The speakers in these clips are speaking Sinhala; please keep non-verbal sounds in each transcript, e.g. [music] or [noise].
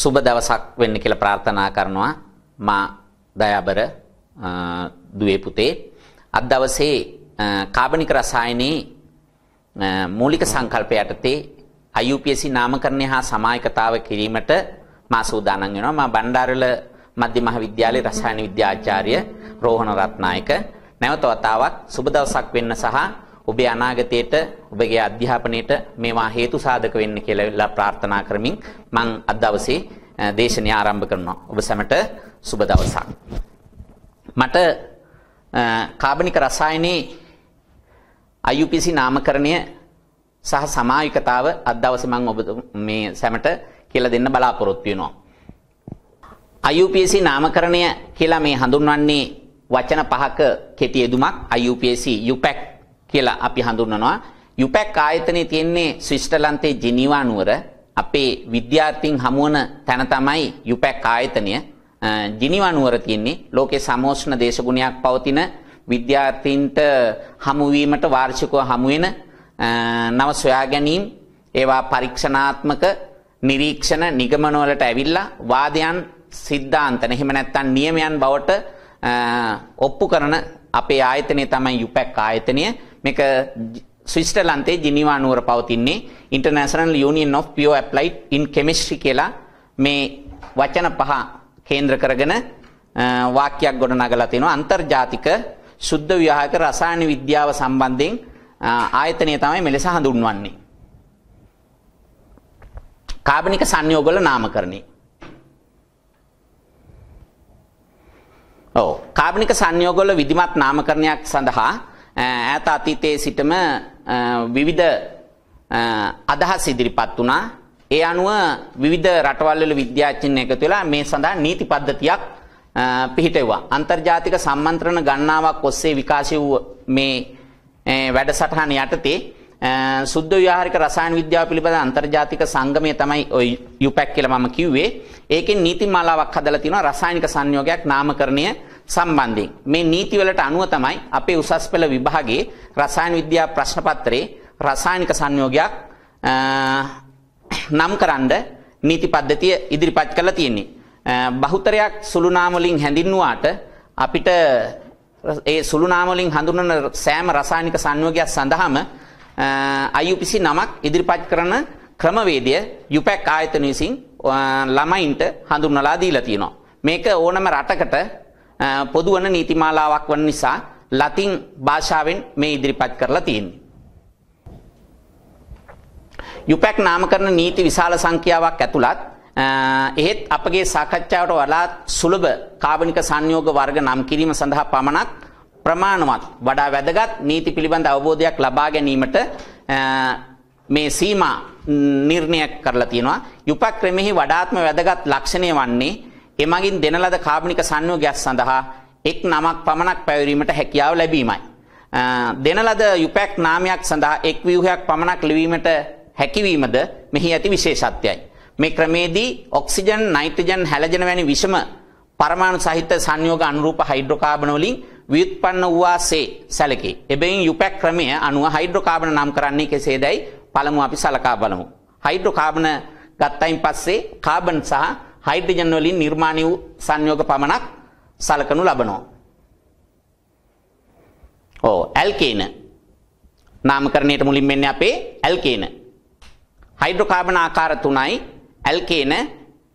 සුබ දවසක් වෙන්න කියලා ප්‍රාර්ථනා කරනවා මා දයාබර දුවේ පුතේ අද දවසේ කාබනික රසායනයේ මූලික සංකල්පය යටතේ IUPAC නාමකරණය හා සමායකතාව කිරීමට මා සූදානම් වෙනවා මා බණ්ඩාරවල මධ්‍ය මහාවිද්‍යාලයේ රසායන විද්‍යාචාර්ය රෝහණ රත්නායක නැවත වතාවක් සුබ දවසක් වෙන්න සහ ඔබේ අනාගතයට ඔබගේ අධ්‍යාපනයට මේවා හේතු සාධක වෙන්න කියලා ප්‍රාර්ථනා කරමින් මම අද දවසේ දේශනය ආරම්භ කරනවා. ඔබ සැමට සුබ දවසක්. මට කාබනික රසායනයේ IUPAC නාමකරණය සහ සමායකතාව අද දවසේ මම ඔබ මේ සැමට කියලා දෙන්න බලාපොරොත්තු වෙනවා. IUPAC නාමකරණය කියලා මේ හඳුන්වන්නේ වචන පහක කෙටි යෙදුමක් IUPAC UPAC කියලා අපි හඳුන්වනවා. යුපැක් ආයතනයේ තියෙන්නේ ස්විස්තරලන්තයේ ජිනීවා නුවර අපේ විද්‍යාර්ථීන් හමු වන තැන තමයි යුපැක් ආයතනය. ජිනීවා නුවර තියෙන්නේ ලෝකේ සමෝෂ්ණ දේශගුණයක් පවතින විද්‍යාර්ථීන්ට හමුවීමට වාර්ෂිකව හමු වෙන නව සොයා ගැනීම් ඒවා පරීක්ෂණාත්මක නිරීක්ෂණ නිගමන වලට ඇවිල්ලා වාදයන් සිද්ධාන්තන එහෙම නැත්නම් නියමයන් බවට ඔප්පු කරන අපේ ආයතනය තමයි යුපැක් ආයතනය. මේක ස්විස්ටර්ලන්තයේ ජිනීවා නුවර පවතින්නේ International Union of Pure Applied in Chemistry කියලා මේ වචන පහ කේන්ද්‍ර කරගෙන වාක්‍යයක් ගොඩනගලා තිනවා අන්තර්ජාතික සුද්ධ විවාහක රසායන විද්‍යාව සම්බන්ධයෙන් ආයතනය තමයි මෙලෙස හඳුන්වන්නේ. කාබනික සංයෝගවල නාමකරණය. ඔව් කාබනික සංයෝගවල විධිමත් නාමකරණයක් සඳහා ඈත අතීතයේ සිටම විවිධ අදහස් ඉදිරිපත් වුණා. ඒ අනුව විවිධ රටවල් වල විද්‍යාඥයන් එකතු වෙලා මේ සඳහා නීති පද්ධතියක් පිහිටෙව්වා. අන්තර්ජාතික සම්මන්ත්‍රණ ගණනාවක් ඔස්සේ විකාශය වූ මේ වැඩසටහන යටතේ සුද්ධ ව්‍යවහාරික රසායන විද්‍යාව පිළිබඳ අන්තර්ජාතික සංගමය තමයි ඔය යුපැක් කියලා මම කිව්වේ. ඒකෙන් නීති මාලාවක් හදලා තිනවා රසායනික සංයෝගයක් නාමකරණය සම්බන්ධයෙන්. මේ නීති වලට අනුව තමයි අපේ උසස් පෙළ විභාගයේ රසායන විද්‍යා ප්‍රශ්න පත්‍රයේ රසායනික සංයෝගයක් නම්කරන නීති පද්ධතිය ඉදිරිපත් කරලා තියෙන්නේ. බහුතරයක් සුළු නාම වලින් හැඳින්නුවාට අපිට ඒ සුළු නාම වලින් හඳුන්වන සෑම රසායනික සංයෝගයක් සඳහාම IUPC නමක් ඉදිරිපත් කරන ක්‍රමවේදය යුපැක් ආයතන විසින් ළමයින්ට හඳුන්වලා දීලා තියෙනවා. මේක ඕනම රටකට පොදු වන නීතිමාලාවක් වන නිසා ලතින් භාෂාවෙන් මේ ඉදිරිපත් කරලා තියෙන්නේ. යුපැක් නාමකරණ නීති විශාල සංඛ්‍යාවක් ඇතුළත් එහෙත් අපගේ සාකච්ඡාවට වඩා සුලභ කාබනික සංයෝග වර්ග නම් කිරීම සඳහා පමණක් ප්‍රමාණවත් වඩා වැදගත් නීති පිළිබඳ අවබෝධයක් ලබා ගැනීමට මේ සීමා නිර්ණය කරලා තියෙනවා යුපක්‍රමෙහි වඩාත්ම වැදගත් ලක්ෂණය වන්නේ එමගින් දෙන ලද කාබනික සංයෝගයක් සඳහා එක් නමක් පමණක් පැවරීමට හැකියාව ලැබීමයි දෙන ලද යුපැක් නාමයක් සඳහා එක් ව්‍යුහයක් පමණක් ලිවීමට හැකිවීමද මෙහි ඇති විශේෂත්වයයි මේ ක්‍රමේදී ඔක්සිජන් නයිට්‍රජන් හැලජන වැනි විෂම පරමාණු සහිත සංයෝග අනුරූප හයිඩ්‍රෝකාබන වලින් ව්‍යුත්පන්න වූවාසේ සැලකේ. එබැවින් යුපැක් ක්‍රමය අනුව හයිඩ්‍රෝකාබන නම් කරන්නේ කෙසේදයි පළමු අපි සලකා බලමු. හයිඩ්‍රෝකාබන ගත්තයින් පස්සේ කාබන් සහ හයිඩ්‍රජන් වලින් නිර්මාණය වූ සංයෝග පමණක් සලකනු ලබනවා. ඕ ඇල්කේන නාමකරණයට මුලින් වෙන්නේ අපේ ඇල්කේන. හයිඩ්‍රෝකාබන ආකාර තුනයි ඇල්කේන,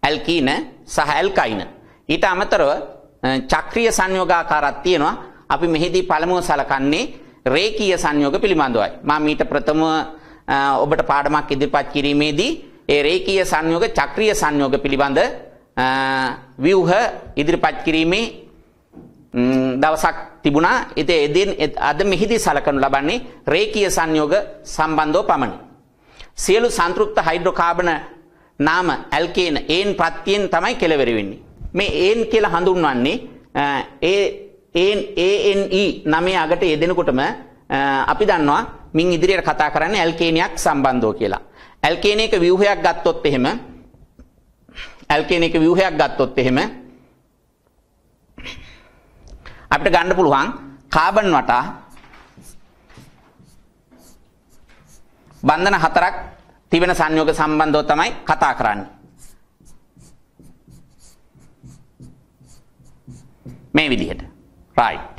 ඇල්කීන සහ ඇල්කයින. ඊට අමතරව චක්‍රීය සංයෝගාකාරක් තියෙනවා. අපි මෙහිදී පළමුව සලකන්නේ රේකීය සංයෝග පිළිබඳවයි. මම ඊට ප්‍රථම ඔබට පාඩමක් ඉදිරිපත් කිරීමේදී ඒ රේකීය සංයෝග චක්‍රීය සංයෝග පිළිබඳ ව්‍යුහ ඉදිරිපත් කිරීමේ දවසක් තිබුණා. ඉතින් එදින් අද මෙහිදී සලකනු ලබන්නේ රේකීය සංයෝග සම්බන්ධව පමණි. සියලු සංතෘප්ත හයිඩ්‍රෝකාබන නාම ඇල්කේන ඒන් ප්‍රත්‍යයෙන් තමයි කෙලවර වෙන්නේ. මේ ඒන් කියලා හඳුන්වන්නේ ඒ ඒන් ANE නමේ අගට යෙදෙනකොටම අපි දන්නවා මින් ඉදිරියට කතා කරන්නේ ඇල්කේනියක් සම්බන්ධව කියලා. ඇල්කේනයක ව්‍යුහයක් ගත්තොත් එහෙම ඇල්කේනයක ව්‍යුහයක් ගත්තොත් එහෙම අපිට ගන්න පුළුවන් කාබන් වටා බන්ධන හතරක් තිබෙන සංයෝග සම්බන්ධව තමයි කතා කරන්නේ. මේ විදිහට. රයිට්.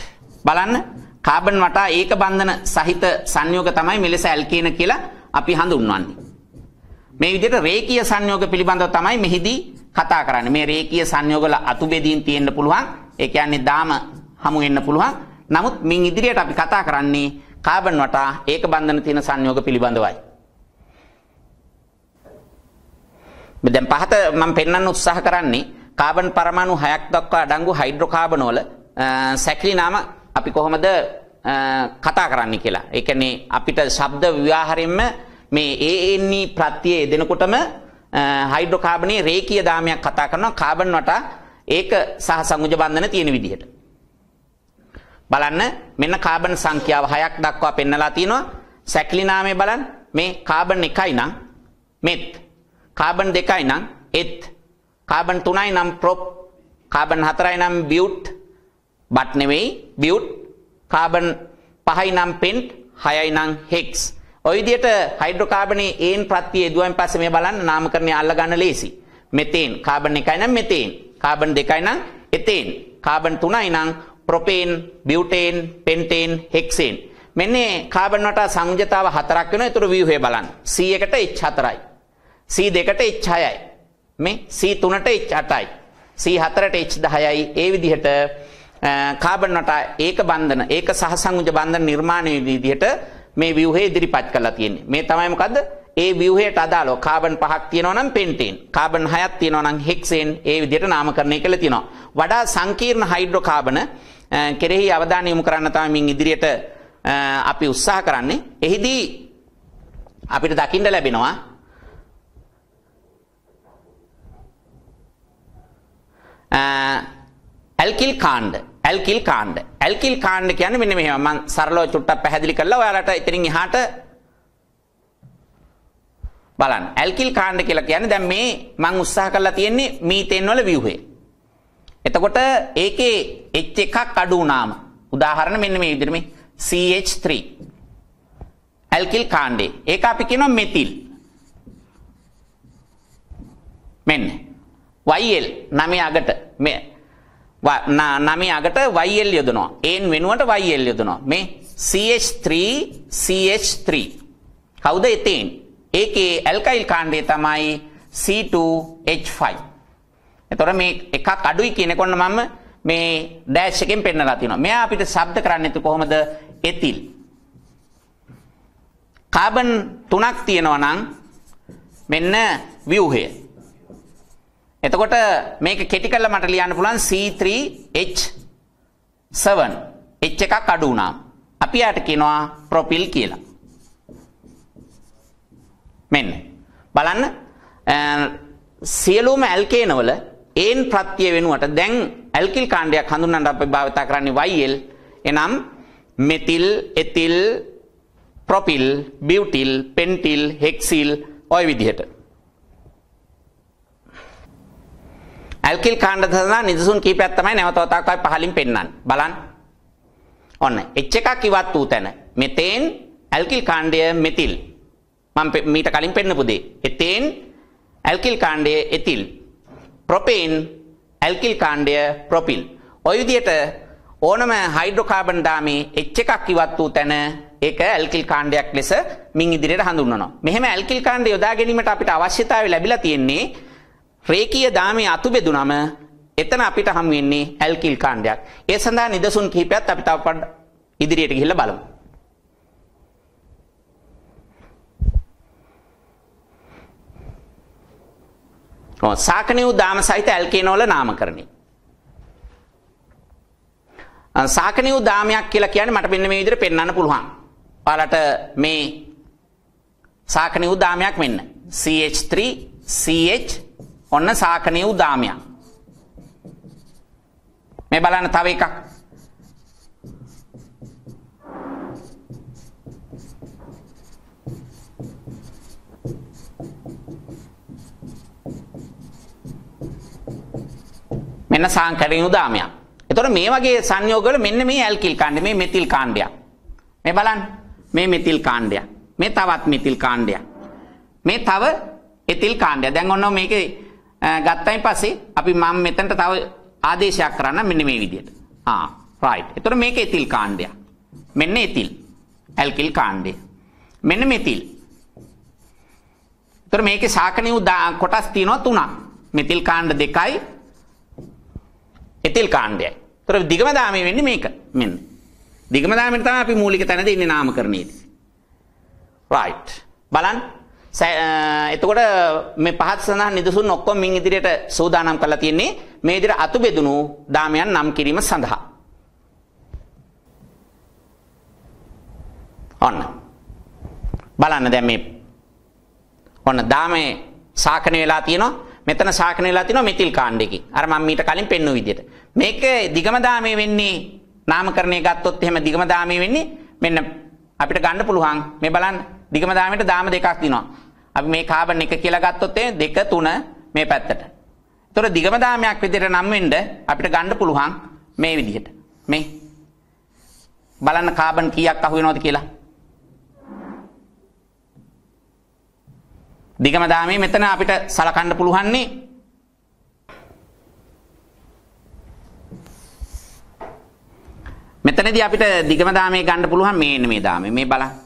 බලන්න කාබන් වටා ඒක බන්ධන සහිත සංයෝග තමයි මෙලෙස ඇල්කේන කියලා අපි හඳුන්වන්නේ. මේ විදිහට රේඛීය සංයෝග පිළිබඳව තමයි මෙහිදී කතා කරන්නේ. මේ රේඛීය සංයෝගවල අතුබෙදීන් තියෙන්න පුළුවන්. ඒ කියන්නේ දාම හමු වෙන්න පුළුවන්. නමුත් මින් ඉදිරියට අපි කතා කරන්නේ කාබන් වටා ඒක බන්ධන තියෙන සංයෝග පිළිබඳවයි. දැන් පහත මම පෙන්වන්න උත්සාහ කරන්නේ කාබන් පරමාණු 6ක් දක්වා අඩංගු හයිඩ්‍රෝකාබනවල සැකිලි නාම අපි කොහොමද කතා කරන්න කියලා. ඒ කියන්නේ අපිට ශබ්ද ව්‍යවහාරයෙන්ම මේ ANE ප්‍රත්‍යය දෙනකොටම හයිඩ්‍රෝකාබනයේ රේඛීය දාමයක් කතා කරනවා කාබන් වටා ඒක සහ සංයුජ බන්ධන තියෙන විදිහට. බලන්න මෙන්න කාබන් සංඛ්‍යාව 6ක් දක්වා පෙන්නලා තිනවා. සැකිලි නාමය බලන්න මේ කාබන් 1යි නම් මෙත් කාබන් 2යි නම් එත් කාබන් 3යි නම් ප්‍රොප් කාබන් 4යි නම් බියුට් බට් නෙවෙයි බියුට් කාබන් 5යි නම් පෙන්ට් 6යි නම් හෙක්ස් ඔය විදිහට හයිඩ්‍රෝකාබනේ ඒන් ප්‍රත්‍ය යෙදුවන් පස්සේ මේ බලන්න නාමකරණය අල්ලගන්න ලේසි මෙතේන් කාබන් 1යි නම් මෙතේන් කාබන් 2යි නම් එතේන් කාබන් 3යි නම් ප්‍රොපේන් බියුටේන් පෙන්ටේන් හෙක්සේන් මෙන්න කාබන් වටා සංයුජතාව හතරක් වෙනවා ඒතර ව්‍යුහය බලන්න C1ට H4යි C2ට H6යි මේ C3ට H8යි C4ට H10යි ඒ විදිහට කාබන් වටා ඒක බන්ධන ඒක සහසංයුජ බන්ධන නිර්මාණයේ විදිහට මේ ව්‍යුහය ඉදිරිපත් කරලා තියෙන්නේ. මේ තමයි මොකද්ද? ඒ ව්‍යුහයට අදාළව කාබන් පහක් තියෙනවා නම් පෙන්ටේන්, කාබන් හයක් තියෙනවා නම් හෙක්සේන් ඒ විදිහට නාමකරණය කරලා තියෙනවා. වඩා සංකීර්ණ හයිඩ්‍රෝකාබන කෙරෙහි අවධානය යොමු කරන්න තමයි මින් ඉදිරියට අපි උත්සාහ කරන්නේ. එහිදී අපිට දකින්න ලැබෙනවා ඇල්කිල් කාණ්ඩ ඇල්කිල් කාණ්ඩ ඇල්කිල් කාණ්ඩ කියන්නේ මෙන්න මෙහෙම මම සරලව චුට්ටක් පැහැදිලි කරලා ඔයාලට ඉතින් එහාට බලන්න ඇල්කිල් කාණ්ඩ කියලා කියන්නේ දැන් මේ මම උත්සාහ කරලා තියෙන්නේ මීතෙන් වල ව්‍යුහය. එතකොට ඒකේ H එකක් අඩු වුණාම උදාහරණ මෙන්න මේ විදිහට මේ CH3 ඇල්කිල් කාණ්ඩේ ඒක අපි කියනවා මෙතිල් මෙන්න YL 9 අගට මේ 9 අගට YL යොදනවා. ඒන් වෙනුවට YL යොදනවා. මේ CH3 CH3. කවුද එතෙන්? ඒකේ ඇල්කයිල් කාණ්ඩය තමයි C2H5. එතකොට මේ එකක් අඩුයි කියනකොට මම මේ ඩෑෂ් එකෙන් පෙන්නලා තිනවා. මෙයා අපිට ශබ්ද කරන්නේ කොහොමද? එතිල්. කාබන් තුනක් තියෙනවා නම් මෙන්න ව්‍යුහය. එතකොට මේක කෙටි කරලා මට ලියන්න පුළුවන් C3H7. H එකක් අඩු වුණා. අපි යාට කියනවා ප්‍රොපිල් කියලා. මෙන්න. බලන්න සියලුම ඇල්කේනවල ඒන් ප්‍රත්‍ය වෙනුවට දැන් ඇල්කිල් කාණ්ඩයක් හඳුන්වන්න අපි භාවිත කරන්නේ YL. එනම් මෙතිල්, එතිල්, ප්‍රොපිල්, බියුටිල්, පෙන්ටිල්, හෙක්සිල් ඔය විදිහට. ඇල්කිල් කාණ්ඩ සඳහා නිදසුන් කීපයක් තමයි නැවත වතාවක් පහලින් පෙන්වන්න. බලන්න. ඔන්න H එකක් ඉවත් වූ තැන මෙතෙන් ඇල්කිල් කාණ්ඩය මෙතිල්. මම මීට කලින් පෙන්නපු දේ. එතෙන් ඇල්කිල් කාණ්ඩය එතිල්. ප්‍රොපේන් ඇල්කිල් කාණ්ඩය ප්‍රොපිල්. ওই විදිහට ඕනම හයිඩ්‍රෝකාබන් දාමේ H එකක් ඉවත් වූ තැන ඒක ඇල්කිල් කාණ්ඩයක් ලෙස මින් ඉදිරියට හඳුන්වනවා. මෙහෙම ඇල්කිල් කාණ්ඩය යොදා ගැනීමට අපිට අවශ්‍යතාවය ලැබිලා තියෙන්නේ රේකීය දාමේ අතු බෙදුනම එතන අපිට හම් වෙන්නේ ඇල්කිල් කාණ්ඩයක්. ඒ සඳහා නිදසුන් කිහිපයක් අපි තව පොඩ්ඩක් ඉදිරියට ගිහිල්ලා බලමු. ඔව් සාකනියු දාම සහිත ඇල්කේනෝල නාමකරණේ. සාකනියු දාමයක් කියලා කියන්නේ මට මෙන්න මේ විදිහට පෙන්වන්න පුළුවන්. ඔයාලට මේ සාකනියු දාමයක් මෙන්න CH3 CH ඔන්න සාකනය උදාමයක්. මේ බලන්න තව එකක්. මෙන්න සාංකරණ උදාමයක්. එතකොට මේ වගේ සංයෝග වල මෙන්න මේ ඇල්කිල් කාණ්ඩය, මේ මෙතිල් කාණ්ඩයක්. මේ බලන්න. මේ මෙතිල් කාණ්ඩයක්. මේ තවත් මෙතිල් කාණ්ඩයක්. මේ තව එතිල් කාණ්ඩයක්. දැන් ඔන්න මේකේ ගත්තයින් පස්සේ අපි මම මෙතනට තව ආදේශයක් කරන්න මෙන්න මේ විදිහට. ආ රයිට්. එතකොට මේක එතිල් කාණ්ඩයක්. මෙන්න එතිල්. ඇල්කිල් කාණ්ඩය. මෙන්න මෙතිල්. එතකොට මේකේ සාකනියු කොටස් තියෙනවා තුනක්. මෙතිල් කාණ්ඩ දෙකයි එතිල් කාණ්ඩයයි. එතකොට දිගම දාමේ වෙන්නේ මේක. මෙන්න. දිගම දාමෙන් තමයි අපි මූලික තැන දෙන්නේ නාමකරණයේදී. right බලන්න එතකොට මේ පහත් සඳහා නිදසුන් ඔක්කොම මින් ඉදිරියට සූදානම් කරලා තියෙන්නේ මේ විදිහට අතු බෙදුණු දාමයන් නම් කිරීම සඳහා. ඔන්න. බලන්න දැන් මේ ඔන්න දාමේ සාකන වෙලා තියෙනවා. මෙතන සාකන වෙලා තියෙනවා මෙතිල් කාණ්ඩයකින්. අර මම මීට කලින් පෙන්වු විදිහට. මේක දිගම දාමේ වෙන්නේ නාමකරණය ගත්තොත් එහෙම දිගම දාමේ වෙන්නේ මෙන්න අපිට ගන්න පුළුවන් මේ බලන්න දිගම දාමේට දාම දෙකක් තියෙනවා. අපි මේ කාබන් එක කියලා ගත්තොත් එන්නේ 2 3 මේ පැත්තට. ඒතොර දිගම දාමයක් විදිහට නම් වෙන්න අපිට ගන්න පුළුවන් මේ විදිහට. මේ බලන්න කාබන් කීයක් අහු වෙනවද කියලා. දිගම දාමේ මෙතන අපිට සලකන්න පුළුවන්නේ මෙතනදී අපිට දිගම දාමේ ගන්න පුළුවන් මේන්න මේ දාමේ මේ බලන්න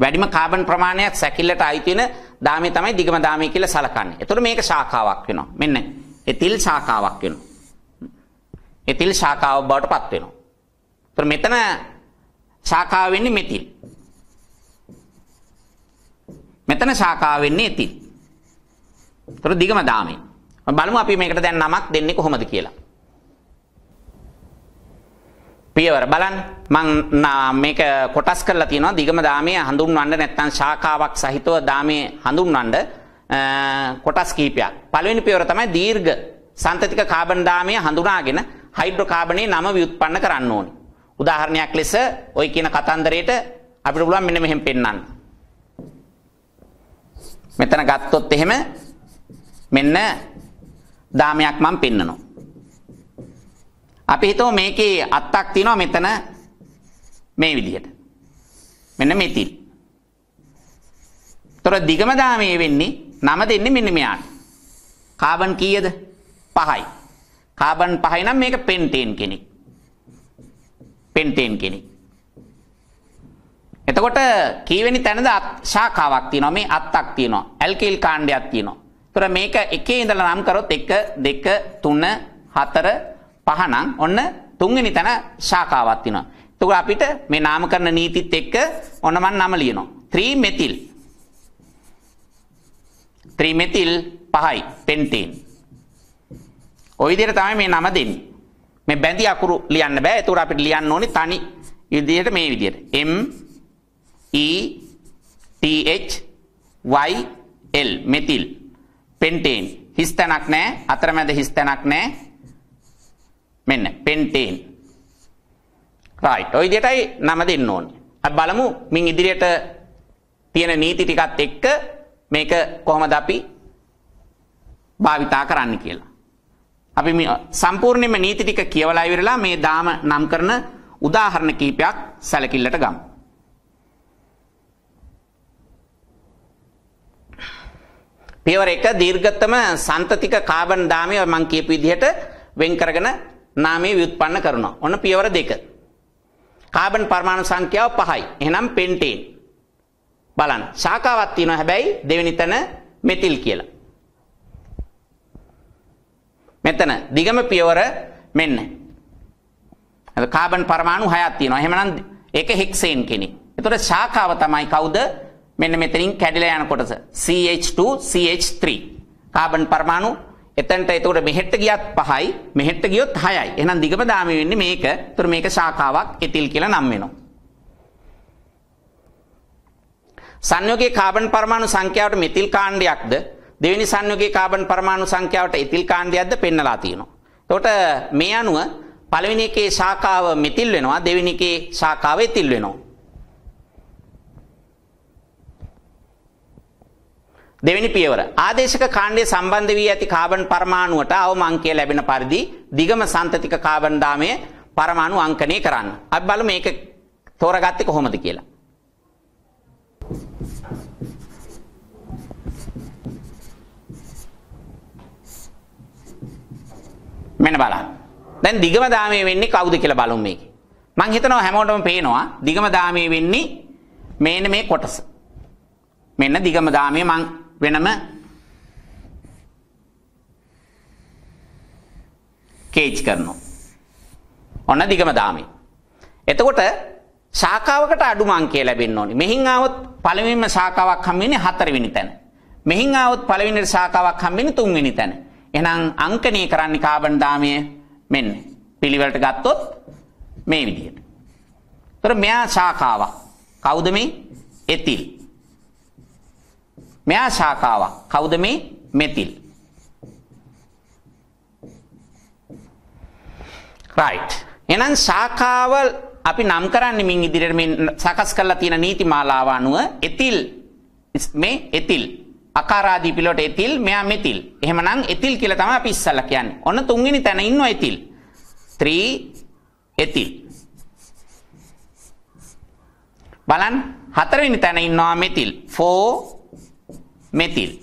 වැඩිම කාබන් ප්‍රමාණයක් සැකිල්ලට අයිති වෙන දාමේ තමයි දිගම දාමේ කියලා සලකන්නේ. එතකොට මේක ශාඛාවක් වෙනවා. මෙන්න. ඒ තිල් ශාඛාවක් වෙනවා. ඒ තිල් ශාඛාව බවට පත් වෙනවා. එතකොට මෙතන ශාඛාව වෙන්නේ මෙතිල්. මෙතන ශාඛාව වෙන්නේ එතිල්. එතකොට දිගම දාමේ. බලමු අපි මේකට දැන් නමක් දෙන්නේ කොහොමද කියලා. පියවර බලන්න මං මේක කොටස් කරලා තියෙනවා දිගම දාමය හඳුන්වන්න නැත්නම් ශාඛාවක් සහිතව දාමේ හඳුන්වන්න කොටස් කීපයක්. පළවෙනි පියවර තමයි දීර්ඝ සන්තතික කාබන් දාමය හඳුනාගෙන හයිඩ්‍රෝකාබනයේ නම ව්‍යුත්පන්න කරන්න ඕනි. උදාහරණයක් ලෙස ওই කියන කතන්දරේට අපිට පුළුවන් මෙන්න මෙහෙම පෙන්වන්න. මෙතන ගත්තොත් එහෙම මෙන්න දාමයක් මම පෙන්නනවා. අපි හිතමු මේකේ අත්තක් තියෙනවා මෙතන මේ විදිහට. මෙන්න මෙතින්. ତොර දිගම දාමේ වෙන්නේ නම දෙන්නේ මෙන්න මෙයාට. කාබන් කීයද? 5යි. කාබන් 5යි නම් මේක පෙන්ටේන් කෙනෙක්. පෙන්ටේන් කෙනෙක්. එතකොට කීවෙනි තැනද ශාඛාවක් තියෙනවා මේ අත්තක් තියෙනවා ඇල්කිල් කාණ්ඩයක් තියෙනවා. ඒතර මේක එකේ ඉඳලා නම් කරොත් 1 2 3 4 පහ නම් ඔන්න තුන්වෙනි තැන ශාඛාවක් තියෙනවා. එතකොට අපිට මේ නාමකරණ නීතිත් එක්ක ඔන්න මම නම ලියනවා. 3 methyl 3 methyl 5යි pentene. ওই විදිහට තමයි මේ නම දෙන්නේ. මේ බැඳි අකුරු ලියන්න බෑ. එතකොට අපිට ලියන්න ඕනේ තනි විදිහට මේ විදිහට. M E T H Y L methyl pentene. හිස් තැනක් නැහැ. අතරමැද හිස් තැනක් නැහැ. මෙන්න පෙන්ටේන් රයිට් ඔය විදිහටයි නම දෙන්න ඕනේ අපි බලමු මින් ඉදිරියට තියෙන නීති ටිකත් එක්ක මේක කොහොමද අපි භාවිතා කරන්න කියලා අපි මේ සම්පූර්ණයෙන්ම නීති ටික කියවලා ඉවරලා මේ දාම නම් කරන උදාහරණ කීපයක් සැලකිල්ලට ගමු පියවර එක දීර්ඝතම සන්තතික කාබන් දාමය මම කියපු විදිහට වෙන් කරගෙන නාමයේ ව්‍යුත්පන්න කරනවා. ඔන්න පියවර දෙක. කාබන් පරමාණු සංඛ්‍යාව 5යි. එහෙනම් පෙන්ටේන්. බලන්න. ශාඛාවක් තියෙනවා හැබැයි දෙවෙනි තැන මෙතිල් කියලා. මෙතන දිගම පියවර මෙන්න. අද කාබන් පරමාණු 6ක් තියෙනවා. එහෙනම් ඒක හෙක්සේන් කෙනෙක්. එතකොට ශාඛාව තමයි කවුද? මෙන්න මෙතනින් කැඩිලා යන කොටස. CH2 CH3. කාබන් පරමාණු එතනට එතකොට මෙහෙට ගියත් 5යි මෙහෙට ගියොත් 6යි. එහෙනම් දිගම දාමේ වෙන්නේ මේක. ඒතර මේක ශාඛාවක් එතිල් කියලා නම් වෙනවා. සංයෝගයේ කාබන් පරමාණු සංඛ්‍යාවට මෙතිල් කාණ්ඩයක්ද දෙවෙනි සංයෝගයේ කාබන් පරමාණු සංඛ්‍යාවට එතිල් කාණ්ඩයක්ද පෙන්නලා තියෙනවා. එතකොට මේ අනුව පළවෙනි එකේ ශාඛාව මෙතිල් වෙනවා දෙවෙනි එකේ ශාඛාව එතිල් වෙනවා. දෙවෙනි පියවර ආදේශක කාණ්ඩයේ සම්බන්ධ වී ඇති කාබන් පරමාණුවට අවම අංකය ලැබෙන පරිදි දිගම සන්තතික කාබන් දාමයේ පරමාණු අංකනය කරන්න. අපි බලමු මේක තෝරගත්තේ කොහොමද කියලා. මෙන්න බලන්න. දැන් දිගම දාමයේ වෙන්නේ කවුද කියලා බලමු මේකේ. මං හිතනවා හැමෝටම පේනවා දිගම දාමයේ වෙන්නේ මේන මේ කොටස. මෙන්න දිගම දාමයේ මං වෙනම කේජ් කරනවා. ඔන්න දිගම දාමේ. එතකොට ශාකාවකට අඩුම අංකය ලැබෙන්න ඕනි. මෙහින් ආවොත් පළවෙනිම ශාකාවක් හම් වෙන්නේ හතරවෙනි තැන. මෙහින් ආවොත් පළවෙනි ශාකාවක් හම් වෙන්නේ තුන්වෙනි තැන. එහෙනම් අංකණය කරන්නේ කාබන් දාමය මෙන්න. පිළිවෙලට ගත්තොත් මේ විදිහට. ඒතර මෙයා ශාකාවක්. කවුද මේ? එතිල්. මෙයා ශාකාවක්. කවුද මේ? මෙතිල්. right. එහෙනම් ශාකාව අපි නම් කරන්නේ මින් ඉදිරියට මේ සකස් කරලා තියෙන නීති මාලාව අනුව එතිල් මේ එතිල් අකාරාදී පිලෝට එතිල් මෙයා මෙතිල්. එහෙමනම් එතිල් කියලා තමයි අපි ඉස්සල්ලා කියන්නේ. ඔන්න තුන්වෙනි තැන ඉන්නවා එතිල්. 3 එතිල්. බලන්න හතරවෙනි තැන ඉන්නවා මෙතිල්. 4 මෙතිල්.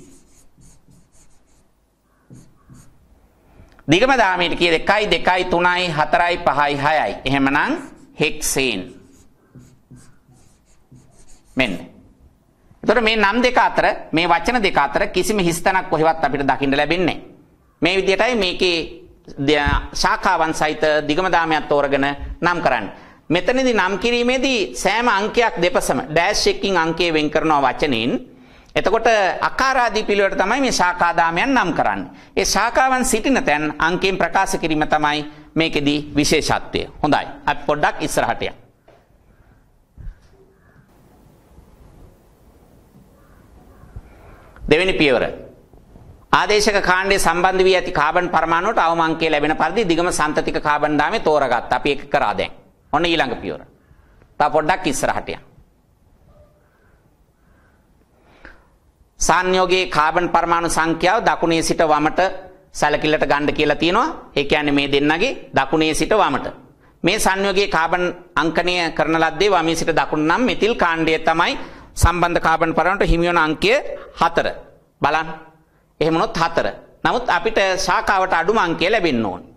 දිගම දාමයට කිය 1යි 2යි 3යි 4යි 5යි 6යි. එහෙමනම් හෙක්සේන්. මෙන්න. එතකොට මේ නම් දෙක අතර මේ වචන දෙක අතර කිසිම හිස්තැනක් කොහෙවත් අපිට දකින්න ලැබෙන්නේ මේ විදිහටයි මේකේ ශාඛාවන් සහිත දිගම දාමයක් තෝරගෙන නම් කරන්නේ. මෙතනදී නම් කිරීමේදී සෑම අංකයක් දෙපසම ඩෑෂ් එකකින් අංකය වෙන් කරනවා වචනෙන් එතකොට අකාරාදී පිළිවෙලට තමයි මේ ශාකාදාමයන් නම් කරන්නේ. ඒ ශාකාවන් සිටින තැන් අංකයෙන් ප්‍රකාශ කිරීම තමයි මේකෙදී විශේෂත්වය. හොඳයි. අපි පොඩ්ඩක් ඉස්සරහට යමු. දෙවෙනි පියවර ආදේශක කාණ්ඩයේ සම්බන්ධ වී ඇති කාබන් පරමාණුවට අවම අංකය ලැබෙන පරිදි දිගම සන්තතික කාබන් දාමේ තෝරගත්තා. අපි ඒක කරා දැන්. ඔන්න ඊළඟ පියවර. තව පොඩ්ඩක් ඉස්සරහට යන්න. සංයෝගයේ කාබන් පරමාණු සංඛ්‍යාව දකුණේ සිට වමට සැලකිල්ලට ගන්න කියලා තියෙනවා. ඒ කියන්නේ මේ දෙන්නගේ දකුණේ සිට වමට. මේ සංයෝගයේ කාබන් අංකණය කරන ලද්දේ වමේ සිට දකුණ නම් මෙතිල් කාණ්ඩය තමයි සම්බන්ධ කාබන් පරමාණුට හිමි වන අංකය 4. බලන්න. එහෙම වුණොත් 4. නමුත් අපිට ශාඛාවට අඩුම අංකය ලැබෙන්න ඕනේ.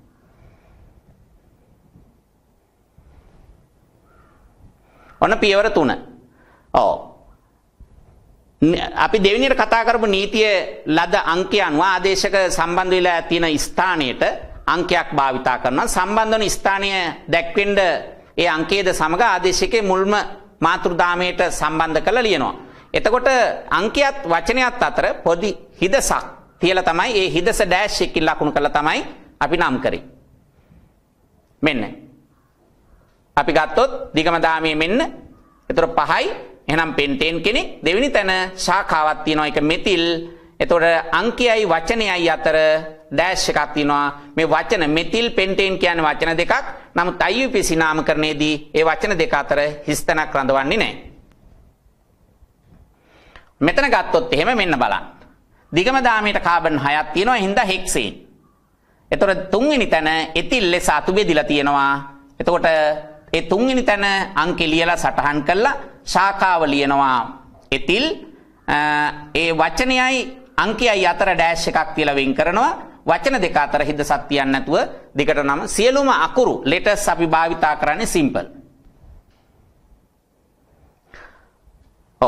ඔන්න පියවර 3. ඔව්. අපි දෙවෙනියට කතා කරපු නීතිය ලද අංකය අනුව ආදේශක සම්බන්ධ වෙලා තියෙන ස්ථානයට අංකයක් භාවිතා කරනවා සම්බන්ධ වන ස්ථානය දැක්වෙන්න ඒ අංකයේද සමග ආදේශකයේ මුල්ම මාතෘදාමයට සම්බන්ධ කරලා ලියනවා. එතකොට අංකයත් වචනයත් අතර පොඩි හිදසක් තියලා තමයි ඒ හිදස ඩෑෂ් එකකින් ලකුණු කරලා තමයි අපි නම් කරේ. මෙන්න. අපි ගත්තොත් දිගම දාමයේ මෙන්න. ඒතර 5යි එහෙනම් පෙන්ටේන් කෙනෙක් දෙවෙනි තැන ශාඛාවක් තියෙනවා. ඒක මෙතිල්. එතකොට අංකයයි වචනයයි අතර ඩෑෂ් එකක් තියෙනවා. මේ වචන මෙතිල් පෙන්ටේන් කියන්නේ වචන දෙකක්. නමුත් IUPAC නාමකරණයේදී ඒ වචන දෙක අතර හිස්තැනක් රඳවන්නේ නැහැ. මෙතන ගත්තොත් එහෙම මෙන්න බලන්න. දිගම දාමයට කාබන් 6ක් තියෙනවා එහෙනම් හෙක්සේන්. එතකොට තුන්වෙනි තැන එතිල් ලෙස අතු බෙදලා තියෙනවා. එතකොට ඒ තුන්වෙනි තැන අංක ලියලා සටහන් කළා ශාඛාව ලියනවා එතිල් ඒ වචනයයි අංකයයි අතර ඩෑෂ් එකක් කියලා වෙන් කරනවා වචන දෙක අතර හිද සත්‍යයක් නැතුව දෙකට නම් සියලුම අකුරු ලෙටර්ස් අපි භාවිතා කරන්නේ සිම්පල්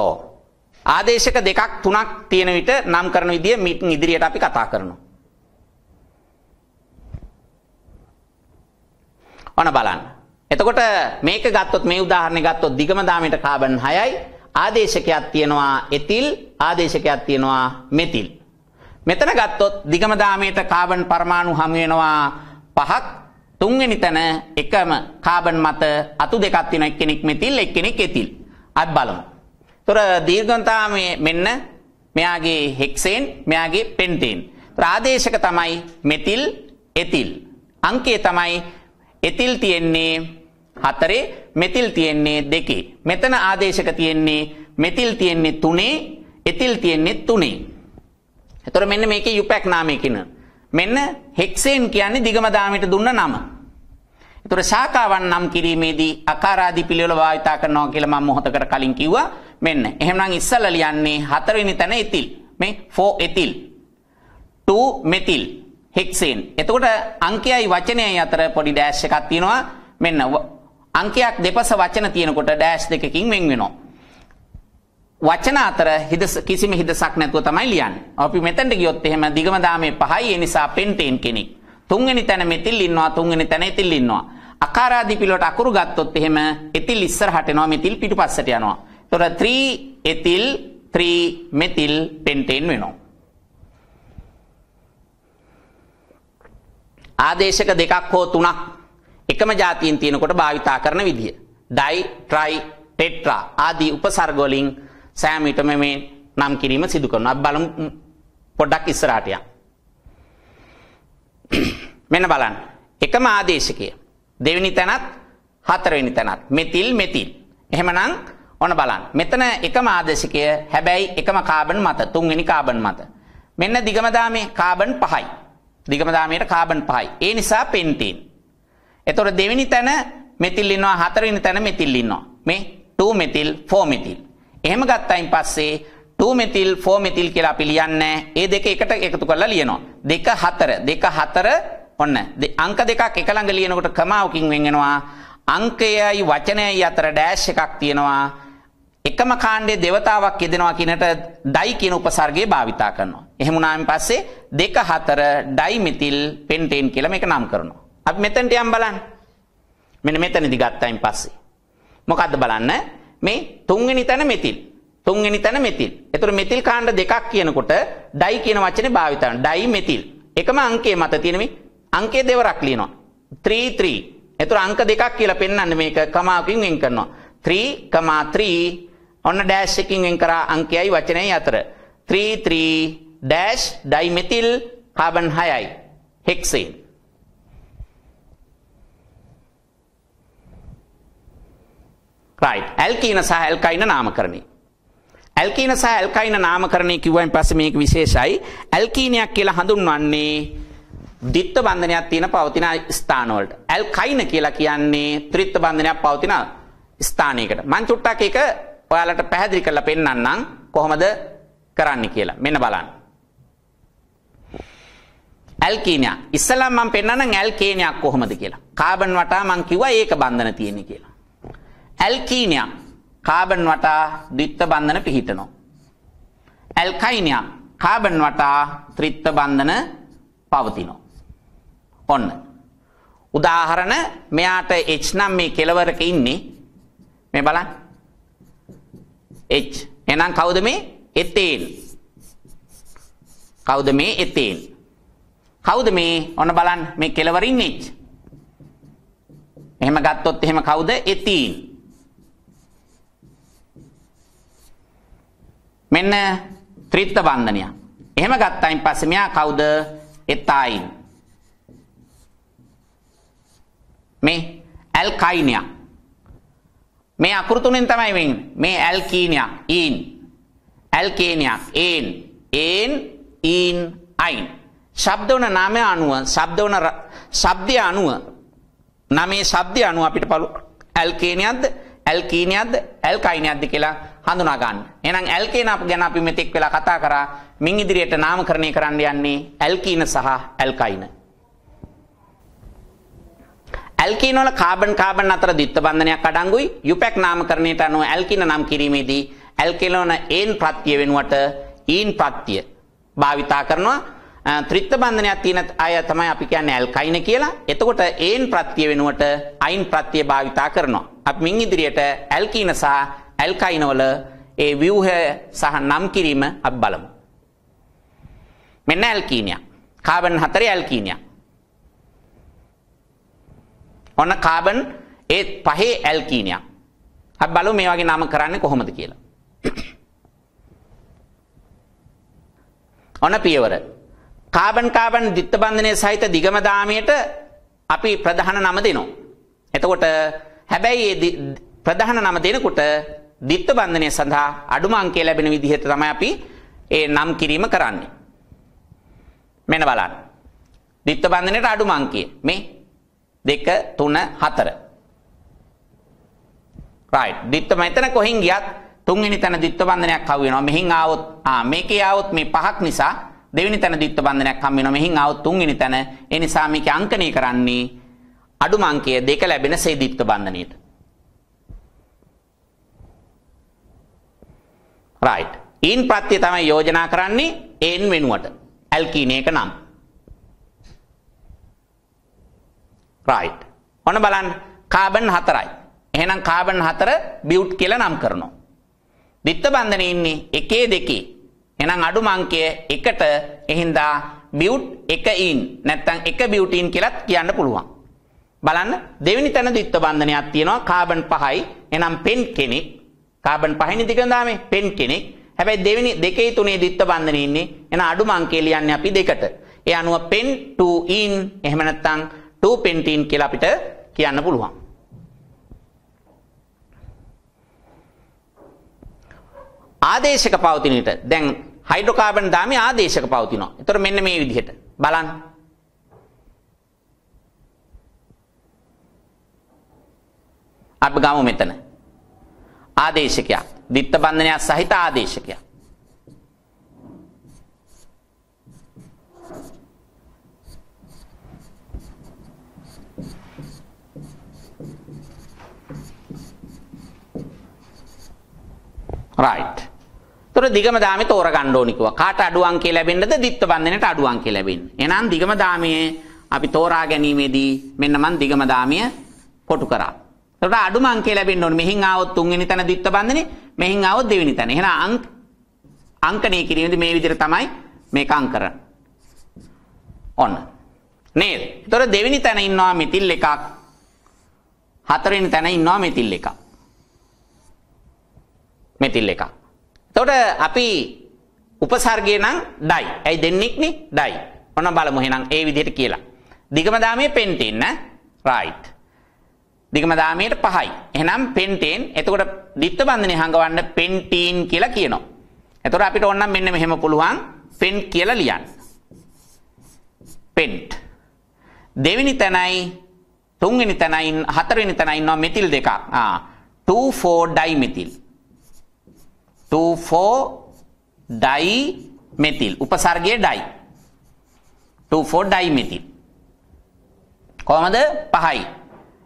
ඔව් ආදේශක දෙකක් තුනක් තියෙන විට නම් කරන විදිය මීටින් ඉදිරියට අපි කතා කරනවා. ඔන බලන්න. එතකොට මේක ගත්තොත් මේ උදාහරණේ ගත්තොත් දිගම දාමයට කාබන් 6යි ආදේශකයක් තියෙනවා එතිල් ආදේශකයක් තියෙනවා මෙතිල් මෙතන ගත්තොත් දිගම දාමයට කාබන් පරමාණු හමු වෙනවා පහක් තුන්වෙනි තැන එකම කාබන් මත අතු දෙකක් තියෙන එක්කෙනෙක් මෙතිල් එක්කෙනෙක් එතිල් අත් බලමු. ඒතර දීර්ඝන්තාමයේ මෙන්න මෙයාගේ හෙක්සේන් මෙයාගේ පෙන්ටේන්. ඒතර ආදේශක තමයි මෙතිල් එතිල්. අංකය තමයි එතිල් තියෙන්නේ හතරේ මෙතිල් තියෙන්නේ දෙකේ. මෙතන ආදේශක තියෙන්නේ මෙතිල් තියෙන්නේ තුනේ එතිල් තියෙන්නේ තුනේ. එතකොට මෙන්න මේකේ යුපැක් නාමය කියන. මෙන්න හෙක්සේන් කියන්නේ දිගම දාමයට දුන්න නම. එතකොට ශාකාවන් නම් කිරීමේදී අකාරාදී පිළිවෙල භාවිතා කරනවා කියලා මම මොහොතකට කලින් කිව්වා. මෙන්න. එහෙනම් ඉස්සල්ලා ලියන්නේ හතරවෙනි තැන එතිල්. මේ 4 එතිල්. 2 මෙතිල් හෙක්සේන්. එතකොට අංකයයි වචනයයි අතර පොඩි ඩෑෂ් එකක් තියෙනවා. මෙන්න අංකයක් දෙපස වචන තියෙනකොට ඩෑෂ් දෙකකින් වෙන් වෙනවා. වචන අතර හිදස කිසිම හිදසක් නැතුව තමයි ලියන්නේ. අපි මෙතනට ගියොත් එහෙම දිගම දාමේ 5යි ඒ නිසා පෙන්ටේන් කෙනෙක්. තුන්වෙනි තැන මෙතිල් ඉන්නවා තුන්වෙනි තැන එතිල් ඉන්නවා. අකාරාදී පිලොට අකුරු ගත්තොත් එහෙම එතිල් ඉස්සරහට එනවා මෙතිල් පිටුපස්සට යනවා. ඒතොර 3 එතිල් 3 මෙතිල් පෙන්ටේන් වෙනවා. ආදේශක දෙකක් හෝ තුනක් එකම જાතියෙන් තියෙනකොට භාවිතා කරන විදිය. ඩයි, ට්‍රයි, ටෙට්‍රා ආදී උපසර්ග වලින් සෑම විටම මේ නම් කිරීම සිදු කරනවා. බලමු පොඩ්ඩක් ඉස්සරහට යන්න. මෙන්න බලන්න. එකම ආදේශකය. දෙවෙනි තැනත් හතරවෙනි තැනත් මෙතිල් මෙතිල්. එහෙමනම් ඔන්න බලන්න. මෙතන එකම ආදේශකය හැබැයි එකම කාබන් මත තුන්වෙනි කාබන් මත. මෙන්න දිගමදාමේ කාබන් 5යි. දිගමදාමේට කාබන් 5යි. ඒ නිසා පෙන්ටීන්. එතොට දෙවිනි තැන මෙතිල්ලින්නවා හතරවිනි තැන මෙතිල්ලින්නවා. මේ ටූමෙතිල් ෆෝමිතිල්. එහෙම ගත්තයින් පස්සේ ටූමෙතිල් ෆෝමිතිල් කියලා පිළියන්න ඒ දෙක එකට එකතු කරලා ලියනවා. දෙක හතර දෙක හතර ඔන්න අංක දෙකක් එකළඟ ලියනකොට කමාවකින් වෙන්ගෙනවා අංකයයි වචනයයි අතර ඩෑශ් එකක් තියෙනවා එකම කාණ්ඩේ දෙවතාවක් යෙදෙනවා කියනට ඩයි කියන උපසර්ගය භාවිතා කරනවා. එහෙම වුණාන් පස්සේ දෙක හතර ඩයි මෙතිල් පෙන්ටේන් කියලා මේක නම් කරනවා. අපි මෙතනට යම් බලන්න. මෙන්න මෙතනදි ගත්තයින් පස්සේ. මොකද්ද බලන්න? මේ තුන්වෙනි තැන මෙතිල්. තුන්වෙනි තැන මෙතිල්. ඒතර මෙතිල් කාණ්ඩ දෙකක් කියනකොට ඩයි කියන වචනේ භාවිත කරනවා. Dimethyl. එකම අංකයේ මත තියෙන මේ අංකයේ දෙවරක් ලියනවා. 3 3. ඒතර අංක දෙකක් කියලා පෙන්වන්නේ මේක කමාවකින් වෙන් කරනවා. 3,3 ඔන්න ඩෑෂ් එකකින් වෙන් කරා අංකයයි වචනයයි අතර. 3 3 ඩෑෂ් ඩයිමෙතිල් කාබන් 6යි හෙක්සේන්. රයි ඇල්කීන සහ ඇල්කයින නාමකරණේ. ඇල්කීන සහ ඇල්කයින නාමකරණය කිව්වන් පස මේක විශේෂයි ඇල්කීනයක් කියලා හඳුන්වන්නේ දිත්ත බන්ධනයක් තියෙන පවතින ස්ථානවලට ඇල්කයින කියලා කියන්නේ ත්‍රිත්ත බන්ධනයක් පවතින ස්ථානයකට මං චුට්ටක් එක ඔයාලට පැහැදිලි කරලා පෙන්වන්නම් කොහොමද කරන්න කියලා මෙන්න බලන්න ඇල්කීනයක් ඉස්සලා මම පෙන්වන්නම් ඇල්කේනයක් කොහොමද කියලා කාබන් වටා මං කිව්වා ඒක බන්ධන තියෙන කියලා ඇල්කීනයක් කාබන් වටා ද්විත්ව බන්ධන පිහිටනවා. ඇල්කයිනයක් කාබන් වටා ත්‍රිත්ව බන්ධන පවතිනවා. ඔන්න. උදාහරණ මෙයාට H නම් මේ කෙලවරක ඉන්නේ. මේ බලන්න. H. එහෙනම් කවුද මේ? එතේන්. කවුද මේ එතේන්? කවුද මේ? ඔන්න බලන්න මේ කෙලවර ඉන්නේ H. එහෙම ගත්තොත් එහෙම කවුද? එතීන්. මෙන්න ත්‍රිත්ත බන්ධනය. එහෙම ගත්තයින් පස්සේ මෙයා කවුද? එතයින්. මේ ඇල්කයිනිය. මේ අකුරු තුනෙන් තමයි වෙන්නේ. මේ ඇල්කීනිය, ඊන්. ඇල්කේනිය, ඒන්. ඒන්, ඊන්, අයින්. ශබ්දවන නාමය අනුව, ශබ්දවන ශබ්දය අනුව නමේ ශබ්දය අනුව අපිට පළු ඇල්කේනියක්ද, ඇල්කීනියක්ද, ඇල්කයිනියක්ද කියලා හඳුනා ගන්න. එහෙනම් ඇල්කේන අප ගැන අපි මෙතෙක් වෙලා කතා කරා. මින් ඉදිරියට නාමකරණය කරන්න යන්නේ ඇල්කීන සහ ඇල්කයින. ඇල්කීන වල කාබන් කාබන් අතර ද්විත්ව බන්ධනයක් අඩංගුයි. යුපැක් e නාමකරණයට අනුව ඇල්කීන නම් කිරීමේදී ඇල්කේලෝන ඒන් ප්‍රත්‍ය වෙනුවට ඊන් e ප්‍රත්‍ය භාවිතා කරනවා. ත්‍රිත්ව බන්ධනයක් තියෙන අය තමයි අපි කියන්නේ ඇල්කයින කියලා. එතකොට ඒන් ප්‍රත්‍ය වෙනුවට අයින් ප්‍රත්‍ය භාවිතා කරනවා. අපි මින් ඉදිරියට ඇල්කීන සහ ඇල්කයිනවල ඒ ව්‍යූහය සහ නම් කිරීම අපි බලමු. මෙන්න ඇල්කීනියක්. කාබන් 4 ඇල්කීනියක්. ඔන්න කාබන් ඒ පහේ ඇල්කීනියක්. අපි බලමු මේ වගේ නම කරන්නේ කොහොමද කියලා. ඔන්න පියවර. කාබන් කාබන් ද්විත්ව බන්ධනයේ සහිත දිගම දාමයට අපි ප්‍රධාන නම දෙනවා. එතකොට හැබැයි ප්‍රධාන නම දෙනකොට දිත්ත බන්ධනය සඳහා අඩුම අංකය ලැබෙන විදිහට තමයි අපි ඒ නම් කිරීම කරන්නේ. මෙන්න බලන්න. දිත්ත බන්ධනයට අඩුම අංකය මේ 2 3 4. right. දිත්ත මෙතන කොහෙන් ගියත් තුන්වෙනි තැන දිත්ත බන්ධනයක් හවු වෙනවා. මෙහින් ආවොත් ආ මේකේ ආවොත් මේ පහක් නිසා දෙවෙනි තැන දිත්ත බන්ධනයක් හම් වෙනවා. මෙහින් ආවොත් තුන්වෙනි තැන. ඒ නිසා මේකේ අංකණය කරන්නේ අඩුම අංකය දෙක ලැබෙන සේ දිත්ත බන්ධනයට. රයිට්. ඊන් ප්‍රත්‍ය තමයි යෝජනා කරන්නේ ඒන් වෙනුවට. ඇල්කීන එක නම්. රයිට්. ඔන්න බලන්න කාබන් 4යි. එහෙනම් කාබන් 4 බියුට් කියලා නම් කරනවා. දිත්ත බන්ධනේ ඉන්නේ 1 2 එහෙනම් අඩුම අංකය 1ට එහින්දා බියුට් 1 ඉන් නැත්නම් 1 බියුටින් කියලත් කියන්න පුළුවන් බලන්න දෙවෙනි තැන දිත්ත බන්ධනයක් තියෙනවා කාබන් 5යි එහෙනම් පෙන් කෙනෙක් කාබන් පහින දිගඳාමේ පෙන් කෙනෙක්. හැබැයි දෙවෙනි දෙකේ තුනේ දිත්ත බන්ධනේ ඉන්නේ. එන අඩුම අංකය ලියන්නේ අපි දෙකට. ඒ අනුව pen 2 in එහෙම නැත්නම් 2 pentene කියලා අපිට කියන්න පුළුවන්. ආදේශක පවතින විට දැන් හයිඩ්‍රෝකාබන් දාමේ ආදේශක පවතිනවා. ඒතර මෙන්න මේ විදිහට බලන්න. අපි ගමු මෙතන. ආදේශකයක්. දිත්ත බන්ධනයක් සහිත ආදේශකයක්. right. තොර දිගම දාමේ තෝර ගන්න ඕනි කිව්වා. කාට අඩු අංකය ලැබෙන්නද? දිත්ත බන්ධනයට අඩු අංකය ලැබෙන්න. එහෙනම් දිගම දාමයේ අපි තෝරා ගැනීමේදී මෙන්න මන් දිගම දාමය කොටු කරා. එතකොට අඩුම අංකය ලැබෙන්න ඕනේ. මෙහින් ආවොත් තුන්වෙනි තැන ද්විත්ව බන්ධනේ, මෙහින් ආවොත් දෙවෙනි තැන. එහෙනම් අංක අංකණය කිරීමේදී මේ විදිහට තමයි මේක අංක කරන්නේ. ඔන්න. නේද? එතකොට දෙවෙනි තැන ඉන්නවා මෙතිල් එකක්. හතරවෙනි තැන ඉන්නවා මෙතිල් එකක්. මෙතිල් එකක්. එතකොට අපි උපසර්ගය නම් ඩයි. ඇයි දෙන්නෙක් නේ? ඩයි. ඔන්න බලමු එහෙනම් ඒ විදිහට කියලා. දිගම දාමේ පෙන්ටින් ඈ. රයිට්. දිගමදාමයට පහයි. එහෙනම් පෙන්ටේන්. එතකොට ද්විත්ව බන්ධනේ හංගවන්න පෙන්ටීන් කියලා කියනවා. එතකොට අපිට ඕනනම් මෙන්න මෙහෙම පුළුවන් පෙන්ට් කියලා ලියන්න. පෙන්ට්. දෙවෙනි තැනයි තුන්වෙනි තැනයි හතරවෙනි තැනයි ඉන්නවා මෙතිල් දෙකක්. ආ 24 ඩයිමෙතිල්. 24 ඩයිමෙතිල්. උපසර්ගයේ ඩයි. 24 ඩයිමෙතිල්. කොහමද? පහයි.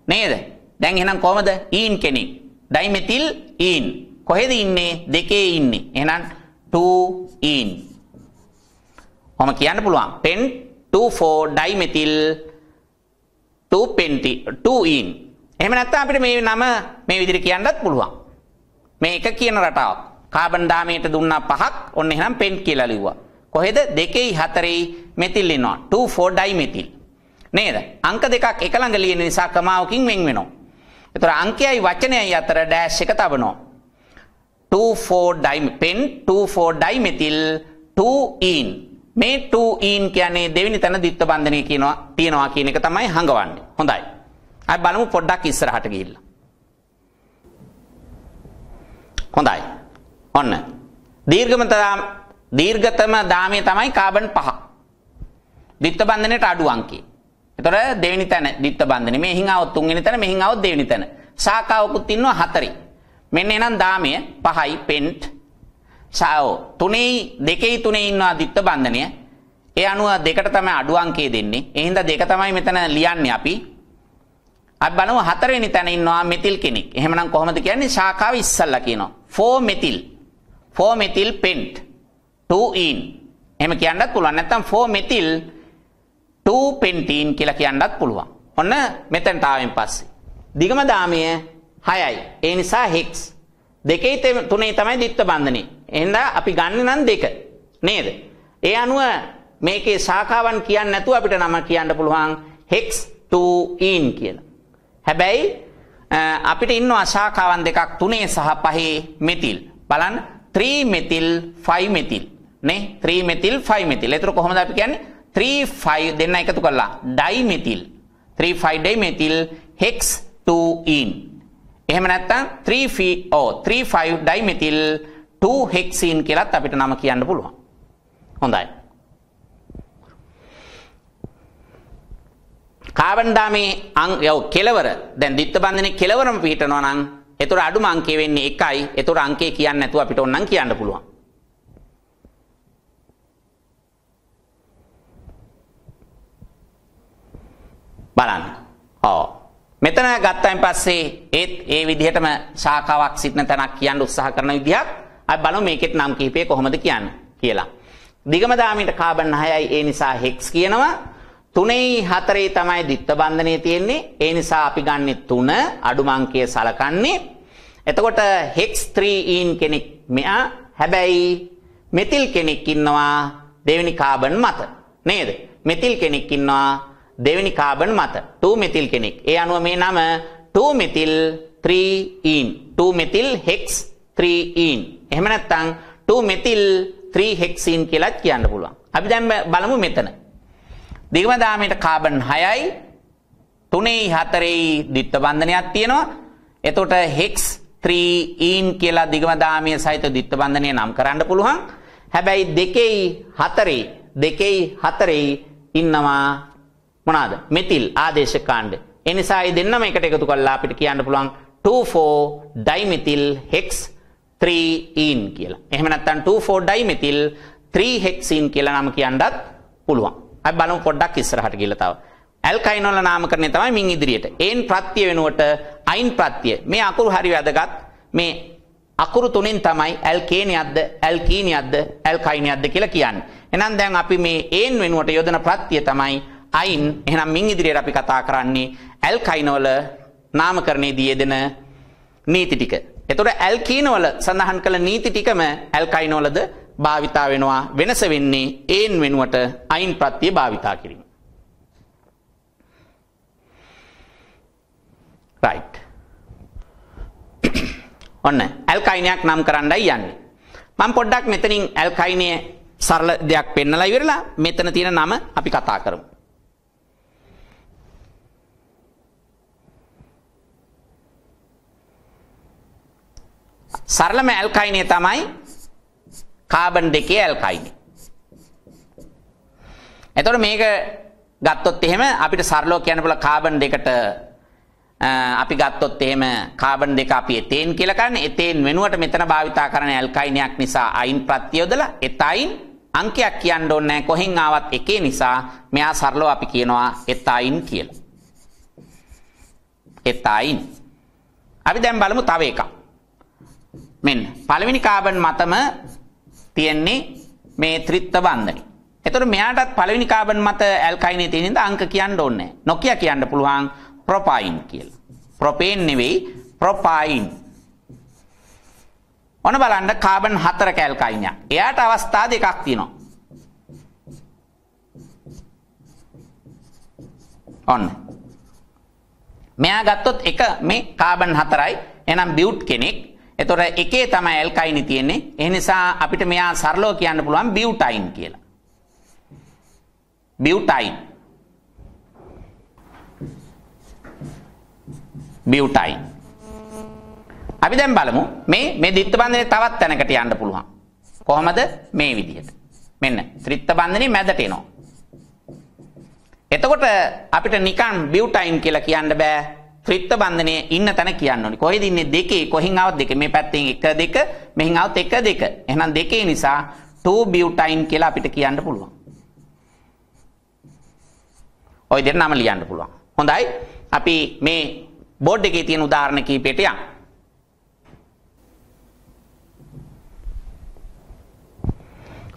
නේද? දැන් එහෙනම් කොහමද ඊන් කෙනෙක් ඩයිමෙතිල් ඊන් කොහෙද ඉන්නේ දෙකේ ඉන්නේ එහෙනම් 2 ඊන් ඔහම කියන්න පුළුවන් 10 2 4 ඩයිමෙතිල් 2 penti 2 ඊන් එහෙම නැත්නම් අපිට මේ නම මේ විදිහට කියන්නත් පුළුවන් මේ එක කියන රටාවක් කාබන් ඩාමයට දුන්නා පහක් ඔන්න එහෙනම් pent කියලා ලිව්වා කොහෙද දෙකේ හතරේ මෙතිල් එනවා 2 4 ඩයිමෙතිල් නේද අංක දෙකක් එක ළඟ ලියන නිසා කමාවකින් වෙන් වෙනවා එතකොට අංකයයි වචනයයි අතර ඩෑෂ් එක තබනවා. 24 ඩයිම පෙන් 24 ඩයිමෙතිල් 2ene මේ 2ene කියන්නේ දෙවෙනි තැන ද්විත්ව බන්ධනය කියනවා තියනවා කියන එක තමයි හංගවන්නේ. හොඳයි. අපි බලමු පොඩ්ඩක් ඉස්සරහට ගිහිල්ලා. හොඳයි. ඔන්න. දීර්ඝමතම දීර්ඝතම දාමේ තමයි කාබන් 5. ද්විත්ව බන්ධනයේට අඩු අංකේ. එතොට දෙවනි තැන දිත්ත බන්ධන මේ හිඟාවත් තුන්ගෙන තැන මෙහිඟාවත් දෙවනි තැන සාකාවකුත් ඉන්නවා හතරි මෙන්න එනම් දාමය පහයි පෙන්ට් සයෝ තුනේ දෙකෙයි තුනේ ඉන්නවා දිත්ත බන්ධනය ඒ අනුව දෙකට තම අඩුවන්කේ දෙන්නේ එහින්ද දෙක තමයි මෙතන ලියන්නේ අපි අපි බලමු හතරවෙනි තැන ඉන්නවා මෙතිල් කෙනෙක් එහෙමනම් කොහොමද කියන්නේ ශාකාව ඉස්සල්ලා කියනවා 4 මෙතිල් 4 මෙතිල් පෙන්ට් 2 in එහෙම කියන්නත් පුළුවන් නැත්නම් 4 මෙතිල් 2 පෙන්ටීන් කියලා කියන්නත් පුළුවන්. ඔන්න මෙතනට ආවෙන් පස්සේ. දිගම දාමය 6යි. ඒ නිසා හෙක්ස්. දෙකේ තුනේ තමයි ditth බන්ධනේ. එහෙනම් අපි ගන්න නම් දෙක. නේද? ඒ අනුව මේකේ ශාඛාවන් කියන්නේ නැතුව අපිට නම කියන්න පුළුවන් hex 2 in කියලා. හැබැයි අපිට ඉන්නවා ශාඛාවන් දෙකක් තුනේ සහ පහේ මෙතිල්. බලන්න 3 මෙතිල් 5 මෙතිල්. නේ 3 මෙතිල් 5 මෙතිල්. ඒතර කොහොමද අපි කියන්නේ? 35 දෙන්න එකතු කරලා ඩයිමෙතිල් 35 ඩයිමෙතිල් හෙක්ස් 2ඊන් එහෙම නැත්නම් 3 ඕ 35 ඩයිමෙතිල් 2 හෙක්සීන් කියලත් අපිට නම කියන්න පුළුවන් හොඳයි කාබන් ඩාමේ අං යෝ කෙලවර දැන් ditth බන්ධනේ කෙලවරම පිටනවා නම් එතකොට අඩුම අංකය වෙන්නේ 1යි එතකොට අංකය කියන්නේ නැතුව අපිට ඕනනම් කියන්න පුළුවන් බලන්න. ඔව්. මෙතන ගත්තයින් පස්සේ ඒත් ඒ විදිහටම ශාකාවක් සිටින තැනක් කියන්න උත්සාහ කරන විදිහක් අපි බලමු මේකෙත් නම් කිහිපය කොහොමද කියන්න කියලා. දිගම දාමීට කාබන් 6යි ඒ නිසා හෙක්ස් කියනවා. 3යි 4යි තමයි ද්විත්ව බන්ධනය තියෙන්නේ. ඒ නිසා අපි ගන්නෙ 3 අඩුම අංකය සලකන්නේ. එතකොට හෙක්ස් 3ඊන් කෙනෙක් මෙයා හැබැයි මෙතිල් කෙනෙක් ඉන්නවා දෙවෙනි කාබන් මත. නේද? මෙතිල් කෙනෙක් ඉන්නවා දෙවෙනි කාබන් මත 2 මෙතිල් කෙනෙක්. ඒ අනුව මේ නම 2 මෙතිල් 3 ඊන් 2 මෙතිල් හෙක්ස් 3 ඊන්. එහෙම නැත්නම් 2 මෙතිල් 3 හෙක්සීන් කියලාත් කියන්න පුළුවන්. අපි දැන් බලමු මෙතන. දිගමදාමයට කාබන් 6යි 3යි 4යි ද්විත්ව බන්ධනයක් තියෙනවා. එතකොට හෙක්ස් 3 ඊන් කියලා දිගමදාමයේ සහිත ද්විත්ව බන්ධනය නම් කරන්න පුළුවන්. හැබැයි 2යි 4යි 2යි 4යි ඉන්නවා මොනවාද? මෙතිල් ආදේශ කාණ්ඩ. ඒ නිසා මේ දෙන්නම එකට එකතු කරලා අපිට කියන්න පුළුවන් 24 dimethyl hex 3-in කියලා. එහෙම නැත්නම් 24 dimethyl 3 hexene කියලා නම කියන්නත් පුළුවන්. අපි බලමු පොඩ්ඩක් ඉස්සරහට ගිහලා තව. ඇල්කයින් වල නාමකරණය තමයි මින් ඉදිරියට. ඒන් ප්‍රත්‍ය වෙනුවට අයින් ප්‍රත්‍ය. මේ අකුරු හරි වැදගත්. මේ අකුරු තුනෙන් තමයි ඇල්කේනියක්ද ඇල්කීනියක්ද ඇල්කයිනියක්ද කියලා කියන්නේ. එහෙනම් දැන් අපි මේ ඒන් වෙනුවට යොදන ප්‍රත්‍ය තමයි අයින් එහෙනම් මින් ඉදිරියට අපි කතා කරන්නේ ඇල්කයින වල නාමකරණයේදී යෙදෙන නීති ටික. එතකොට ඇල්කීන වල සඳහන් කළ නීති ටිකම ඇල්කයින වලද භාවිතා වෙනවා වෙනස වෙන්නේ ඒන් වෙනුවට අයින් ප්‍රත්‍යය භාවිතා කිරීම. right ඔන්න ඇල්කයිනයක් නම් කරන්නයි යන්නේ මම පොඩ්ඩක් මෙතනින් ඇල්කයිනයේ සරල දෙයක් පෙන්නලා ඉවරලා මෙතන තියෙන නම අපි කතා කරමු සරලම ඇල්කයිනය තමයි කාබන් දෙකේ ඇල්කයිනය. එතකොට මේක ගත්තොත් එහෙම අපිට සරලව කියන්න පුළුවන් කාබන් දෙකට අපි ගත්තොත් එහෙම කාබන් දෙක අපි එතේන් කියලා ගන්න. එතේන් වෙනුවට මෙතන භාවිතා කරන ඇල්කයිනයක් නිසා අයින් ප්‍රත්‍ය යොදලා එතයින් අංකයක් කියන්න ඕනේ නැහැ. කොහෙන් ආවත් එකේ නිසා මෙයා සරලව අපි කියනවා එතයින් කියලා. එතයින්. අපි දැන් බලමු තව එකක්. මෙන්න පළවෙනි කාබන් මතම තියෙන්නේ මේ ත්‍රිත්ව බන්ධනේ. එතකොට මෙයාටත් පළවෙනි කාබන් මත ඇල්කයිනේ තියෙන නිසා අංක කියන්න ඕනේ නැහැ. නොකිය කියන්න පුළුවන් ප්‍රොපයින් කියලා. ප්‍රොපේන් නෙවෙයි ප්‍රොපයින්. ඔන්න බලන්න කාබන් 4 කැල්කයින්ය. එයාට අවස්ථා දෙකක් තියෙනවා. ඔන්න. මෙයා ගත්තොත් එක මේ කාබන් 4යි. එහෙනම් බියුට් කෙනෙක් එතොර එකේ තමයි ඇල්කයිනි තියෙන්නේ. ඒ නිසා අපිට මෙයා සරලව කියන්න පුළුවන් බියුටයින් කියලා. බියුටයින්. බියුටයින්. අපි දැන් බලමු මේ මේ ත්‍රිත්ත බන්ධනේ තවත් තැනකට යන්න පුළුවන්. කොහොමද? මේ විදිහට. මෙන්න ත්‍රිත්ත බන්ධනේ මැදට එනවා. එතකොට අපිට නිකන් බියුටයින් කියලා කියන්න බෑ. ත්‍රිත්ව බන්ධනයේ ඉන්න තැන කියන්න ඕනේ. කොහෙද ඉන්නේ දෙකේ? කොහෙන් આવත් දෙකේ? මේ පැත්තෙන් 1 2 මෙහෙන් આવත් 1 2. එහෙනම් දෙකේ නිසා 2 butane කියලා අපිට කියන්න පුළුවන්. ওই දෙන්න නම ලියන්න පුළුවන්. හොඳයි. අපි මේ බෝඩ් එකේ තියෙන උදාහරණ කීපයට යමු.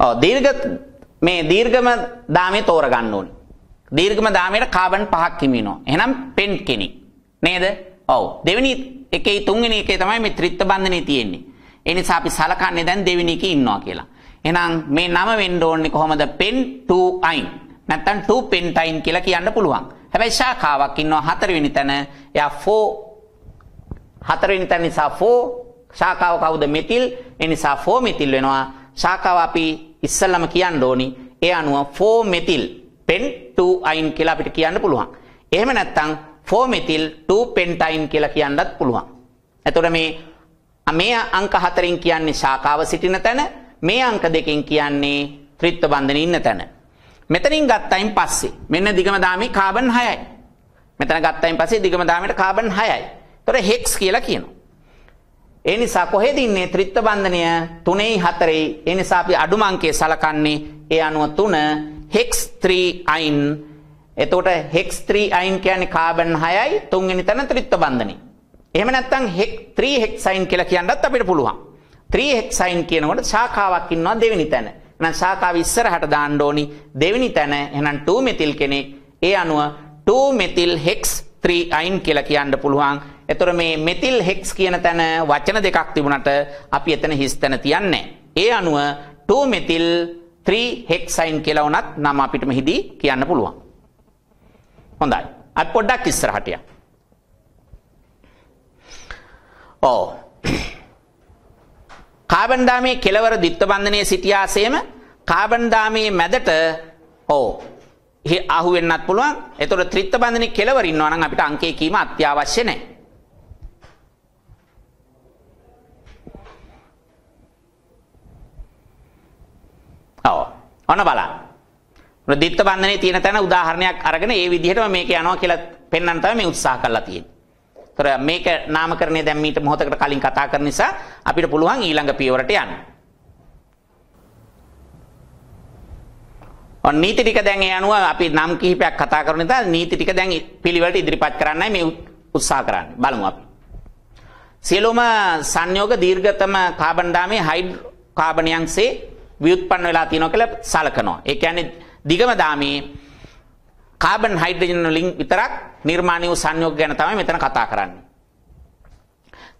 ඔව් දීර්ඝ මේ දීර්ඝම දාමේ තෝරගන්න ඕනේ. දීර්ඝම දාමේට කාබන් පහක් හිමිනවා. එහෙනම් පෙන්ට් කෙනෙක්. නේද? ඔව්. දෙවෙනි එකේ තුන්වෙනි එකේ තමයි මේ ත්‍රිත්ව බන්ධනේ තියෙන්නේ. ඒ නිසා අපි සලකන්නේ දැන් දෙවෙනි එකේ ඉන්නවා කියලා. එහෙනම් මේ නම වෙන්න ඕනේ කොහොමද? pen 2in. නැත්තම් 2 pentine කියලා කියන්න පුළුවන්. හැබැයි ශාඛාවක් ඉන්නවා හතරවෙනි තැන. එයා 4 හතරවෙනි තැන නිසා 4 ශාඛාව කවුද? මෙතිල්. ඒ නිසා 4 මෙතිල් වෙනවා. ශාඛාව අපි ඉස්සල්ලාම කියන්න ඕනි. ඒ අනුව 4 මෙතිල් pen 2in කියලා අපිට කියන්න පුළුවන්. එහෙම නැත්තම් ෆෝමෙතිල් 2 පෙන්ටයින් කියලා කියන්නත් පුළුවන්. එතකොට මේ මේ අංක හතරෙන් කියන්නේ ශාකාව සිටින තැන, මේ අංක දෙකෙන් කියන්නේ ත්‍රිත්ව බන්ධනේ ඉන්න තැන. මෙතනින් ගත්තයින් පස්සේ මෙන්න දිගම දාමේ කාබන් 6යි. මෙතන ගත්තයින් පස්සේ දිගම දාමේට කාබන් 6යි. එතකොට හෙක්ස් කියලා කියනවා. ඒ නිසා කොහෙද ඉන්නේ ත්‍රිත්ව බන්ධනය 3යි 4යි. ඒ නිසා අපි අඩුම අංකය සලකන්නේ ඒ අනුව 3 හෙක්ස් 3 අයින් එතකොට හෙක්ස් 3 අයින් කියන්නේ කාබන් 6යි තුන්වෙනි තැන ත්‍රිත්ව බන්ධනය. එහෙම නැත්නම් හෙක් 3 හෙක්සයින් කියලා කියන්නත් අපිට පුළුවන්. 3 හෙක්සයින් කියනකොට ශාඛාවක් ඉන්නවා දෙවෙනි තැන. එහෙනම් ශාඛාව ඉස්සරහට දාන්න ඕනි දෙවෙනි තැන. එහෙනම් 2 මෙතිල් කෙනෙක්. ඒ අනුව 2 මෙතිල් හෙක්ස් 3 අයින් කියලා කියන්න පුළුවන්. එතකොට මේ මෙතිල් හෙක්ස් කියන තැන වචන දෙකක් තිබුණට අපි එතන හිස් තැන තියන්නේ. ඒ අනුව 2 මෙතිල් 3 හෙක්සයින් කියලා වුණත් නම අපිට මෙහිදී කියන්න පුළුවන්. හොඳයි. අපි පොඩ්ඩක් ඉස්සරහට යමු. ඔව්. කාබන් දාමේ කෙලවර ද්විත්ව බන්ධනයේ සිටියාseම කාබන් දාමේ මැදට ඔව් අහු වෙන්නත් පුළුවන්. ඒතකොට ත්‍රිත්ව බන්ධනයේ කෙලවර ඉන්නවා නම් අපිට අංකය කීම අත්‍යවශ්‍ය නැහැ. ඔව්. ඔන්න බලන්න. දිත්ත බන්ධනේ තියෙන තැන උදාහරණයක් අරගෙන ඒ විදිහටම මේක යනවා කියලා පෙන්වන්න තමයි මේ උත්සාහ කරලා තියෙන්නේ. ඒතර මේක නාමකරණය දැන් මීට මොහොතකට කලින් කතා කරන නිසා අපිට පුළුවන් ඊළඟ පියවරට යන්න. ඔන්න නීති ටික දැන් ඒ අනුව අපි නම් කිහිපයක් කතා කරන නිසා නීති ටික දැන් පිළිවෙලට ඉදිරිපත් කරන්නයි මේ උත්සාහ කරන්නේ. බලමු අපි. සියලුම සංයෝග දීර්ඝතම කාබන් ඩාමේ හයිඩ්‍රෝ කාබනයන්සේ ව්‍යුත්පන්න වෙලා තියෙනවා කියලා සලකනවා. ඒ කියන්නේ දිගම දාමේ කාබන් හයිඩ්‍රජන් වලින් විතරක් නිර්මාණය වූ සංයෝග ගැන තමයි මෙතන කතා කරන්නේ.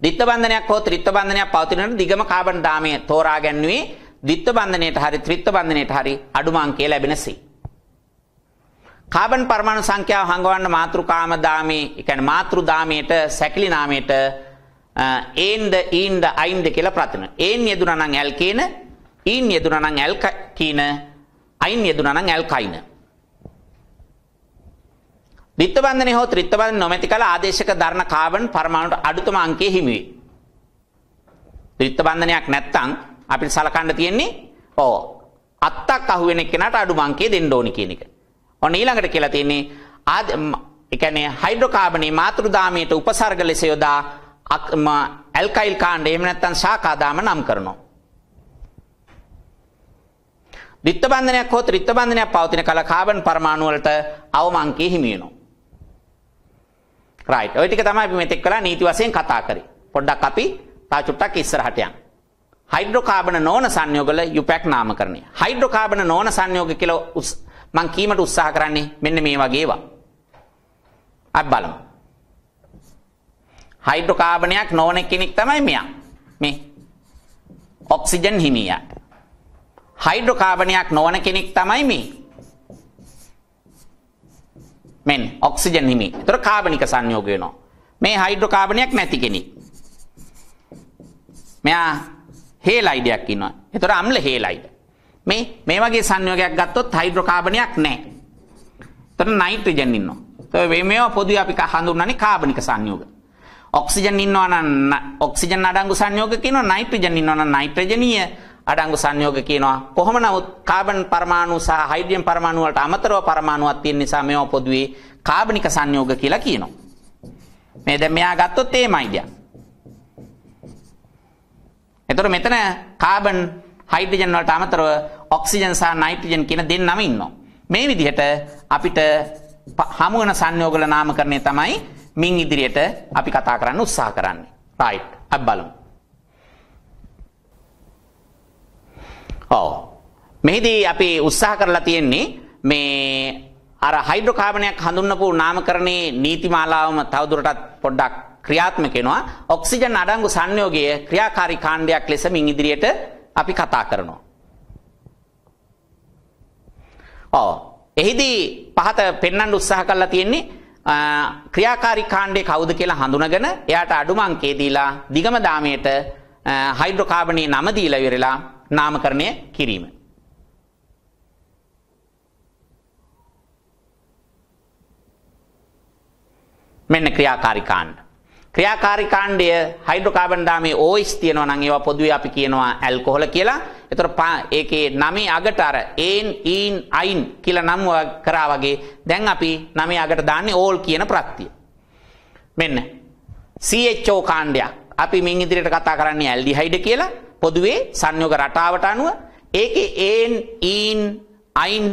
ද්විත්ව බන්ධනයක් හෝ ත්‍රිත්ව බන්ධනයක් පවතිනකොට දිගම කාබන් දාමයේ තෝරා ගැන්වුවේ ද්විත්ව බන්ධනයට හරි ත්‍රිත්ව බන්ධනයට හරි අඩුම අංකය ලැබෙනසේ. කාබන් පරමාණු සංඛ්‍යාව හංගවන්න මාතෘකාම දාමේ, ඒ කියන්නේ මාතෘ දාමයට සැකිලි නාමයට ඒන්ද ඊන්ද අයින්ද කියලා ප්‍රතින. ඒන් යෙදුනා නම් ඇල්කේන, ඊන් යෙදුනා නම් ඇල්කීන අයින් යෙදුනා නම් ඇල්කයින. ත්‍රිත්ව බන්ධනේ හෝ ත්‍රිත්ව බන්ධන නොමැති කල ආදේශක ධර්ණ කාබන් පරමාණුට අඩුතම අංකයේ හිමි වේ. ත්‍රිත්ව බන්ධනයක් නැත්තම් අපිට සලකන්න තියෙන්නේ ඕ අත්තක් අහු වෙන කෙනාට අඩුම අංකයේ දෙන්න ඕනි කියන එක. ඔන්න ඊළඟට කියලා තියෙන්නේ ආ ඒ කියන්නේ හයිඩ්‍රෝකාබනයේ මාතෘ දාමයට උපසර්ග ලෙස යොදා ඇල්කයිල් කාණ්ඩ එහෙම නැත්නම් ශාකා දාම නම් කරනවා. ත්‍රිත්ව බන්ධනයක් හෝ ත්‍රිත්ව බන්ධනයක් පවතින කල කාබන් පරමාණු වලට අවමංකය හිමි වෙනවා. රයිට්. ඔය ටික තමයි අපි මෙතෙක් කළා නීති වශයෙන් කතා කරේ. පොඩ්ඩක් අපි තව චුට්ටක් ඉස්සරහට යමු. හයිඩ්‍රෝකාබන නොවන සංයෝගවල යුපැක් නාමකරණය. හයිඩ්‍රෝකාබන නොවන සංයෝග කියලා මං කීමට උත්සාහ කරන්නේ මෙන්න මේ වගේ ඒවා. අපි බලමු. හයිඩ්‍රෝකාබනයක් නොවන කෙනෙක් තමයි මෙයා. මේ ඔක්සිජන් හිමියා. හයිඩ්‍රෝකාර්බනයක් නොවන කෙනෙක් තමයි මේ. මෙන්න ඔක්සිජන් හිමි. ඒතර කාබනික සංයෝග වෙනවා. මේ හයිඩ්‍රෝකාර්බනයක් නැති කෙනෙක්. මෙයා හේලයිඩයක් ඉන්නවා. ඒතර අම්ල හේලයිඩ. මේ මේ වගේ සංයෝගයක් ගත්තොත් හයිඩ්‍රෝකාර්බනයක් නැහැ. ඒතර නයිට්‍රජන් ඉන්නවා. ඒතර මේවා පොදුවේ අපි හඳුන්වන්නේ කාබනික සංයෝග. ඔක්සිජන් ඉන්නවා නම් ඔක්සිජන් අඩංගු සංයෝග කියනවා නයිට්‍රජන් ඉන්නවා නම් නයිට්‍රජනීය අඩංගු සංයෝග කියනවා. කොහොම නමුත් කාබන් පරමාණු සහ හයිඩ්‍රජන් පරමාණු වලට අමතරව පරමාණුවක් තියෙන නිසා මේවා පොදුවේ කාබනික සංයෝග කියලා කියනවා. මේ දැන් මෙයා ගත්තොත් එමයි ගියා. එතකොට මෙතන කාබන් හයිඩ්‍රජන් වලට අමතරව ඔක්සිජන් සහ නයිට්‍රජන් කියන දෙන්නම ඉන්නවා. මේ විදිහට අපිට හමු වෙන සංයෝග වල නාමකරණය තමයි මින් ඉදිරියට අපි කතා කරන්න උත්සාහ කරන්නේ. රයිට්. අපි බලමු. ඔව්. මෙහිදී අපි උත්සාහ කරලා තියෙන්නේ මේ අර හයිඩ්‍රෝකාබනයක් හඳුන්වපු නාමකරණයේ නීතිමාලාවම තවදුරටත් පොඩ්ඩක් ක්‍රියාත්මක වෙනවා. ඔක්සිජන් අඩංගු සංයෝගය ක්‍රියාකාරී කාණ්ඩයක් ලෙස මින් ඉදිරියට අපි කතා කරනවා. ඔව්. එහිදී පහත පෙන්වන්න උත්සාහ කරලා තියෙන්නේ ක්‍රියාකාරී කාණ්ඩේ කවුද කියලා හඳුනගෙන එයාට අඩුම අංකය දීලා දිගම දාමයට හයිඩ්‍රෝකාබනයේ නම දීලා ඉවරලා නාමකරණය කිරීම. මෙන්න ක්‍රියාකාරිකාණ්ඩ. ක්‍රියාකාරිකාණ්ඩය හයිඩ්‍රෝකාබන් දාමේ OH තියෙනවා නම් ඒවා පොදුවේ අපි කියනවා ඇල්කොහොල කියලා. ඒතර ඒකේ නමේ අගට අර ඒන් ඊන් අයින් කියලා නම් කරා වගේ දැන් අපි නමේ අගට දාන්නේ ඕල් කියන ප්‍රත්‍යය. මෙන්න CHO කාණ්ඩයක්. අපි මින් ඉදිරියට කතා කරන්නේ ඇල්ඩිහයිඩ් කියලා. පොදුවේ සංයෝග රටාවට අනුව ඒකේ ඒන් ඊන් අයින්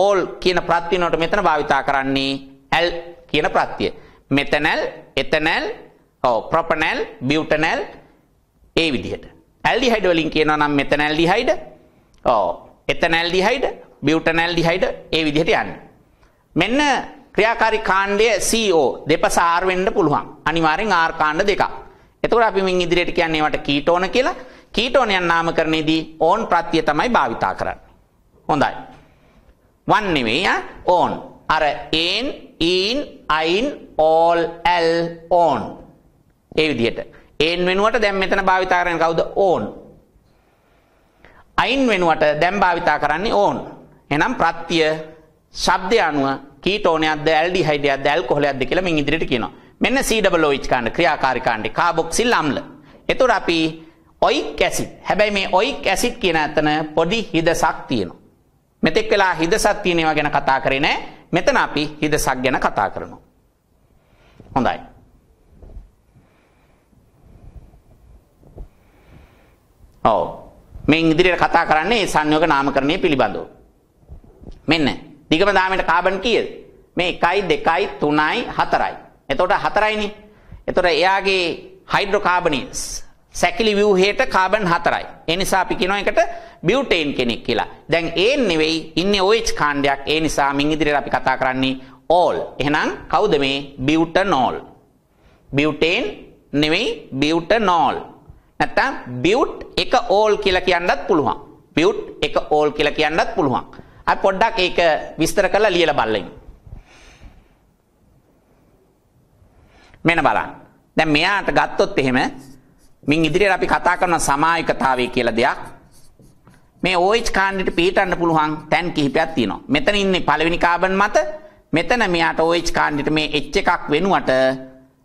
ඕල් කියන ප්‍රත්‍යනට මෙතන භාවිතා කරන්නේ ඇල් කියන ප්‍රත්‍යය. මෙතනල් එතනල් ඔව් ප්‍රොපනල් බියුටනල් ඒ විදිහට. ඇල්ඩිහයිඩ් වලින් කියනවා නම් මෙතනල් ඩිහයිඩ් ඔව් එතනල් ඩිහයිඩ් බියුටනල් ඩිහයිඩ් ඒ විදිහට යන්නේ. මෙන්න ක්‍රියාකාරී කාණ්ඩය CO දෙපස R වෙන්න පුළුවන්. අනිවාර්යෙන් R කාණ්ඩ දෙකක්. එතකොට අපි මින් ඉදිරියට කියන්නේ ඒවට කීටෝන කියලා. කීටෝනයන් නාමකරණයේදී ඕන් ප්‍රත්‍යය තමයි භාවිතා කරන්නේ. හොඳයි. වන් නෙවෙයි ඕන්. අර ඒන්, ඊන්, අයින්, ඕල්, ඇල්, ඕන්. ඒ විදිහට. ඒන් වෙනුවට දැන් මෙතන භාවිතා කරන්නේ කවුද? ඕන්. අයින් වෙනුවට දැන් භාවිතා කරන්නේ ඕන්. එහෙනම් ප්‍රත්‍ය ශබ්දය අනුව කීටෝනයක්ද, ඇල්ඩිහයිඩයක්ද, ඇල්කොහොලයක්ද කියලා මින් ඉදිරියට කියනවා. මෙන්න COOH කාණ්ඩ ක්‍රියාකාරී කාණ්ඩේ කාබොක්සිල් අම්ල. එතකොට අපි ඔයික් ඇසිඩ්. හැබැයි මේ ඔයික් ඇසිඩ් කියන අතන පොඩි හිදසක් තියෙනවා. මෙතෙක් වෙලා හිදසක් තියෙන ඒවා ගැන කතා කරේ නෑ. මෙතන අපි හිදසක් ගැන කතා කරනවා. හොඳයි. ඔව්. මේ ඉදිරියට කතා කරන්නේ සංයෝග නාමකරණය පිළිබඳව. මෙන්න. දිගම දාමයට කාබන් කීයද? මේ 1 2 3 4යි. එතකොට 4යිනේ. එතකොට එයාගේ හයිඩ්‍රෝකාබනීස් සැකිලි ව්‍යුහයට කාබන් 4යි. ඒ නිසා අපි කියනවා ඒකට බියුටේන් කෙනෙක් කියලා. දැන් ඒ නෙවෙයි ඉන්නේ OH කාණ්ඩයක්. ඒ නිසා මින් ඉදිරියට අපි කතා කරන්නේ ඕල්. එහෙනම් කවුද මේ බියුටනෝල්? බියුටේන් නෙවෙයි බියුටනෝල්. නැත්තම් බියුට් එක ඕල් කියලා කියන්නත් පුළුවන්. බියුට් එක ඕල් කියලා කියන්නත් පුළුවන්. අපි පොඩ්ඩක් ඒක විස්තර කරලා ලියලා බලමු. මෙන්න බලන්න. දැන් මෙයාට ගත්තොත් එහෙම මින් ඉදිරියට අපි කතා කරන සමායකතාවය කියලා දෙයක් මේ OH කාණ්ඩයට පිටන්න පුළුවන් තැන් කිහිපයක් තියෙනවා. මෙතන ඉන්නේ පළවෙනි කාබන් මත මෙතන මෙයාට OH කාණ්ඩයට මේ H එකක් වෙනුවට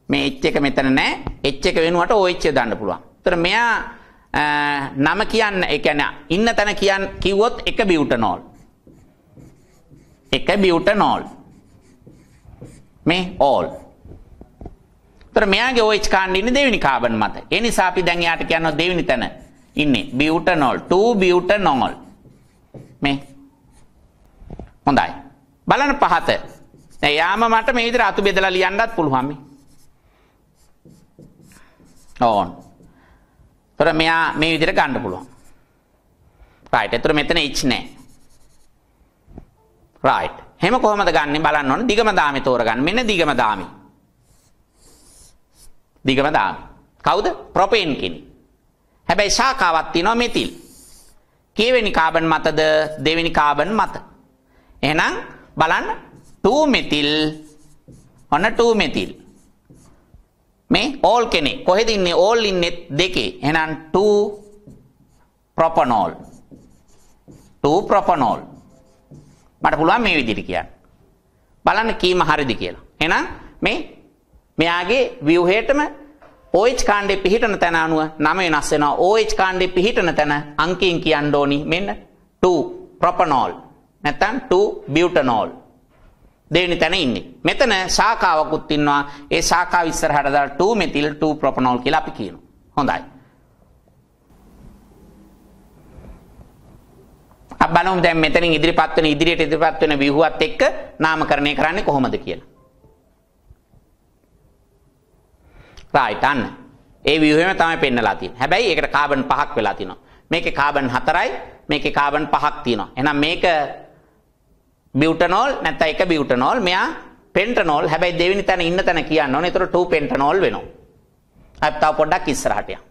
මේ H එක මෙතන නැහැ. H එක වෙනුවට OH එක දාන්න පුළුවන්. ඒතර මෙයා නම කියන්න ඒ කියන්නේ ඉන්න තැන කියන්න කිව්වොත් එක බියුටනෝල්. එක බියුටනෝල්. මේ all තොර මෙයාගේ OH කාණ්ඩ ඉන්නේ දෙවෙනි කාබන් මත. ඒ නිසා අපි දැන් එයාට කියනවා දෙවෙනි තැන ඉන්නේ බියුටනෝල් 2 බියුටනෝල්. මේ හොඳයි. බලන්න පහත. දැන් යාම මට මේ විදිහට අතු බෙදලා ලියන්නත් පුළුවන් මේ. ඕන. තොර මෙයා මේ විදිහට ගන්න පුළුවන්. රයිට්. ඒතර මෙතන H නැහැ. රයිට්. එහෙම කොහොමද ගන්නෙ බලන්න ඕන. දිගම දාමේ තෝරගන්න. මෙන්න දිගම දාමේ. දිගම දාමි. කවුද? ප්‍රොපේන් කෙනෙක්. හැබැයි ශාඛාවක් තියෙනවා මෙතිල්. කීවෙනි කාබන් මතද? දෙවෙනි කාබන් මත. එහෙනම් බලන්න 2 මෙතිල් ඔන්න 2 මෙතිල් මේ ඕල් කෙනෙක් කොහෙද ඉන්නේ ඕල් ඉන්නේ දෙකේ එහෙනම් 2 ප්‍රොපනෝල් 2 ප්‍රොපනෝල් මට පුළුවන් මේ විදිහට කියන්න බලන්න කීම හරිද කියලා එහෙනම් මේ මෙයාගේ ව්‍යවහයටම OH කාණ්ඩේ පිහිටන තැන අනුව නම වෙනස් වෙනවා. OH කාණ්ඩේ පිහිටන තැන අංකයෙන් කියන්න ඕනි මෙන්න 2 propanol නැත්නම් 2 butanol දෙවෙනි තැන ඉන්නේ. මෙතන ශාඛාවකුත් ඉන්නවා. ඒ ශාඛාව ඉස්සරහට දාලා 2 methyl 2 propanol කියලා අපි කියනවා. හොඳයි. අපි බලමු දැන් මෙතනින් ඉදිරිපත් වෙන ඉදිරියට ඉදිරිපත් වෙන ව්‍යුහවත් එක්ක නාමකරණය කරන්නේ කොහොමද කියලා. රයිට් අන්න. ඒ ව්‍යුහෙම තමයි පෙන්නලා තියෙන්නේ. හැබැයි ඒකට කාබන් පහක් වෙලා තිනවා. මේකේ කාබන් හතරයි, මේකේ කාබන් පහක් තියෙනවා. එහෙනම් මේක බියුටනෝල් නැත්නම් එක බියුටනෝල්, මෙයා පෙන්ටනෝල්. හැබැයි දෙවෙනි තැන ඉන්න තැන කියන්න ඕනේ. ඒතර 2 පෙන්ටනෝල් වෙනවා. අපි තව පොඩ්ඩක් ඉස්සරහට යමු.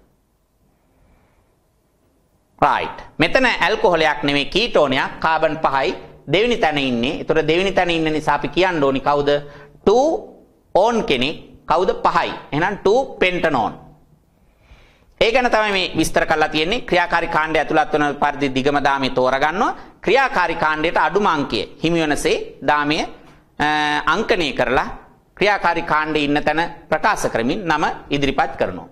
රයිට්. මෙතන ඇල්කොහොලයක් නෙමෙයි කීටෝනයක්, කාබන් පහයි දෙවෙනි තැන ඉන්නේ. ඒතර දෙවෙනි තැන ඉන්න නිසා අපි කියන්න ඕනි කවුද? 2 ඕන් කෙනෙක් කවුද 5යි. එහෙනම් 2 පෙන්ටනෝන්. ඒ ගැන තමයි මේ විස්තර කරලා තියෙන්නේ. ක්‍රියාකාරී කාණ්ඩය ඇතුළත් වන පරිදි දිගම දාමේ තෝරගන්නවා. ක්‍රියාකාරී කාණ්ඩයට අඩුම අංකය හිමි වෙනසේ දාමයේ අංකණය කරලා ක්‍රියාකාරී කාණ්ඩේ ඉන්න තැන ප්‍රකාශ කරමින් නම ඉදිරිපත් කරනවා.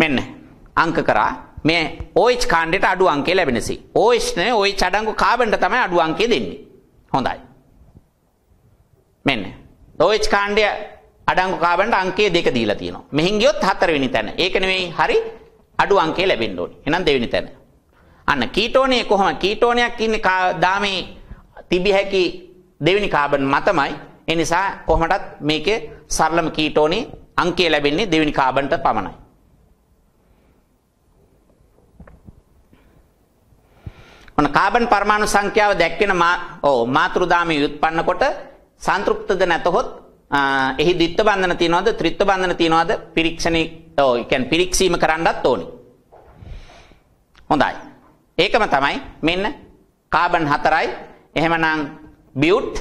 මෙන්න අංක කරා මේ OH කාණ්ඩයට අඩු අංකය ලැබෙනසේ. OH නේ OH අඩංගු කාබන්ට තමයි අඩු අංකය දෙන්නේ. හොඳයි. මෙන්න දෝයිච් කාණ්ඩය අඩංගු කාබන්ට අංකය දෙක දීලා තියෙනවා. මෙහින් ගියොත් හතරවෙනි තැන. ඒක නෙවෙයි හරි අඩු අංකය ලැබෙන්න ඕනේ. එහෙනම් දෙවෙනි තැන. අන්න කීටෝනේ කොහොම කීටෝනයක් ඉන්නේ දාමේ තිබිය හැකි දෙවෙනි කාබන් මතමයි. ඒ නිසා කොහොමඩත් මේකේ සරලම කීටෝනේ අංකය ලැබෙන්නේ දෙවෙනි කාබන්ට පමණයි. ඔන්න කාබන් පරමාණු සංඛ්‍යාව දැක්කෙන මා ඔව් මාතෘදාමයේ උත්පන්න කොට සංතෘප්තද නැතහොත් එහි ද්විත්ව බන්ධන තියනවද ත්‍රිත්ව බන්ධන තියනවද පිරික්ෂණේ ඔව් ඒ කියන්නේ පිරික්සීම කරන්නත් ඕනේ. හොඳයි. ඒකම තමයි මෙන්න කාබන් 4යි එහෙමනම් බියුට්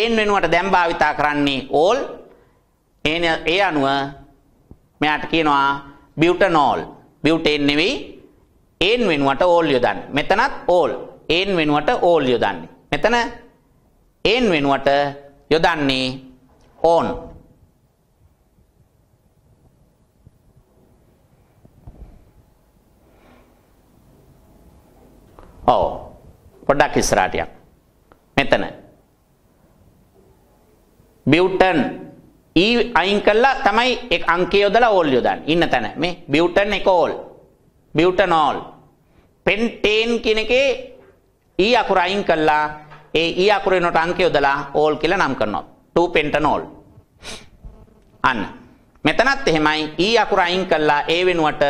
ඒන් වෙනුවට දැන් භාවිතා කරන්නේ ඕල් ඒන ඒ අනුව මෙයාට කියනවා බියුටනෝල් බියුටේන් නෙවෙයි ඒන් වෙනුවට ඕල් යොදන්නේ. මෙතනත් ඕල් ඒන් වෙනුවට ඕල් යොදන්නේ. මෙතන එන් වෙනුවට යොදන්නේ ඕන්. ඔව්. පොඩ්ඩක් ඉස්සරහට යන්න. මෙතන. බියුටන් E අයින් කළා තමයි එක් අංකය යොදලා ඕල් යොදන්නේ. ඉන්න තැන මේ බියුටන් එක ඕල්. බියුටනෝල්. පෙන්ටේන් කියන එකේ E අකුර අයින් කළා ඒ ඊ අකුරේනට අංක යොදලා ඕල් කියලා නම් කරනවා. 2 pentanol. අන්න. මෙතනත් එහෙමයි ඊ අකුර අයින් කළා ඒ වෙනුවට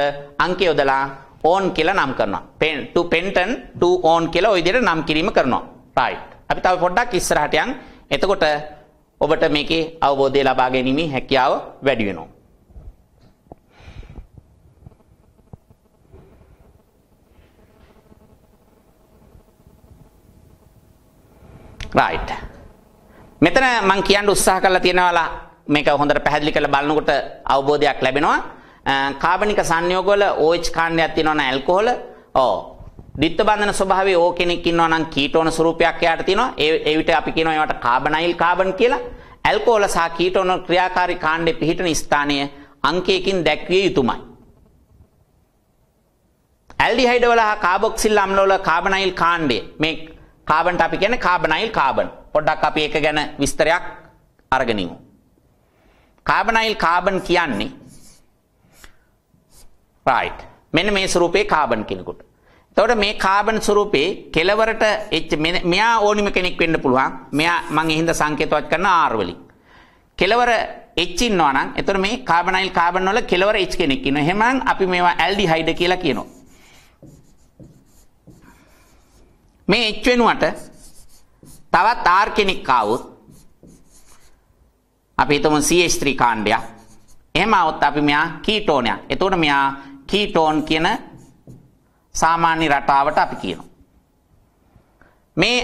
අංක යොදලා ඕන් කියලා නම් කරනවා. pen 2 pentan 2 ඕන් කියලා ওই විදිහට නම් කිරීම කරනවා. right. අපි තව පොඩ්ඩක් ඉස්සරහට යන්. එතකොට ඔබට මේකේ අවබෝධය ලබා ගැනීම හැකියාව වැඩි වෙනවා. රයිට්. මෙතන මම කියන්න උත්සාහ කරලා තියෙනවා මේක හොඳට පැහැදිලි කරලා බලනකොට අවබෝධයක් ලැබෙනවා. කාබනික සංයෝග වල OH කාණ්ඩයක් තියෙනවා නම් ඇල්කොහොල. ඔව්. ද්විත්ව බන්ධන ස්වභාවයේ O කෙනෙක් ඉන්නවා නම් කීටෝන ස්වරූපයක් එයාට තියෙනවා. ඒ ඒ විට අපි කියනවා ඒවට කාබනයිල් කාබන් කියලා. ඇල්කොහොල සහ කීටෝන ක්‍රියාකාරී කාණ්ඩේ පිහිටන ස්ථානය අංකයකින් දැක්විය යුතුමයි. ඇල්ඩිහයිඩ් වල හා කාබොක්සිල් අම්ල වල කාබනයිල් කාණ්ඩය මේ කාබන්ට අපි කියන්නේ කාබනයිල් කාබන්. පොඩ්ඩක් අපි ඒක ගැන විස්තරයක් අරගෙනමු. කාබනයිල් කාබන් කියන්නේ right. මෙන්න මේ ස්වරූපේ කාබන් කෙනෙකුට. එතකොට මේ කාබන් ස්වරූපේ කෙලවරට මෙයා ඕනිම කෙනෙක් වෙන්න පුළුවන්. මෙයා මම එහෙනම් සංකේතවත් කරන R වලින්. කෙලවර H ඉන්නවා නම් එතකොට මේ කාබනයිල් කාබන් වල කෙලවර H කෙනෙක් ඉන්නවා. එහෙනම් අපි මේවා ඇල්ඩිහයිඩ් කියලා කියනවා. මේ h වෙනුවට තවත් r කෙනෙක් ආවොත් අපි හිතමු CH3 කාණ්ඩයක්. එහෙම આવොත් අපි මෙයා කීටෝනයක්. එතකොට මෙයා කීටෝන් කියන සාමාන්‍ය රටාවට අපි කියනවා. මේ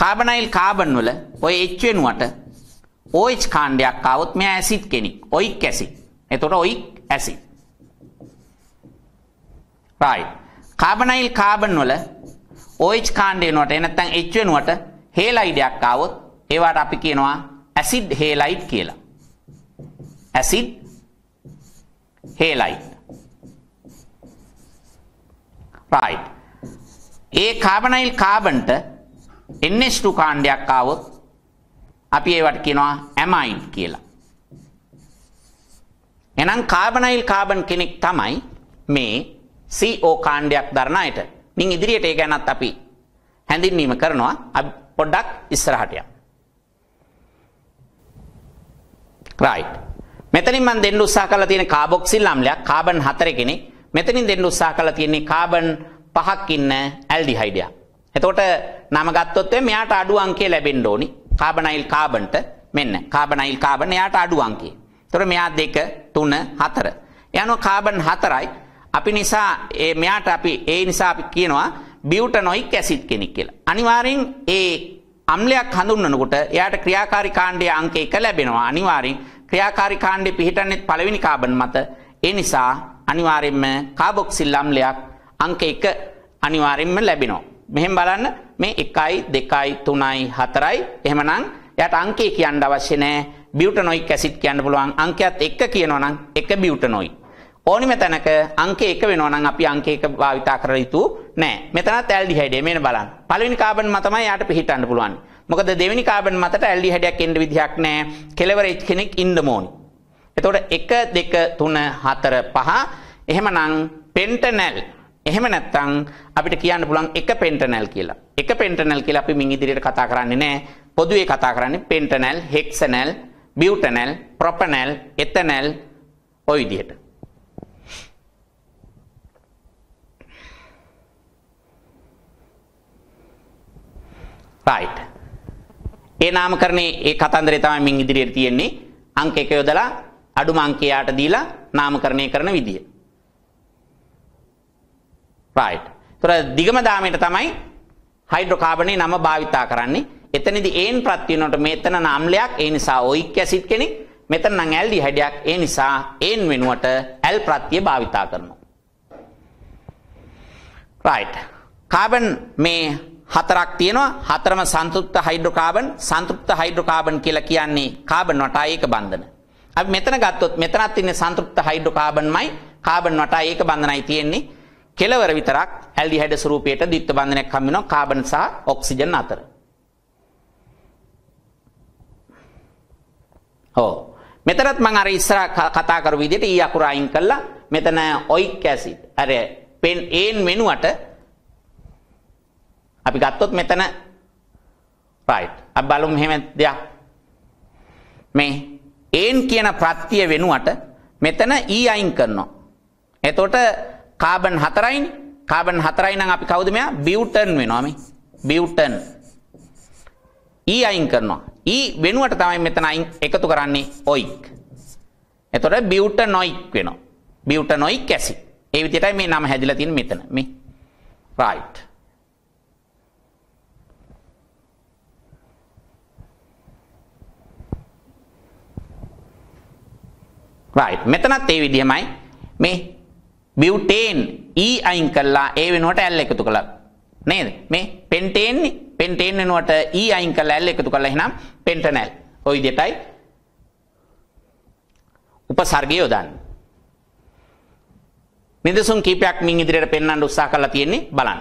කාබනයිල් කාබන් වල ඔය H වෙනුවට OH කාණ්ඩයක් આવොත් මෙයා ඇසිඩ් කෙනෙක්. Oic acid. එතකොට oic acid. right. Carbonyl carbon වල OH කාණ්ඩ වෙනුවට එනත්තම් H වෙනුවට හේලයිඩයක් ආවොත් ඒවට අපි කියනවා ඇසිඩ් හේලයිඩ් කියලා. ඇසිඩ් හේලයිඩ්. right. ඒ කාබනයිල් කාබන්ට NH2 කාණ්ඩයක් ආවොත් අපි ඒවට කියනවා ඇමයින් කියලා. එහෙනම් කාබනයිල් කාබන් කෙනෙක් තමයි මේ CO කාණ්ඩයක් දරන අයට. මින් ඉදිරියට ඒ ගැනත් අපි හැඳින්වීම කරනවා. අපි පොඩ්ඩක් ඉස්සරහට යමු. right. මෙතනින් මම දෙන්න උත්සාහ කරලා තියෙන කාබොක්සිල් අම්ලයක් කාබන් 4 කෙනේ. මෙතනින් දෙන්න උත්සාහ කරලා තියෙන්නේ කාබන් 5ක් ඉන්න ඇල්ඩිහයිඩයක්. එතකොට නම ගත්තොත් මෙයාට අඩු අංකය ලැබෙන්න ඕනි. කාබනයිල් කාබන්ට මෙන්න කාබනයිල් කාබන් එයාට අඩු අංකය. එතකොට මෙයා 2 3 4. යනවා කාබන් 4යි අපි නිසා ඒ මෙයාට අපි ඒ නිසා අපි කියනවා බියුටනොයික් ඇසිඩ් කෙනෙක් කියලා. අනිවාර්යෙන් ඒ අම්ලයක් හඳුන්වනකොට එයාට ක්‍රියාකාරී කාණ්ඩයේ අංක 1 ලැබෙනවා. අනිවාර්යෙන් ක්‍රියාකාරී කාණ්ඩේ පිහිටන්නේ පළවෙනි කාබන් මත. ඒ නිසා අනිවාර්යෙන්ම කාබොක්සිල් අම්ලයක් අංක 1 අනිවාර්යෙන්ම ලැබෙනවා. මෙහෙන් බලන්න මේ 1යි 2යි 3යි 4යි එහෙමනම් එයාට අංකේ කියන්න අවශ්‍ය නැහැ. බියුටනොයික් ඇසිඩ් කියන්න පුළුවන්. අංකයක් 1 කියනවනම් 1 බියුටනොයික් ඕනිම තැනක අංක 1 වෙනවා නම් අපි අංක 1 භාවිතා කරලා යුතු නෑ. මෙතනත් ඇල්ඩිහයිඩ් මේන බලන්න. පළවෙනි කාබන් ම තමයි යාට පිහිටන්න පුළුවන්. මොකද දෙවෙනි කාබන් මතට ඇල්ඩිහයිඩයක් එන්න විදිහක් නෑ. කෙලවර කෙනෙක් ඉන්න ඕනි. එතකොට 1 2 3 4 5 එහෙමනම් පෙන්ටනල් එහෙම නැත්නම් අපිට කියන්න පුළුවන් එක පෙන්ටනල් කියලා. එක පෙන්ටනල් කියලා අපි මින් ඉදිරියට කතා කරන්නේ නෑ. පොදුවේ කතා කරන්නේ පෙන්ටනල්, හෙක්සනල්, බියුටනල්, ප්‍රොපනල්, එතනල් ඔය විදිහට. රයිට්. ඒ නාමකරණේ ඒ කතන්දරය තමයි මින් ඉදිරියට තියෙන්නේ. අංක 1 යොදලා අඩුම අංකයට දීලා නාමකරණය කරන විදිය. රයිට්. ඒතර දිගම දාමයට තමයි හයිඩ්‍රෝකාබනේ නම භාවිතා කරන්නේ. එතනදී ඒන් ප්‍රත්‍ය වෙනකොට මෙතන නාම්ලයක් ඒ නිසා ඔයික් ඇසිඩ් කෙනෙක් මෙතන නම් ඇල්ඩිහයිඩයක් ඒ නිසා ඒන් වෙනුවට ඇල් ප්‍රත්‍ය භාවිතා කරනවා. රයිට්. කාබන් මේ හතරක් තියෙනවා. හතරම සංතෘප්ත හයිඩ්‍රෝකාබන්. සංතෘප්ත හයිඩ්‍රෝකාබන් කියලා කියන්නේ කාබන් වටා ඒක බන්ධන. අපි මෙතන ගත්තොත් මෙතනත් ඉන්නේ සංතෘප්ත හයිඩ්‍රෝකාබන්මයි කාබන් වටා ඒක බන්ධනයි තියෙන්නේ. කෙලවර විතරක් ඇල්ඩිහයිඩ් ස්වරූපයට ද්විත්ව බන්ධනයක් හම් වෙනවා කාබන් සහ ඔක්සිජන් අතර. ඔව්. මෙතනත් මම අර ඉස්සර කතා කරපු විදිහට ඊ අකුර අයින් කළා. මෙතන ඔයික් ඇසිඩ් අර පෙන් ඒන් වෙනුවට අපි ගත්තොත් මෙතන right. අපි බලමු මෙහෙම දෙයක්. මේ en කියන ප්‍රත්‍ය වෙනුවට මෙතන e අයින් කරනවා. එතකොට කාබන් 4යිනේ. කාබන් 4යි නම් අපි කවුද මෙයා? බියුටන් වෙනවා මේ. බියුටන්. e අයින් කරනවා. e වෙනුවට තමයි මෙතන අයින් එකතු කරන්නේ ඔයික්. එතකොට බියුටනොයික් වෙනවා. බියුටනොයික් ඇසිඩ්. ඒ විදිහටයි මේ නම හැදිලා තියෙන්නේ මෙතන. මේ right. right මෙතනත් ඒ විදිහමයි මේ බියුටේන් E අයින් කළා ඒ වෙනුවට L එකතු කළා නේද මේ පෙන්ටේන් පෙන්ටේන් වෙනුවට E අයින් කළා L එකතු කළා එහෙනම් පෙන්ටනල් ওই විදිහටයි උපසර්ගය යොදන්නේ නිදසුන් කීපයක් මින් ඉදිරියට පෙන්වන්න උත්සාහ කරලා තියෙන්නේ බලන්න.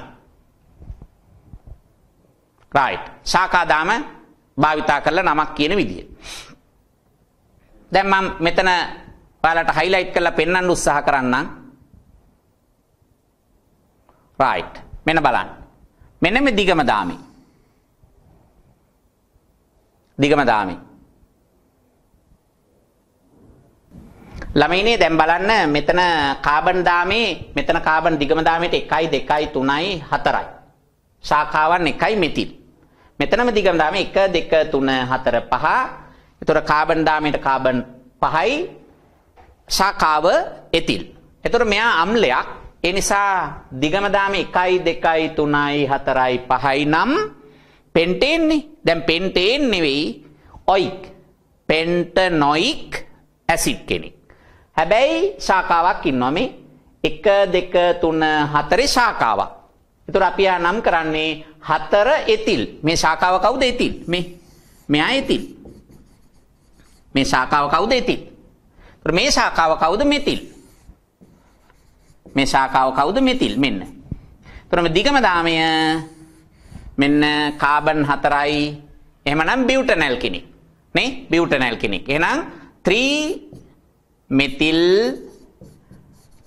right ශාකාදාම භාවිතා කරලා නමක් කියන විදිය. දැන් මම මෙතන ඔයාලට highlight කරලා පෙන්වන්න උත්සාහ කරන්නම්. right මෙන්න බලන්න. මෙන්න මේ දිගම දාමි. දිගම දාමි. ළමයිනේ දැන් බලන්න මෙතන කාබන් දාමේ මෙතන කාබන් දිගම දාමේට 1යි 2යි 3යි 4යි. ශාඛාවන් 1යි මෙතින්. මෙතනම දිගම දාමේ 1 2 3 4 5. ඒතර කාබන් දාමේට කාබන් 5යි ශාකාව එතිල්. එතකොට මෙයා අම්ලයක්. ඒ නිසා දිගම දාම 1 2 3යි 4යි 5යි නම් පෙන්ටේන් නේ. දැන් පෙන්ටේන් නෙවෙයි ඔයික්. පෙන්ටනොයික් ඇසිඩ් කෙනෙක්. හැබැයි ශාකාවක් ඉන්නවා මේ 1 2 3 4 ශාකාවක්. ඒතර අපි ආ නම් කරන්නේ 4 එතිල්. මේ ශාකාව කවුද එතිල්? මේ මෙයා එතිල්. මේ ශාකාව කවුද එතිල්? මේ ශාකාව කවුද මෙතිල්? මේ ශාකාව කවුද මෙතිල් මෙන්න. එතකොට මේ දිගම දාමය මෙන්න කාබන් 4යි එහෙමනම් බියුටනල් කෙනෙක්. නේ? බියුටනල් කෙනෙක්. එහෙනම් 3 මෙතිල්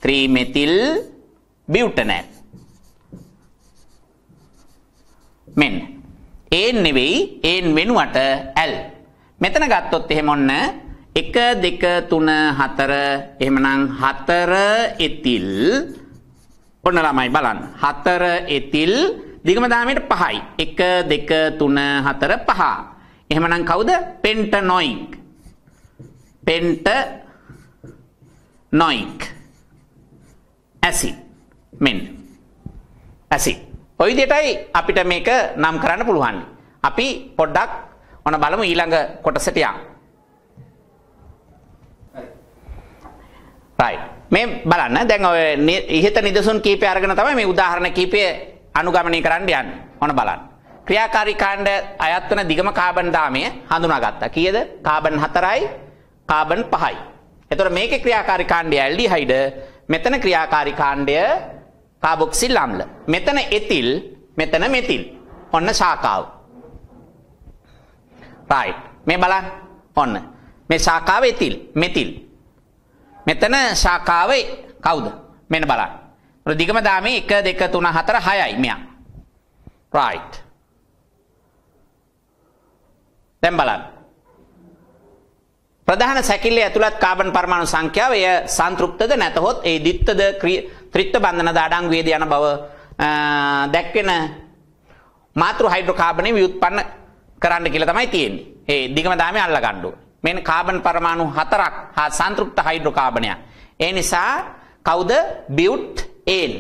3 මෙතිල් බියුටනල්. මෙන්න. ඒන් නෙවෙයි ඒන් වෙනුවට L. මෙතන ගත්තොත් එහෙම ඔන්න 1 2 3 4 එහෙමනම් 4 එතිල් ඔන්න ළමයි බලන්න 4 එතිල් දිගම දාමයට 5යි 1 2 3 4 5 එහෙමනම් කවුද පෙන්ටනොයික් පෙන්ට නොයික් ඇසිඩ් මෙන්න ඇසිඩ් ඔය විදිහටයි අපිට මේක නම් කරන්න පුළුවන්. අපි පොඩ්ඩක් ඔන බලමු ඊළඟ කොටසට යමු. right මේ බලන්න දැන් ඔය ඉහත නිදසුන් කීපය අරගෙන තමයි මේ උදාහරණ කීපය අනුගමනය කරන්න යන්නේ ඔන්න බලන්න ක්‍රියාකාරී කාණ්ඩ අයත් වන දිගම කාබන් දාමය හඳුනාගත්තා කීයද කාබන් 4යි කාබන් 5යි එතකොට මේකේ ක්‍රියාකාරී කාණ්ඩය ඇල්ඩිහයිඩ් මෙතන ක්‍රියාකාරී කාණ්ඩය කාබොක්සිල් අම්ල මෙතන එතිල් මෙතන මෙතිල් ඔන්න ශාකාව right මේ බලන්න ඔන්න මේ ශාකාව එතිල් මෙතිල් මෙතන ශාකාවේ කවුද? මෙන්න බලන්න. දිගම දාමේ 1 2 3 4 6යි මෙයා. right. දැන් බලන්න. ප්‍රධාන සැකිල්ල ඇතුළත් කාබන් පරමාණු සංඛ්‍යාව එය සංතෘප්තද නැතහොත් ඒ ditthද ත්‍රිත්ව බන්ධනද අඩංගුවේද යන බව දැක්වෙන මාතෘ හයිඩ්‍රෝකාබනේ ව්‍යුත්පන්න කරන්න කියලා තමයි තියෙන්නේ. ඒ දිගම දාමේ අල්ල ගන්න ඕනේ. මෙන්න කාබන් පරමාණු 4ක් හා සංතෘප්ත හයිඩ්‍රෝකාබනයක්. ඒ නිසා කවුද බියුට් ඒන්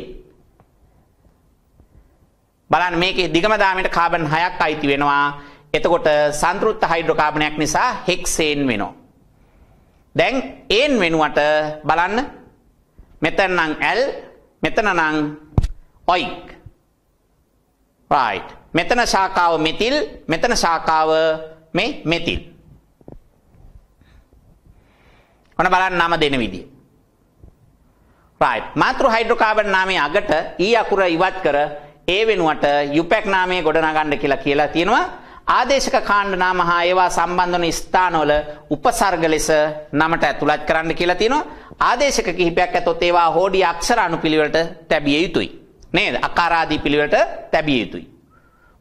බලන්න මේකේ දිගම දාමයට කාබන් 6ක් අයිති වෙනවා. එතකොට සංතෘප්ත හයිඩ්‍රෝකාබනයක් නිසා හෙක්සේන් වෙනවා. දැන් ඒන් වෙනුවට බලන්න මෙතන නම් L මෙතන නම් ඔයික් right මෙතන ශාකාව මෙතිල් මෙතන ශාකාව මේ මෙතිල් ඔන්න බලන්න නම දෙන විදිය. රයිට්. මාතෘ හයිඩ්‍රෝකාබන් නාමයේ අගට ඊ අකුර ඉවත් කර ඒ වෙනුවට යුපැක් නාමයේ ගොඩනගන්න කියලා කියලා තියෙනවා. ආදේශක කාණ්ඩ නාම හා ඒවා සම්බන්ධ වන ස්ථානවල උපසර්ග ලෙස නමට ඇතුළත් කරන්න කියලා තියෙනවා. ආදේශක කිහිපයක් ඇතොත් ඒවා හෝඩි අක්ෂර අනුපිළිවෙලට තැබිය යුතුයි. නේද? අකාරාදී පිළිවෙලට තැබිය යුතුයි.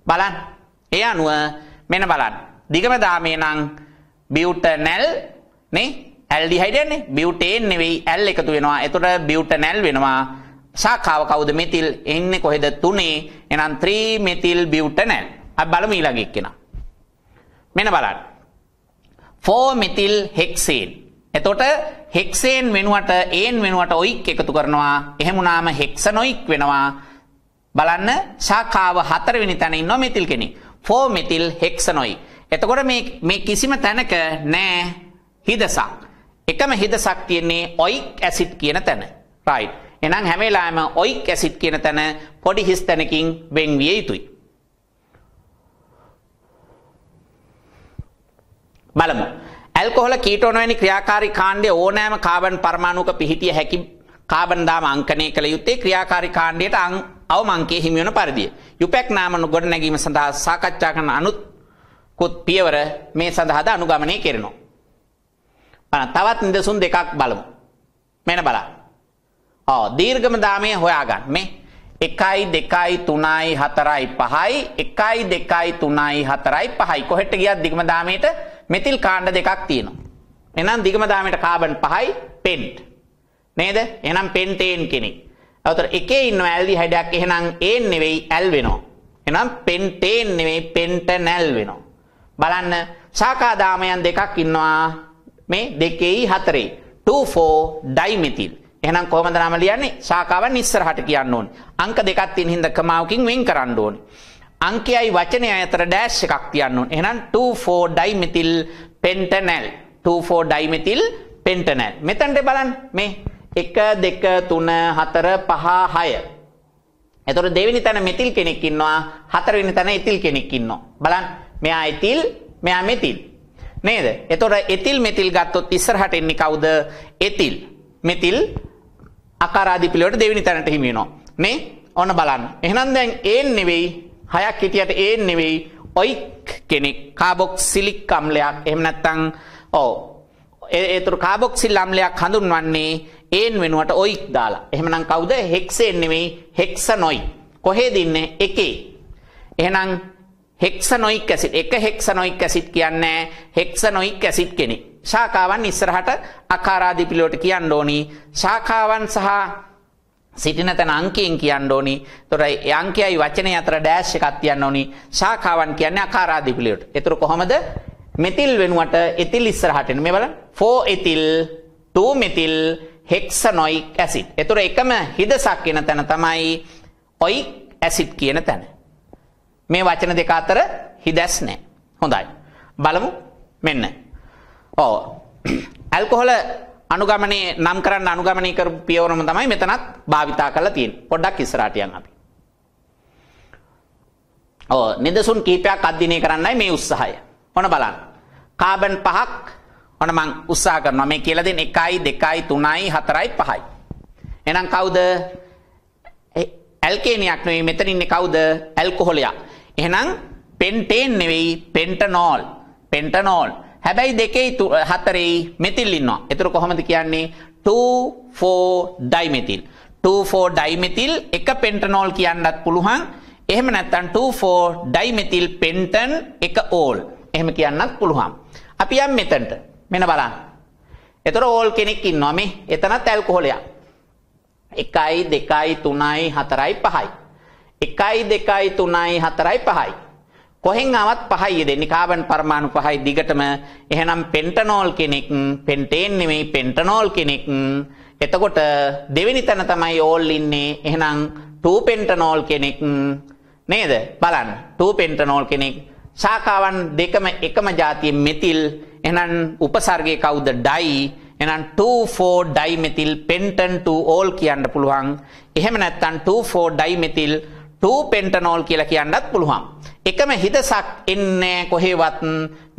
බලන්න. ඒ අනුව මෙන්න බලන්න. දිගම දාමේ නම් බියුටනල් නේ ඇල්ඩිහයිඩන්නේ බියුටේන් නෙවෙයි ඇල් එකතු වෙනවා. එතකොට බියුටනැල් වෙනවා. සාඛාව කවුද මෙතිල් එන්නේ කොහෙද තුනේ එහෙනම් 3 මෙතිල් බියුටනැල් අපි බලමු ඊළඟ එක්කෙනා මෙන්න බලන්න 4 මෙතිල් හෙක්සේන් එතකොට හෙක්සේන් වෙනුවට ඒන් වෙනුවට ඔයික් එකතු කරනවා එහෙම වුණාම හෙක්සනොයික් වෙනවා බලන්න ශාඛාව 4 වෙනි තැන ඉන්නවා මෙතිල් කෙනෙක් 4 මෙතිල් හෙක්සනොයික් එතකොට මේ මේ කිසිම තැනක නෑ හිදසක් එකම හිදසක් තියෙන්නේ ඔයික් ඇසිට් කියන තැන. රයිට්. එහෙනම් හැම වෙලාවෙම ඔයික් ඇසිට් කියන තැන පොඩි හිස් තැනකින් වෙන් විය යුතුයි. බලමු. ඇල්කොහොල කීටෝන වැනි ක්‍රියාකාරී කාණ්ඩයේ ඕනෑම කාබන් පරමාණුක පිහිටිය හැකි කාබන් දාම අංකණය කළ යුත්තේ ක්‍රියාකාරී කාණ්ඩයට අවමංකයේ හිමි වන පරිදි. යුපැක් නාම ගොඩනැගීම සඳහා සාකච්ඡා කරන අනුත් කුත් පියවර මේ සඳහාද අනුගමනය කෙරෙනවා. තවත් නිදසුන් දෙකක් බලමු. මෙන්න බලන්න. ඔව් දීර්ඝම දාමය හොයාගන්න. මේ 1යි 2යි 3යි 4යි 5යි 1යි 2යි 3යි 4යි 5යි කොහෙට ගියත් දිගම දාමයට මෙතිල් කාණ්ඩ දෙකක් තියෙනවා. එහෙනම් දිගම දාමයට කාබන් 5යි පෙන්ට්. නේද? එහෙනම් පෙන්ටේන් කෙනෙක්. අවතර එකේ ඉන්න ඇල්ඩිහයිඩයක් එහෙනම් ඒ නෙවෙයි ඇල් වෙනවා. එහෙනම් පෙන්ටේන් නෙවෙයි පෙන්ටනල් වෙනවා. බලන්න සාකාදාමයන් දෙකක් ඉන්නවා මේ දෙකේයි හතරේ 24 ඩයිමෙතිල්. එහෙනම් කොහොමද නම ලියන්නේ? ශාඛාවන් ඉස්සරහට කියන්න ඕනේ. අංක දෙකක් තියෙන හින්දා කමාවකින් වෙන් කරන්න ඕනේ. අංකයයි වචනයයි අතර ඩෑෂ් එකක් තියන්න ඕනේ. එහෙනම් 24 ඩයිමෙතිල් පෙන්ටනල් 24 ඩයිමෙතිල් පෙන්ටනල්. මෙතනට බලන්න මේ 1 2 3 4 5 6 එතකොට දෙවෙනි තැන මෙතිල් කෙනෙක් ඉන්නවා හතරවෙනි තැන එතිල් කෙනෙක් ඉන්නවා බලන්න මෙයා එතිල් මෙයා මෙතිල් නේද? එතකොට එතිල් මෙතිල් ගත්තොත් ඉස්සරහට එන්නේ කවුද? එතිල්. මෙතිල් අකාරාදී පිළිවෙලට දෙවෙනි තැනට හිමි වෙනවා. නේ? ඔන්න බලන්න. එහෙනම් දැන් ඒන් නෙවෙයි හයක් හිටියට ඒන් නෙවෙයි ඔයික් කෙනෙක් කාබොක්සිලික් අම්ලයක් එහෙම නැත්නම් ඔව් ඒතර කාබොක්සිල් අම්ලයක් හඳුන්වන්නේ ඒන් වෙනුවට ඔයික් දාලා. එහෙමනම් කවුද? හෙක්සේන් නෙවෙයි හෙක්සනොයි. කොහෙද ඉන්නේ? එකේ. එහෙනම් හෙක්සනොයික් ඇසිඩ් එක හෙක්සනොයික් ඇසිඩ් කියන්නේ හෙක්සනොයික් ඇසිඩ් කෙනෙක්. ශාඛාවන් ඉස්සරහට අකාරාදි පිළිවෙලට කියන්න ඕනි. ශාඛාවන් සහ සිටින තැන අංකයෙන් කියන්න ඕනි. ඒතොර ඒ අංකයයි වචනේ අතර ඩෑෂ් එකක් තියන්න ඕනි. ශාඛාවන් කියන්නේ අකාරාදි පිළිවෙලට. ඒතොර කොහමද? මෙතිල් වෙනුවට එතිල් ඉස්සරහට එන. මේ බලන්න. 4 එතිල් 2 මෙතිල් හෙක්සනොයික් ඇසිඩ්. ඒතොර එකම හිදසක් වෙන තැන තමයි ඔයික් ඇසිඩ් කියන තැන. මේ වචන දෙක අතර හිදැස් නැහැ. හොඳයි. බලමු මෙන්න. ඔව්. ඇල්කොහොල අනුගමනයේ නම් කරන්න අනුගමනය කරපු පියවරම තමයි මෙතනත් භාවිතා කරලා තියෙන්නේ. පොඩ්ඩක් ඉස්සරහට යන්න අපි. ඔව් නිදසුන් කීපයක් අධ්‍යයනය කරන්නයි මේ උත්සාහය. ඔන්න බලන්න. කාබන් පහක් ඔන්න මං උත්සාහ කරනවා මේ කියලා දෙන්නේ 1යි 2යි 3යි 4යි 5යි. එහෙනම් කවුද? ඇල්කේනියක් නෙවෙයි මෙතන ඉන්නේ කවුද? ඇල්කොහොලයා. එහෙනම් පෙන්ටේන් නෙවෙයි පෙන්ටනෝල් පෙන්ටනෝල් හැබැයි දෙකේ හතරේ මෙතිල් ඉන්නවා. එතකොට කොහොමද කියන්නේ 2 4 ඩයිමෙතිල්. 2 4 ඩයිමෙතිල් එක පෙන්ටනෝල් කියන්නත් පුළුවන්. එහෙම නැත්නම් 2 4 ඩයිමෙතිල් පෙන්ටන් එක ඕල්. එහෙම කියන්නත් පුළුවන්. අපි යම් මෙතනට. මෙන්න බලන්න. එතකොට ඕල් කෙනෙක් ඉන්නවා මේ. එතනත් ඇල්කොහොලයක්. 1යි 2යි 3යි 4යි 5යි. එකයි දෙකයි තුනයි හතරයි පහයි. කොහෙන් ආවත් පහයි දෙන්නේ කාබන් පරමාණු පහයි දිගටම එහෙනම් පෙන්ටනෝල් කෙනෙක් පෙන්ටේන් නෙමෙයි පෙන්ටනෝල් කෙනෙක් එතකොට දෙවෙනි තැන තමයි ඕල් ඉන්නේ එහෙනම් 2 පෙන්ටනෝල් කෙනෙක් නේද බලන්න 2 පෙන්ටනෝල් කෙනෙක් ශාකාවන් දෙකම එකම જાතියේ මෙතිල් එහෙනම් උපසර්ගයේ කවුද ඩයි එහෙනම් 24 ඩයිමෙතිල් පෙන්ටන් 2 ඕල් කියන්න පුළුවන් එහෙම නැත්නම් 24 ඩයිමෙතිල් 2 2 පෙන්ටනෝල් කියලා කියන්නත් පුළුවන්. එකම හිතසක් එන්නේ කොහෙවත්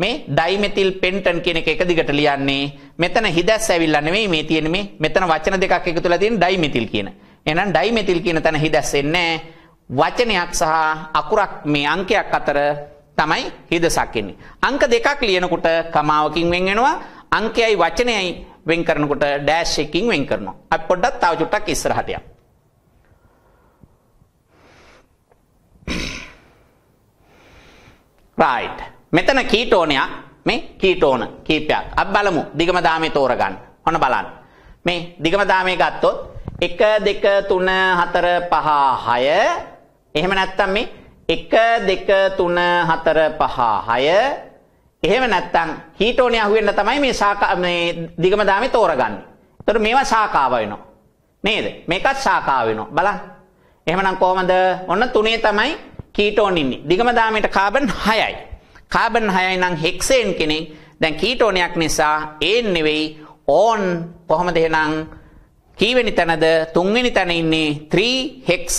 මේ ඩයිමෙතිල් පෙන්ටන් කියන එක එක දිගට ලියන්නේ. මෙතන හිදස් ඇවිල්ලා නෙමෙයි මේ තියෙන්නේ මේ. මෙතන වචන දෙකක් එකතු වෙලා තියෙන ඩයිමෙතිල් කියන. එහෙනම් ඩයිමෙතිල් කියන තැන හිදස් එන්නේ වචනයක් සහ අකුරක් මේ අංකයක් අතර තමයි හිදසක් එන්නේ. අංක දෙකක් ලියනකොට කමාවකින් වෙන් වෙනවා. අංකයයි වචනයයි වෙන් කරනකොට ඩෑෂ් එකකින් වෙන් කරනවා. අපි පොඩ්ඩක් තව චුට්ටක් ඉස්සරහට යමු. රයිට්. [coughs] මෙතන කීටෝනයක් මේ කීටෝන කීපයක්. අපි බලමු දිගම දාමේ තෝරගන්න. ඔන්න බලන්න. මේ දිගම දාමේ ගත්තොත් 1 2 3 4 5 6 එහෙම නැත්නම් මේ 1 2 3 4 5 6 එහෙම නැත්නම් කීටෝනේ අහුවෙන්න තමයි මේ සාකා මේ දිගම දාමේ තෝරගන්නේ. ඒතර මේවා සාකාව වෙනවා. නේද? මේකත් සාකාව වෙනවා. බලන්න. එහෙමනම් කොහමද? ඔන්න තුනේ තමයි කීටෝන් ඉන්නේ. දිගම දාමයට කාබන් 6යි. කාබන් 6යි නම් හෙක්සේන් කෙනෙක්. දැන් කීටෝනයක් නිසා ඒන් නෙවෙයි ඕන් කොහොමද එහෙනම් කීවෙනි තැනද තුන්වෙනි තැන ඉන්නේ 3 හෙක්ස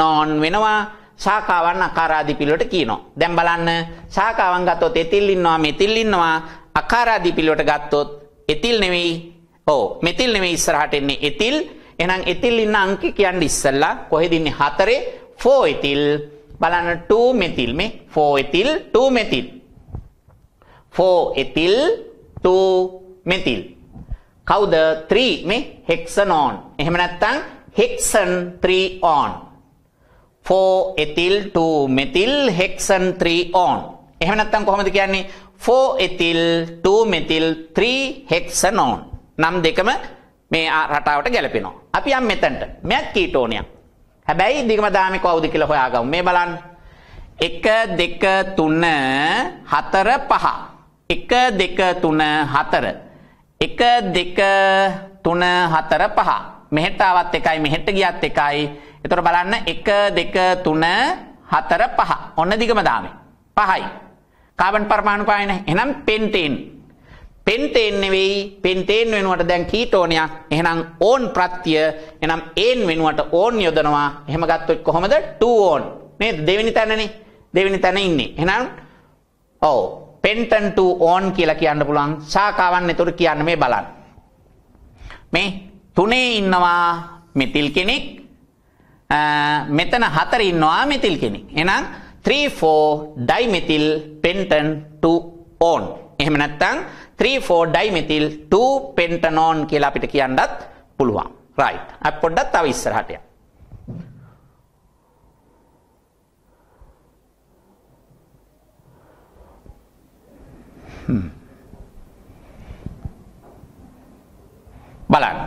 නෝන් වෙනවා ශාකාවන් අකාරාදි පිළිවෙලට කියනවා. දැන් බලන්න ශාකාවන් ගත්තොත් එතිල් ඉන්නවා මෙතිල් ඉන්නවා අකාරාදි පිළිවෙලට ගත්තොත් එතිල් නෙවෙයි ඔව් මෙතිල් නෙවෙයි ඉස්සරහට එන්නේ එතිල් එහෙනම් එතිල් ඉන්න අංක කියන්න ඉස්සෙල්ලා කොහෙද ඉන්නේ හතරේ 4 එතිල් බලන්න 2 මෙතිල් මේ 4 එතිල් 2 මෙතිල් 4 එතිල් 2 මෙතිල් කවුද 3 මේ හෙක්සනෝන් එහෙම නැත්නම් හෙක්සන් 3 on 4 ethyl 2 methyl hexan 3 on එහෙම නැත්නම් කොහොමද කියන්නේ 4 ethyl 2 methyl 3 hexanone නම් දෙකම මේ රටාවට ගැලපෙනවා. අපි යම් මෙතනට. මෙයක් කීටෝනියක්. හැබැයි දිගමදාමි කවුද කියලා හොයාගමු. මේ බලන්න. 1 2 3 4 5. 1 2 3 4. 1 2 3 4 5. මෙහෙට ආවත් එකයි මෙහෙට ගියත් එකයි. එතකොට බලන්න 1 2 3 4 5. ඔන්න දිගමදාමි. 5යි. කාබන් පරමාණු පායනේ. එහෙනම් පෙන්ටේන් පෙන්ටේන් නෙවෙයි පෙන්ටේන් වෙනුවට දැන් කීටෝනයක් එහෙනම් ඕන් ප්‍රත්‍ය එනම් ඒන් වෙනුවට ඕන් යොදනවා එහෙම ගත්තොත් කොහොමද 2 ඕන් නේද දෙවෙනි තැනනේ දෙවෙනි තැන ඉන්නේ එහෙනම් ඔව් පෙන්ටන් 2 ඕන් කියලා කියන්න පුළුවන් ශාකාවන් එතකොට කියන්න මේ බලන්න මේ තුනේ ඉන්නවා මෙතිල් කෙනෙක් මෙතන හතර ඉන්නවා මෙතිල් කෙනෙක් එහෙනම් 3 4 ඩයිමෙතිල් පෙන්ටන් 2 ඕන් එහෙම නැත්නම් 3 4 ඩයිමෙතිල් 2 පෙන්ටනෝන් කියලා අපිට කියන්නත් පුළුවන්. රයිට්. අපි පොඩ්ඩක් තව ඉස්සරහට යමු. Hmm. බලන්න.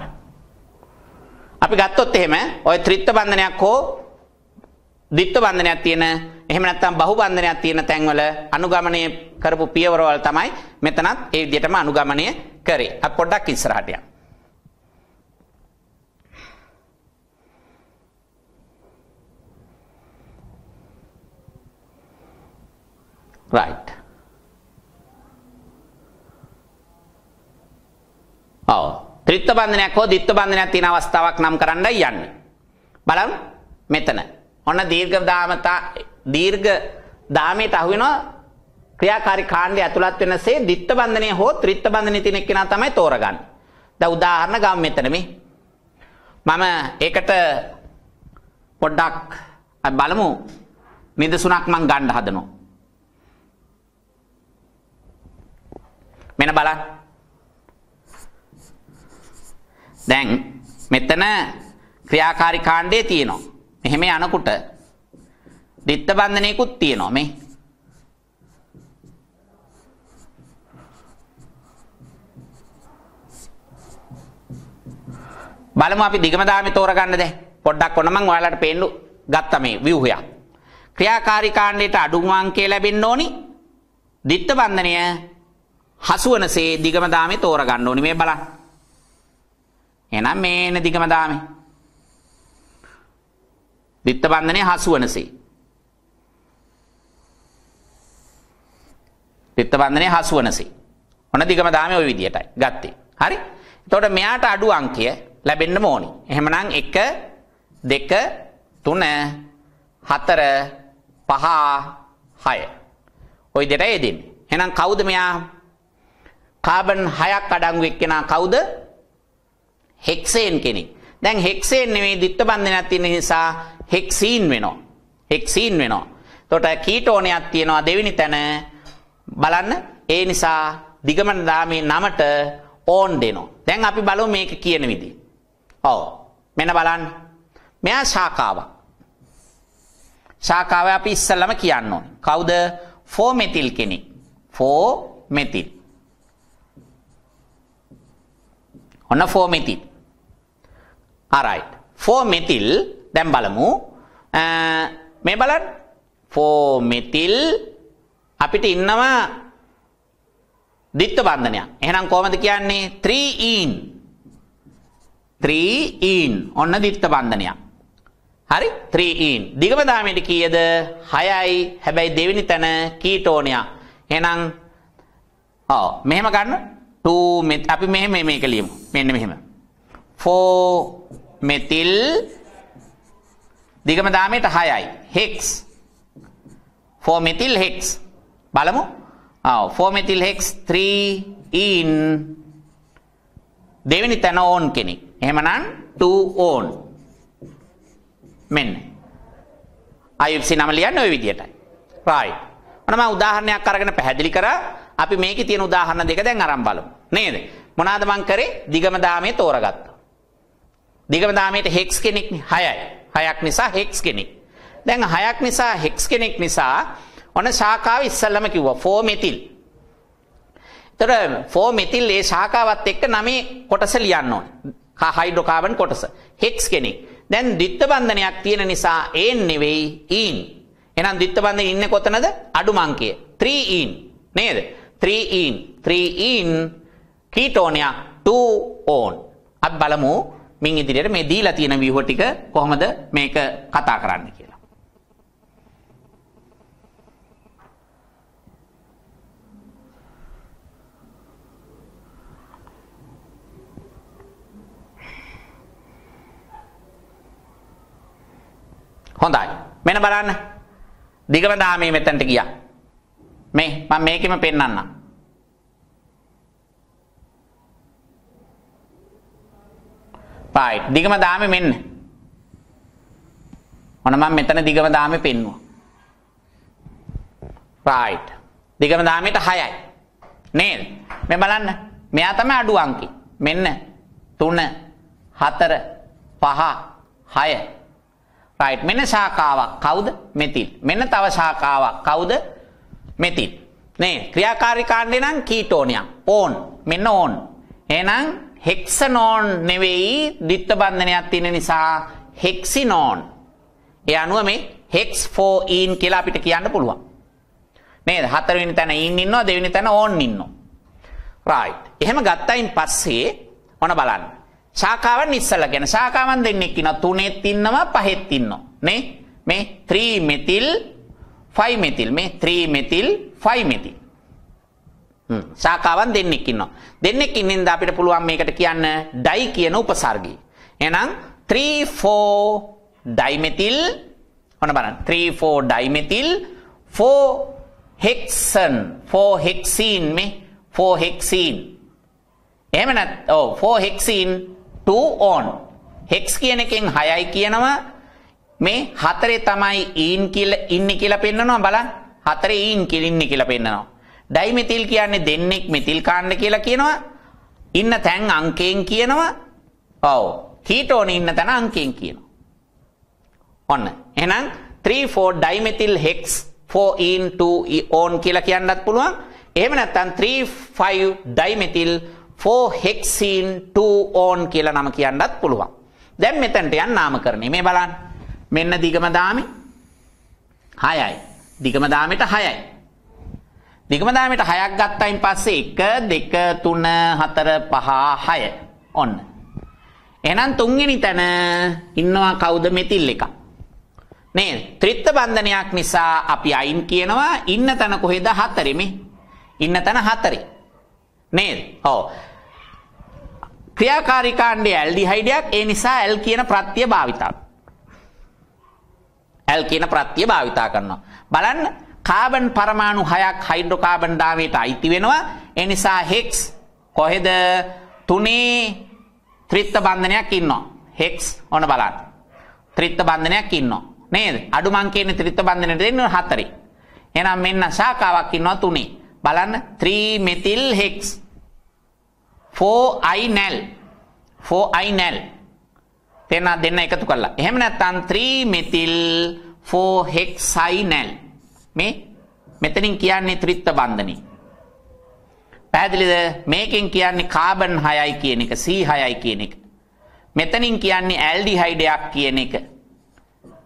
අපි ගත්තොත් එහෙම ඔය ත්‍රිත්ව බන්ධනයක් හෝ ද්විත්ව බන්ධනයක් තියෙන එහෙම නැත්නම් බහුබන්ධනයක් තියෙන තැන්වල අනුගමනය කරපු පියවරවල් තමයි මෙතනත් ඒ විදිහටම අනුගමනය කරේ. අපි පොඩ්ඩක් ඉස්සරහට යමු. right ඔව් ත්‍රිත්ව බන්ධනයක් හෝ ද්විත්ව බන්ධනයක් තියෙන අවස්ථාවක් නම් කරන්නයි යන්නේ බලමු මෙතන ඔන්න දීර්ඝ දාමතා දීර්ඝ දාමයට අහු වෙනවා ක්‍රියාකාරී කාණ්ඩය ඇතුළත් වෙනසේ ditth බන්ධනය හෝ ත්‍රිත්ත් බන්ධනය තියෙන එකනා තමයි තෝරගන්නේ. දැන් උදාහරණ ගම් මෙතන මේ. මම ඒකට පොඩ්ඩක් බලමු නිදසුණක් මං ගන්න හදනවා. මෙන්න බලන්න. දැන් මෙතන ක්‍රියාකාරී කාණ්ඩය තියෙනවා. මෙහෙම යනකොට දිත්ත බන්ධනයකුත් තියෙනවා මේ. බලමු අපි දිගම දාමේ තෝරගන්නද? පොඩ්ඩක් ඔන්න මම ඔයාලට පෙන්නු ගත්ත මේ ව්‍යුහයක්. ක්‍රියාකාරී කාණ්ඩයට අඩුම අංකය ලැබෙන්න ඕනි. දිත්ත බන්ධනය හසුවනසේ දිගම දාමේ තෝරගන්න ඕනි මේ බලන්න. එහෙනම් මේන දිගම දාමේ. දිත්ත බන්ධනය හසුවනසේ ත්‍රිත්ත බන්ධනේ හසුවනසේ. ඔන්න දිගම දාමේ ওই විදියටයි ගත්තේ. හරි? එතකොට මෙයාට අඩු අංකය ලැබෙන්නම ඕනි. එහෙමනම් 1 2 3 4 5 6 ওই දෙට යෙදෙන්නේ. එහෙනම් කවුද මෙයා? කාබන් 6ක් අඩංගු එක්කෙනා කවුද? හෙක්සේන් කෙනෙක්. දැන් හෙක්සේන් නෙමෙයි ද්විත්ව බන්ධනයක් තියෙන නිසා හෙක්සීන් වෙනවා. හෙක්සීන් වෙනවා. එතකොට කීටෝනයක් තියෙනවා දෙවෙනි තැන බලන්න ඒ නිසා දිගමන දාමේ නමට ඕන් දෙනවා. දැන් අපි බලමු මේක කියන විදි. ඔව්. මෙන්න බලන්න. මෙයා ශාකාවක්. ශාකාව අපි ඉස්සල්ලාම කියන්න ඕනේ. කවුද? 4 මෙතිල් කෙනෙක්. 4 මෙතිල්. ඔන්න 4 මෙතිල්. alright. 4 මෙතිල් දැන් බලමු. මේ බලන්න. 4 මෙතිල් අපිට ඉන්නවා දිත්ත බන්ධනයක්. එහෙනම් කොහොමද කියන්නේ? 3in 3in ඔන්න දිත්ත බන්ධනයක්. හරි 3in. දිගම දාමයට කීයද? 6යි. හැබැයි දෙවෙනි තැන කීටෝනයක්. එහෙනම් ඔව් මෙහෙම ගන්න 2 මෙත් අපි මෙහෙම මේක ලියමු. මෙන්න මෙහෙම. 4 මෙතිල් දිගම දාමයට 6යි. හෙක්ස් 4 මෙතිල් හෙක්ස් බලමු ආ 4 methyl hex 3 in දෙවෙනි තැන ඕන් කෙනෙක් එහෙමනම් 2 ඕන් මෙන්න IUC නම ලියන්න ওই විදියටයි right මම උදාහරණයක් අරගෙන පැහැදිලි කරා අපි මේකේ තියෙන උදාහරණ දෙක දැන් අරන් බලමු නේද මොනවාද මං කරේ දිගම දාමේ තෝරගත්තා දිගම දාමේට hex කෙනෙක් 6යි 6ක් නිසා hex කෙනෙක් දැන් 6ක් නිසා hex කෙනෙක් නිසා ඔන්න ශාකාව ඉස්සල්ලාම කිව්වා ෆෝමෙතිල්. ඒතර ෆෝමෙතිල් ඒ ශාකාවත් එක්ක නමේ කොටස ලියන්න ඕනේ. හයිඩ්‍රෝකාබන් කොටස. හෙක්ස් කෙනෙක්. දැන් ද්විත්ව බන්ධනයක් තියෙන නිසා ඒන් නෙවෙයි ඊන්. එහෙනම් ද්විත්ව බන්ධනේ ඉන්නේ කොතනද? අඩුම අංකය. 3 ඊන් නේද? 3 ඊන්. 3 ඊන් කීටෝනයක් 2 ඕන්. අපි බලමු මින් ඉදිරියට මේ දීලා තියෙන ව්‍යුහ ටික කොහොමද මේක කතා කරන්නේ. හොඳයි. මෙන්න බලන්න. දිගම දාමේ මෙතනට ගියා. මේ මම මේකෙම පෙන්වන්නම්. right දිගම දාමේ මෙන්න. ඔන්න මම මෙතන දිගම දාමේ පෙන්නුවා. right දිගම දාමේට 6යි. නේද? මේ බලන්න. මෙයා තමයි අඩු අංකේ. මෙන්න 3 4 5 6 රයිට් මෙන්න ශාකාවක් කවුද මෙතිල් මෙන්න තව ශාකාවක් කවුද මෙතිල් නේ ක්‍රියාකාරී කාණ්ඩේ නම් කීටෝනියක් ඕන් මෙන්න ඕන් එහෙනම් හෙක්සනෝන් නෙවෙයි ද්විත්ව බන්ධනයක් තියෙන නිසා හෙක්සිනෝන් ඒ අනුව මේ හෙක්ස් 4 ඊන් කියලා අපිට කියන්න පුළුවන් නේද හතරවෙනි තැන ඊන් ඉන්නවා දෙවෙනි තැන ඕන් ඉන්නවා රයිට් එහෙම ගත්තයින් පස්සේ ඔන බලන්න සාකාවන් ඉස්සලා ගැන සාකාවන් දෙන්නෙක් ඉන්නවා තුනෙත් ඉන්නවා පහෙත් ඉන්නවා නේ මේ 3 මෙතිල් 5 මෙතිල් මේ 3 මෙතිල් 5 මෙතිල් හ්ම් සාකාවන් දෙන්නෙක් ඉන්නවා දෙන්නෙක් ඉන්නින්ද අපිට පුළුවන් මේකට කියන්න ඩයි කියන උපසර්ගය එහෙනම් 3 4 ඩයිමෙතිල් ඔන්න බලන්න 3 4 ඩයිමෙතිල් 4 හෙක්සන් 4 හෙක්සීන් මේ 4 හෙක්සීන් එහෙම නැත්නම් ඔව් 4 හෙක්සීන් 2 on hex කියන එකෙන් 6යි කියනවා මේ 4 තමයි in කියලා ඉන්නේ කියලා පෙන්නනවා බලන්න 4 in කියලා ඉන්නේ කියලා පෙන්නනවා ඩයිමෙතිල් කියන්නේ දෙන්නෙක් මෙතිල් කාණ්ඩ කියලා කියනවා ඉන්න තැන් අංකයෙන් කියනවා ඔව් කීටෝන ඉන්න තැන අංකයෙන් කියනවා ඔන්න එහෙනම් 3 4 ඩයිමෙතිල් හෙක්ස් 4 in 2 on කියලා කියන්නත් පුළුවන් එහෙම නැත්නම් 3 5 ඩයිමෙතිල් 4 හෙක්සීන් 2 ඕන් කියලා නම කියන්නත් පුළුවන්. දැන් මෙතනට යන නාමකරණය මේ බලන්න. මෙන්න දිගම දාමි 6යි. දිගම දාමෙට 6යි. දිගම දාමෙට 6ක් ගත්තයින් පස්සේ 1 2 3 4 5 6 ඔන්න. එහෙනම් තුන්වෙනි තැන ඉන්නවා කවුද මෙතිල් එකක්. නේද? ත්‍රිත්ත බන්ධනයක් නිසා අපි අයින් කියනවා ඉන්න තැන කොහෙද හතරෙමි. ඉන්න තැන හතරේ. නේද? ඔව්. ක්‍රියාකාරී කාණ්ඩය ඇල්ඩිහයිඩයක් ඒ නිසා ඇල් කියන ප්‍රත්‍ය භාවිතා ඇල් කියන ප්‍රත්‍ය භාවිතා කරනවා. බලන්න කාබන් පරමාණු 6ක් හයිඩ්‍රෝකාබන් ධාවයට අයිති වෙනවා. ඒ නිසා හෙක්ස් කොහෙද? තුනේ ත්‍රිත්ව බන්ධනයක් ඉන්නවා. හෙක්ස් ඔන්න බලන්න. ත්‍රිත්ව බන්ධනයක් ඉන්නවා. නේද? අඩු මං කියන්නේ ත්‍රිත්ව බන්ධනෙට දෙන්නේ හතරේ. එහෙනම් මෙන්න ශාකාවක් ඉන්නවා තුනේ. බලන්න 3 methyl hex 4inl 4inl තේන දෙන්න එකතු කරලා. එහෙම නැත්නම් 3 methyl 4 hexinal මේ මෙතනින් කියන්නේ ත්‍රිත්ව බන්ධනේ. පැහැදිලිද? මේකෙන් කියන්නේ කාබන් 6යි කියන එක, C6යි කියන එක. මෙතනින් කියන්නේ ඇල්ඩිහයිඩයක් කියන එක.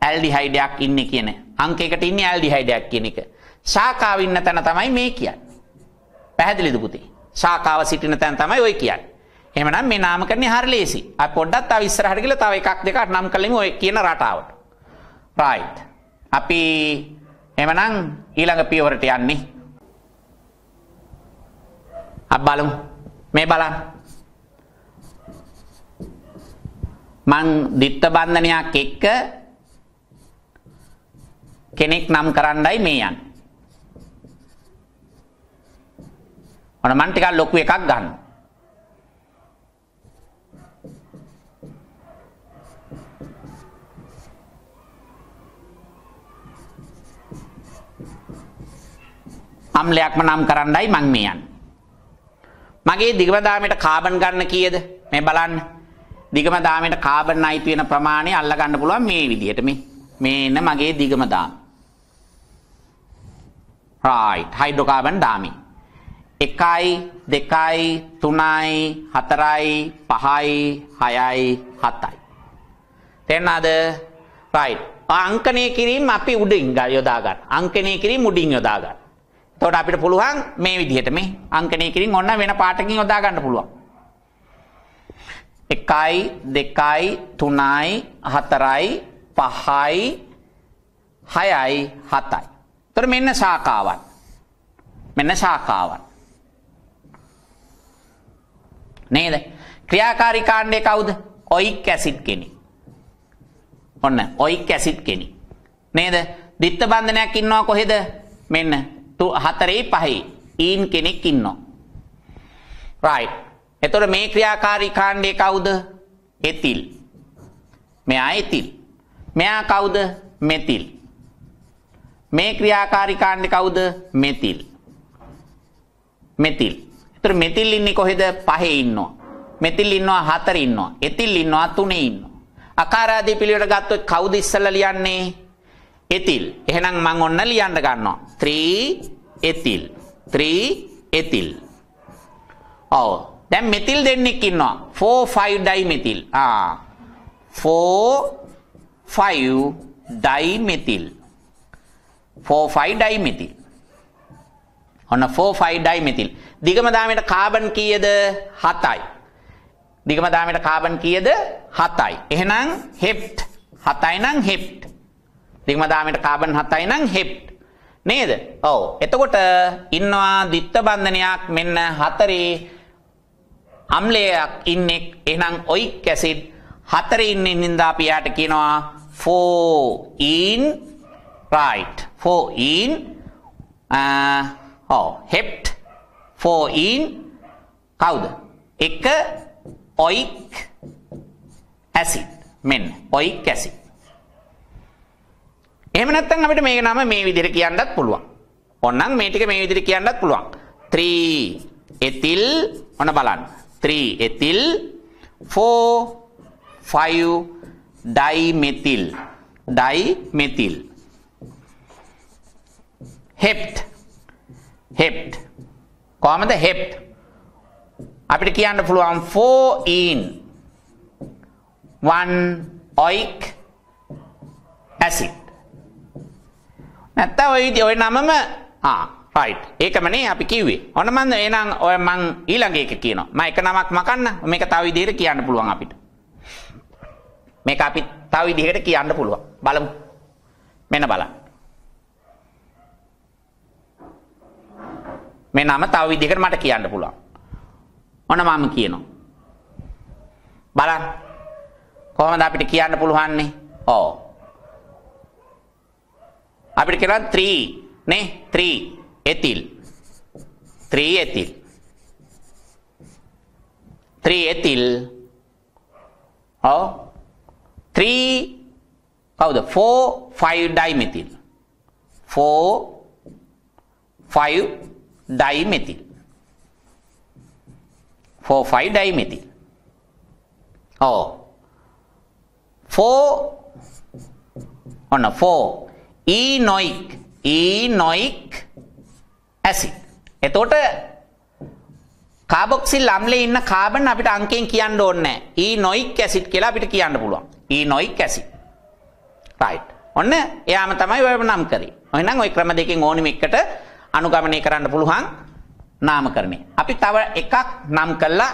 ඇල්ඩිහයිඩයක් ඉන්නේ කියන අංකයකට ඉන්නේ ඇල්ඩිහයිඩයක් කියන එක. ශාකාව ඉන්න තැන තමයි මේ කියන්නේ. පැහැදිලිද පුතේ? ශාකාව සිටින තැන් තමයි ඔය කියන්නේ. එහෙමනම් මේ නාමකරණේ හරි ලේසි. අපි පොඩ්ඩක් තව ඉස්සරහට ගිහලා තව එකක් දෙකක් නම් කරලිමු ඔය කියන රටාවට. right. අපි එහෙමනම් ඊළඟ පියවරට යන්නේ. අපි බලමු. මේ බලන්න. මං ਦਿੱත්ත බන්ධනයක් එක්ක කෙනෙක් නම් කරන්නයි මේ යන්නේ. ඔන්න මන් ටිකක් ලොකු එකක් ගන්නවා. අම්ලයක්ම නම් කරන්නයි මං මේ යන්නේ. මගේ දිගම දාමයට කාබන් ගන්න කීයද? මේ බලන්න. දිගම දාමයට කාබන් අයිති වෙන ප්‍රමාණය අල්ල ගන්න පුළුවන් මේ විදිහට මේ. මේ එන මගේ දිගම දාම. right hydrocarbon දාමේ. එකයි දෙකයි තුනයි හතරයි පහයි හයයි හතයි. තෙන්නාද රයි් අංකනය කිරීම අපි උඩින් ගල් යොදාගන්න අංකනය කිරීම උඩින් යොදාගන්න. තොට අපිට පුළුවන් මේ විදිහට මේ අංකනය කිරින් ඔන්න වෙන පාටකින් යොදාගන්න පුළුවන්. එකයි දෙකයි තුනයි හතරයි පහයි හයයි හතයි. තොර මෙන්න සාකාවන් මෙන්න සාකාවන්. නේද? ක්‍රියාකාරී කාණ්ඩය කවුද? ඔයික් ඇසිඩ් කෙනෙක්. ඔන්න ඔයික් ඇසිඩ් කෙනෙක්. නේද? දිත්ත බන්ධනයක් ඉන්නවා කොහෙද? මෙන්න 4යි 5යි ඊන් කෙනෙක් ඉන්නවා. right. එතකොට මේ ක්‍රියාකාරී කාණ්ඩය කවුද? එතිල්. මෙයා එතිල්. මෙයා කවුද? මෙතිල්. මේ ක්‍රියාකාරී කාණ්ඩය කවුද? මෙතිල්. මෙතිල්. ඒතර මෙතිල් ඉන්නේ කොහෙද? පහේ ඉන්නවා. මෙතිල් ඉන්නවා හතර ඉන්නවා. එතිල් ඉන්නවා තුනේ ඉන්නවා. අකාරාදී පිළිවෙල ගත්තොත් කවුද ඉස්සල්ලා ලියන්නේ? එතිල්. එහෙනම් මම ඔන්න ලියන්න ගන්නවා. 3 එතිල්. 3 එතිල්. ඔව්. දැන් මෙතිල් දෙන්නෙක් ඉන්නවා. 4 5 ඩයිමෙතිල්. ආ. 4 5 ඩයිමෙතිල්. 4 5 ඩයිමෙතිල්. ඔන්න 4,5 ඩයිමෙතිල්. දිගම දාමයට කාබන් කීයද? 7යි. දිගම දාමයට කාබන් කීයද? 7යි. එහෙනම් හෙප්ට් 7යි නම් හෙප්ට්. දිගම දාමයට කාබන් 7යි නම් හෙප්ට්. නේද? ඔව්. එතකොට ඉන්නවා ද්විත්ව බන්ධනයක් මෙන්න 4 අම්ලයක් ඉන්නේ. එහෙනම් ඔයික් ඇසිඩ් 4 ඉන්නේ නින්දා අපි යාට කියනවා 4 in right 4 in uh, ඔව් oh, හෙප්ට් for in කවුද? එක oic acid මෙන්න oic acid. එහෙම නැත්නම් අපිට මේක නම මේ විදිහට කියන්නත් පුළුවන්. ඕනනම් මේ ටික මේ විදිහට කියන්නත් පුළුවන්. 3 ethyl ඔන්න බලන්න. 3 ethyl 4 5 dimethyl dimethyl hept හෙප්ට් කොහමද හෙප්ට් අපිට කියන්න පුළුවන් 4 in 1 oic acid නැත්නම් ওই විදිහ ওই නමම ආ right ඒකමනේ අපි කිව්වේ ඔන්න මම එහෙනම් ඔය මං ඊළඟ එක කියනවා මම එක නමක් මකන්න මේක තව විදිහකට කියන්න පුළුවන් අපිට මේක අපි තව විදිහකට කියන්න පුළුවන් බලමු මෙන්න බලන්න මේ නම තව විදිහකට මට කියන්න පුළුවන්. ඔන්න මම කියනවා. බලන්න. කොහොමද අපිට කියන්න පුළුවන්නේ? ඕ. අපිට කියනවා 3 නේ 3 ethyl 3 ethyl 3 ethyl ඔව් 3 කවුද 4 5 dimethyl 4 5 dimethyl. 4,5 dimethyl. Oh. 4 on a 4 enoic enoic acid. එතකොට කාබොක්සිල් අම්ලේ ඉන්න කාබන් අපිට අංකයෙන් කියන්න ඕනේ නැහැ. ඊනොයික් ඇසිඩ් කියලා අපිට කියන්න පුළුවන්. Enoic acid. right. ඔන්න එයාම තමයි ඔය නම් කරේ. එහෙනම් ওই ක්‍රම දෙකෙන් ඕනෙම එකට අනුගමනය කරන්න පුළුවන් නාමකරණය. අපි තව එකක් නම් කළා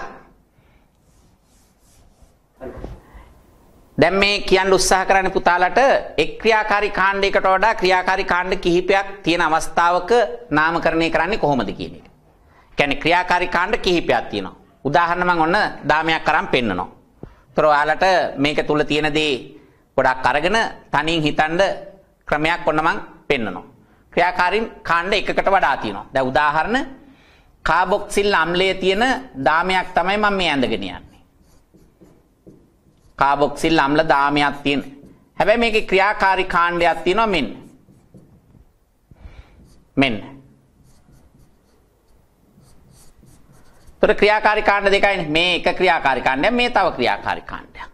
දැන් මේ කියන්න උත්සාහ කරන්නේ පුතාලට එක් ක්‍රියාකාරී කාණ්ඩයකට වඩා ක්‍රියාකාරී කාණ්ඩ කිහිපයක් තියෙන අවස්ථාවක නාමකරණය කරන්නේ කොහොමද කියන එක. කියන්නේ ක්‍රියාකාරී කාණ්ඩ කිහිපයක් තියෙනවා. උදාහරණ මම ඔන්න දාමයක් කරන් පෙන්නනවා. ඒතර ඔයාලට මේක තුල තියෙන දේ ගොඩක් අරගෙන තනින් හිතන්න ක්‍රමයක් ඔන්න මම පෙන්නනවා. ක්‍රියාකාරීන් කාණ්ඩ එකකට වඩා තියෙනවා. දැන් උදාහරණ කාබොක්සිල් අම්ලයේ තියෙන දාමයක් තමයි මම මේ ඇඳගෙන යන්නේ. කාබොක්සිල් අම්ල දාමයක් තියෙන. හැබැයි මේකේ ක්‍රියාකාරී කාණ්ඩයක් තියෙනවා මෙන්න. මෙන්න. ତොර ක්‍රියාකාරී කාණ්ඩ දෙකයිනේ. මේ එක ක්‍රියාකාරී කාණ්ඩයක් මේ තව ක්‍රියාකාරී කාණ්ඩයක්.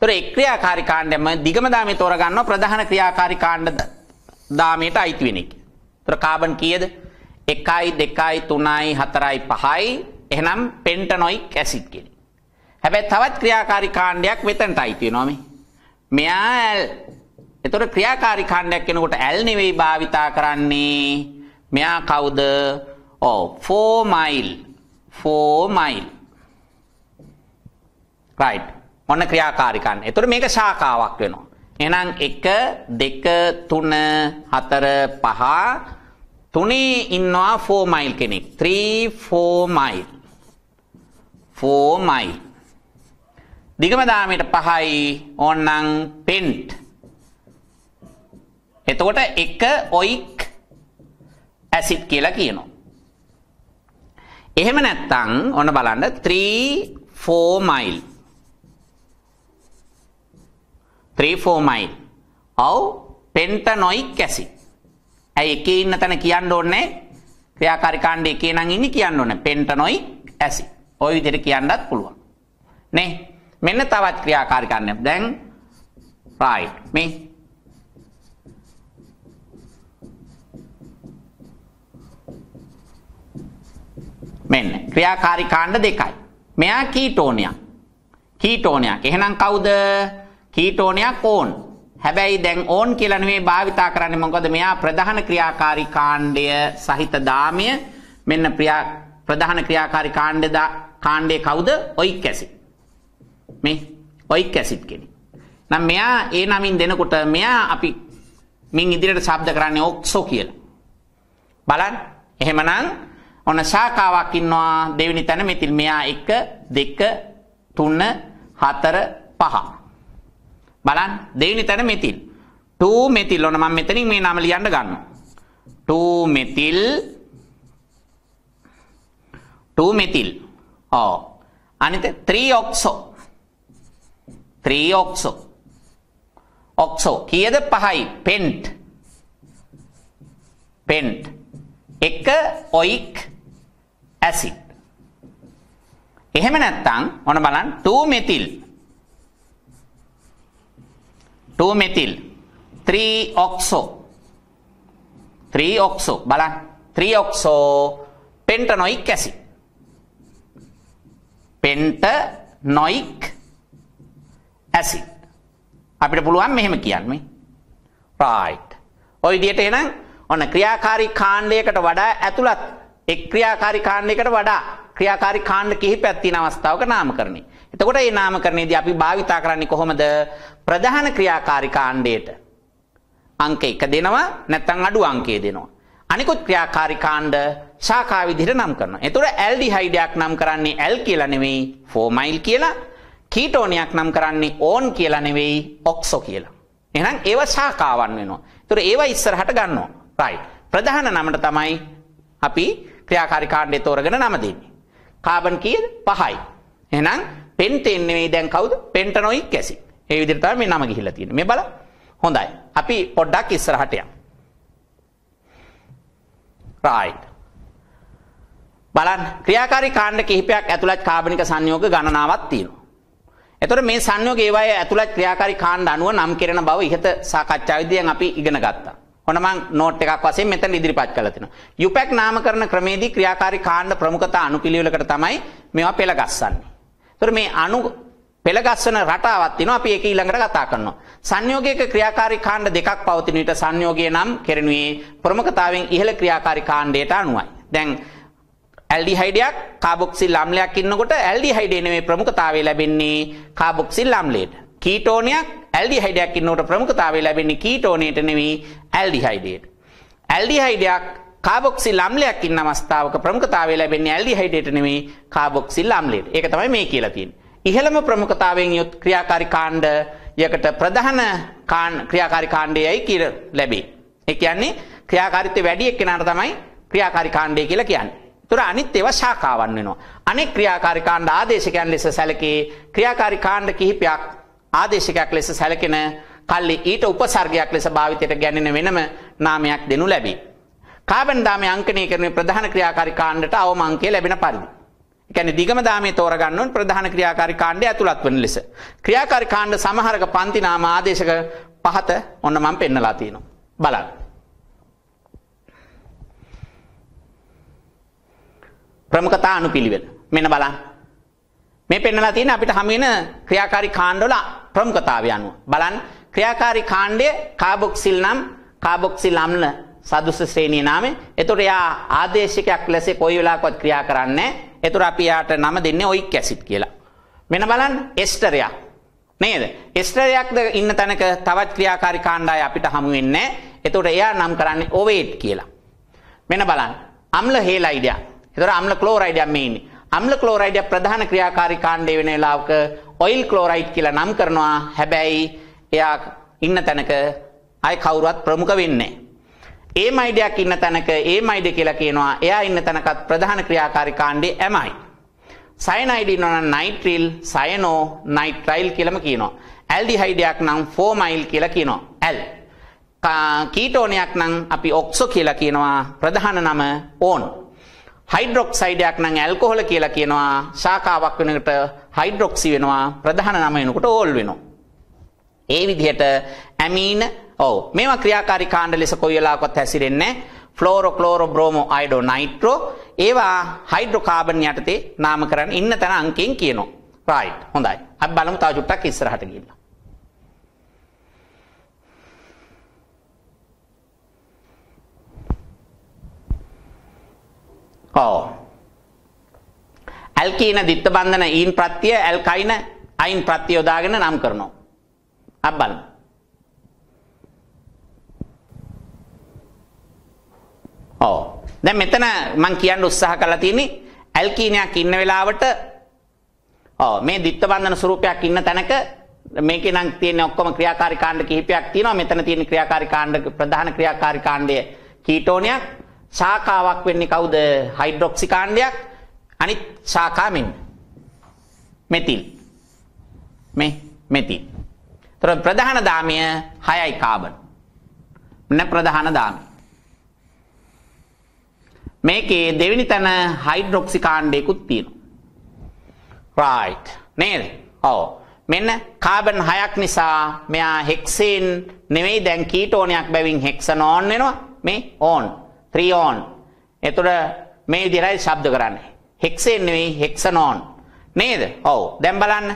ତොර එක් ක්‍රියාකාරී කාණ්ඩයම දිගම දාමේ තෝරගන්නවා ප්‍රධාන ක්‍රියාකාරී කාණ්ඩ දාමයට අයිති වෙන එක. ඒතර කාබන් කීයද? 1යි 2යි 3යි 4යි 5යි එහෙනම් පෙන්ටනොයික් ඇසිඩ් කියන්නේ. හැබැයි තවත් ක්‍රියාකාරී කාණ්ඩයක් මෙතනට අයිති වෙනවා මේ. මෙයා ඇල්. ඒතර ක්‍රියාකාරී කාණ්ඩයක් වෙනකොට ඇල් නෙවෙයි භාවිතා කරන්නේ. මෙයා කවුද? ඔව් 4 මයිල්. 4 මයිල්. right. මොන ක්‍රියාකාරී කාණ්ඩ. ඒතර මේක ශාකාවක් වෙනවා. එහෙනම් 1 2 3 4 5 තුනේ ඉන්නවා 4 මයිල් කෙනෙක්. 3 4 මයිල්. 4 මයිල්. දිගම දාමයට 5යි ඕන්නම් පෙන්ට්. එතකොට 1 ඔයික් ඇසිඩ් කියලා කියනවා. එහෙම නැත්නම් ඔන්න බලන්න 3 4 මයිල් 3,4-මයිල් ඔව් පෙන්ටනොයික් ඇසිඩ්. ඇයි එකේ ඉන්න තැන කියන්න ඕනේ ක්‍රියාකාරීකාණ්ඩ එකේ නම් ඉන්නේ කියන්න ඕනේ පෙන්ටනොයික් ඇසිඩ්. ওই විදිහට කියන්නත් පුළුවන්. නේ? මෙන්න තවත් ක්‍රියාකාරීකාණ්ඩයක්. දැන් right මේ මෙන්න ක්‍රියාකාරී කාණ්ඩ දෙකයි. මෙයා කීටෝනයක්. කීටෝනයක්. එහෙනම් කවුද? කීටෝනයක් ඕන්. හැබැයි දැන් ඕන් කියලා නෙමෙයි භාවිතා කරන්නේ මොකද මෙයා ප්‍රධාන ක්‍රියාකාරී කාණ්ඩය සහිත දාමය මෙන්න ප්‍රධාන ක්‍රියාකාරී කාණ්ඩය කාණ්ඩය කවුද? Oic acid. මේ ඔයික් ඇසිඩ් කෙනෙක්. නම් මෙයා ඒ නමින් දෙනකොට මෙයා අපි මින් ඉදිරියට ශබ්ද කරන්නේ ඔක්සෝ කියලා. බලන්න. එහෙමනම් ඔන්න ශාකාවක් ඉන්නවා දෙවෙනි තැන මෙතින් මෙයා 1 2 3 4 5 බලන්න දෙවෙනි තැන මෙතිල් 2 මෙතිල් ඕන මම මෙතනින් මේ නම ලියන්න ගන්නවා 2 මෙතිල් 2 මෙතිල් ඔව් අනිත 3 ඔක්සෝ 3 ඔක්සෝ ඔක්සෝ කීයද 5යි පෙන්ට් පෙන්ට් එක ඔයික් ඇසිඩ් එහෙම නැත්නම් ඔන්න බලන්න 2 මෙතිල් 2 2 methyl 3 oxo 3 oxo බලන්න 3 oxo pentanoic acid pentanoic acid අපිට පුළුවන් මෙහෙම කියන්න right ඔය විදිහට එහෙනම් ඔන්න ක්‍රියාකාරී කාණ්ඩයකට වඩා ඇතුළත් එක් ක්‍රියාකාරී කාණ්ඩයකට වඩා ක්‍රියාකාරී කාණ්ඩ කිහිපයක් තියෙන අවස්ථාවක නාමකරණේ එතකොට මේ නාමකරණයේදී අපි භාවිතා කරන්නේ කොහොමද? ප්‍රධාන ක්‍රියාකාරිකාණ්ඩයට අංක 1 දෙනවා නැත්නම් අඩු අංකය දෙනවා. අනිකුත් ක්‍රියාකාරිකාණ්ඩ ශාඛා විදිහට නම් කරනවා. එතකොට ඇල්ඩිහයිඩයක් නම් කරන්නේ ඇල් කියලා නෙවෙයි, ෆෝමයිල් කියලා. කීටෝනයක් නම් කරන්නේ ඕන් කියලා නෙවෙයි, ඔක්සෝ කියලා. එහෙනම් ඒවා ශාඛාවන් වෙනවා. එතකොට ඒවා ඉස්සරහට ගන්නවා. right. ප්‍රධාන නමට තමයි අපි ක්‍රියාකාරිකාණ්ඩය තෝරගෙන නම දෙන්නේ. කාබන් කීයද? 5යි. එහෙනම් පෙන්ටෙන් නෙවෙයි දැන් කවුද? පෙන්ටනොයික් කැසි. ඒ විදිහට තමයි මේ නම ගිහිල්ලා තියෙන්නේ. මේ බලන්න. හොඳයි. අපි පොඩ්ඩක් ඉස්සරහට යමු. right බලන්න ක්‍රියාකාරී කාණ්ඩ කිහිපයක් ඇතුළත් කාබනික සංයෝග ගණනාවක් තියෙනවා. එතකොට මේ සංයෝග ඒවායේ ඇතුළත් ක්‍රියාකාරී කාණ්ඩ අනුව නම් කෙරෙන බව ඉහත සාකච්ඡාවේදී අපි ඉගෙන ගත්තා. ඔන්න මම නෝට් එකක් වශයෙන් මෙතන ඉදිරිපත් කරලා තිනවා. යුපැක් නාමකරණ ක්‍රමේදී ක්‍රියාකාරී කාණ්ඩ ප්‍රමුඛතා අනුපිළිවෙලකට තමයි මේවා පෙළගස්සන්නේ. ඒතර මේ අණු පෙළගස්සන රටාවක් තියෙනවා අපි ඒක ඊළඟට කතා කරනවා. සංයෝගයක ක්‍රියාකාරී කාණ්ඩ දෙකක් පවතින විට සංයෝගය නම් කෙරෙනුයේ ප්‍රමුඛතාවයෙන් ඉහළ ක්‍රියාකාරී කාණ්ඩයට අනුවයි. දැන් ඇල්ඩිහයිඩයක් කාබොක්සිල් අම්ලයක් ඉන්නකොට ඇල්ඩිහයිඩේ නෙමෙයි ප්‍රමුඛතාවය ලැබෙන්නේ කාබොක්සිල් අම්ලයට. කීටෝනයක් ඇල්ඩිහයිඩයක් ඉන්නකොට ප්‍රමුඛතාවය ලැබෙන්නේ කීටෝනයට නෙමෙයි ඇල්ඩිහයිඩයට. ඇල්ඩිහයිඩයක් කාබොක්සිල් අම්ලයක් ඉන්න අවස්ථාවක ප්‍රමුඛතාවය ලැබෙන්නේ ඇල්ඩිහයිඩ්‍රේට් නෙමෙයි කාබොක්සිල් අම්ලයට. ඒක තමයි මේ කියලා තියෙන්නේ. ඉහළම ප්‍රමුඛතාවයෙන් යුත් ක්‍රියාකාරී කාණ්ඩයකට ප්‍රධාන ක්‍රියාකාරී කාණ්ඩයයි කියලා ලැබේ. ඒ කියන්නේ ක්‍රියාකාරීත්වය වැඩි එක්කෙනාට තමයි ක්‍රියාකාරී කාණ්ඩය කියලා කියන්නේ. ඒතර අනිත් ඒවා ශාඛාවන් වෙනවා. අනෙක් ක්‍රියාකාරී කාණ්ඩ ආදේශකයන් ලෙස සැලකේ ක්‍රියාකාරී කාණ්ඩ කිහිපයක් ආදේශකයක් ලෙස සැලකෙන කල්ලි ඊට උපසර්ගයක් ලෙස භාවිතයට ගැනෙන වෙනම නාමයක් දෙනු ලැබේ. කාබන් දාමය අංකනය කරන ප්‍රධාන ක්‍රියාකාරී කාණ්ඩට අවමංකය ලැබෙන පරිදි. කියන්නේ දිගම දාමේ තෝරගන්න ඕන ප්‍රධාන ක්‍රියාකාරී කාණ්ඩය ඇතුළත් වෙන ලෙස. ක්‍රියාකාරී කාණ්ඩ සමහරක පන්ති නාම ආදේශක පහත ඔන්න මම පෙන්නලා තියෙනවා. බලන්න. ප්‍රමුඛතා අනුපිළිවෙල. මෙන්න බලන්න. මේ පෙන්නලා තියෙන අපිට හැම වෙන ක්‍රියාකාරී කාණ්ඩවල ප්‍රමුඛතාවය අනුව බලන්න ක්‍රියාකාරී කාණ්ඩය කාබොක්සිල් නම් කාබොක්සිල් අම්ල සදුස්ස ශ්‍රේණිය නාමේ. එතකොට එයා ආදේශකයක් ලෙස කොයි වෙලාවකවත් ක්‍රියා කරන්නේ නැහැ. එතකොට අපි යාට නම දෙන්නේ ඔයික් ඇසිඩ් කියලා. මෙන්න බලන්න එස්ටරයා. නේද? එස්ටරයක්ද ඉන්න තැනක තවත් ක්‍රියාකාරී කාණ්ඩාය අපිට හමු වෙන්නේ එතකොට එයා නම් කරන්නේ ඕවේට් කියලා. මෙන්න බලන්න. අම්ල හේලයිඩියා. එතකොට අම්ල ක්ලෝරයිඩියා මේ ඉන්නේ. අම්ල ක්ලෝරයිඩියා ප්‍රධාන ක්‍රියාකාරී කාණ්ඩය වෙන වෙලාවක ඔයිල් ක්ලෝරයිඩ් කියලා නම් කරනවා. හැබැයි එයා ඉන්න තැනක අය කවුරුවත් ප්‍රමුඛ වෙන්නේ නැහැ. ඒ මයිඩයක් ඉන්න තැනක ඒ මයිඩ කියලා කියනවා එයා ඉන්න තැනකත් ප්‍රධාන ක්‍රියාකාරී කාණ්ඩේ ඇමයි. සයනයිඩ් ඉන්නවා නම් නයිට්‍රිල්, සයනෝ, නයිට්‍රයිල් කියලාම කියනවා. ඇල්ඩිහයිඩයක් නම් ෆෝමයිල් කියලා කියනවා. ඇල්. කීටෝනයක් නම් අපි ඔක්සෝ කියලා කියනවා. ප්‍රධාන නම ඕන්. හයිඩ්‍රොක්සයිඩයක් නම් ඇල්කොහොල කියලා කියනවා. ශාඛාවක් වෙනකොට හයිඩ්‍රොක්සි වෙනවා. ප්‍රධාන නම වෙනකොට ඕල් වෙනවා. ඒ විදිහට ඇමීන ඔව් මේවා ක්‍රියාකාරී කාණ්ඩ ලෙස කොයි වෙලාවකවත් හැසිරෙන්නේ ෆ්ලෝරෝ ක්ලෝරෝ බ්‍රෝමෝ අයඩෝ නයිට්‍රෝ ඒවා හයිඩ්‍රෝකාබන් යටතේ නාමකරණ ඉන්න තැන අංකයෙන් කියනවා රයිට් හොඳයි අපි බලමු තව චුට්ටක් ඉස්සරහට ගිහිල්ලා ඔව් ඇල්කීන දිත්ත බන්ධන ඊන් ප්‍රත්‍ය ඇල්කයින අයින් ප්‍රත්‍ය යොදාගෙන නම් කරනවා අපි බලමු. ඔව්. දැන් මෙතන මම කියන්න උත්සාහ කරලා තියෙන්නේ ඇල්කීනයක් ඉන්න වෙලාවට ඔව් oh, මේ ditth බන්ධන ස්වරූපයක් ඉන්න තැනක මේකේ නම් තියෙන ඔක්කොම ක්‍රියාකාරී කාණ්ඩ කිහිපයක් තියෙනවා. මෙතන තියෙන ක්‍රියාකාරී කාණ්ඩ ප්‍රධාන ක්‍රියාකාරී කාණ්ඩය කීටෝනයක්. ශාඛාවක් වෙන්නේ කවුද? හයිඩ්‍රොක්සි කාණ්ඩයක්. අනිත් ශාඛා මෙන්න. මෙතිල්. මේ මෙතිල්. ප්‍රධාන දාමය 6යි කාබන්. මෙන්න ප්‍රධාන දාමය. මේකේ දෙවෙනි තැන හයිඩ්‍රොක්සි කාණ්ඩයකුත් තියෙනවා. right නේද? ඔව්. මෙන්න කාබන් 6ක් නිසා මෙයා හෙක්සේන් නෙවෙයි දැන් කීටෝනයක් බැවින් හෙක්සන ඕන් වෙනවා. මේ ඕන් 3 ඕන්. එතකොට මේ විදිහටයි ශබ්ද කරන්නේ. හෙක්සේන් නෙවෙයි හෙක්සනෝන්. නේද? ඔව්. දැන් බලන්න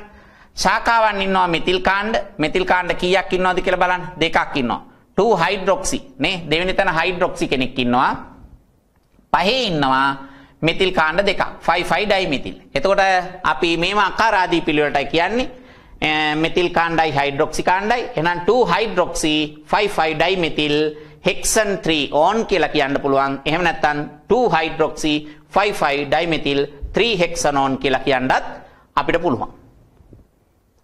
ශාකාවන් ඉන්නවා මෙතිල් කාණ්ඩ මෙතිල් කාණ්ඩ කීයක් ඉන්නවද කියලා බලන්න දෙකක් ඉන්නවා 2 හයිඩ්‍රොක්සි නේ දෙවෙනි තැන හයිඩ්‍රොක්සි කෙනෙක් ඉන්නවා පහේ ඉන්නවා මෙතිල් කාණ්ඩ දෙකක් 5 5 ඩයිමෙතිල් එතකොට අපි මේව ආකාර ආදී පිළිවෙලට කියන්නේ මෙතිල් කාණ්ඩයි හයිඩ්‍රොක්සි කාණ්ඩයි එහෙනම් 2 හයිඩ්‍රොක්සි 5 5 ඩයිමෙතිල් හෙක්සන් 3 ඕන් කියලා කියන්න පුළුවන් එහෙම නැත්නම් 2 හයිඩ්‍රොක්සි 5 5 ඩයිමෙතිල් 3 හෙක්සනෝන් කියලා කියන්නත් අපිට පුළුවන්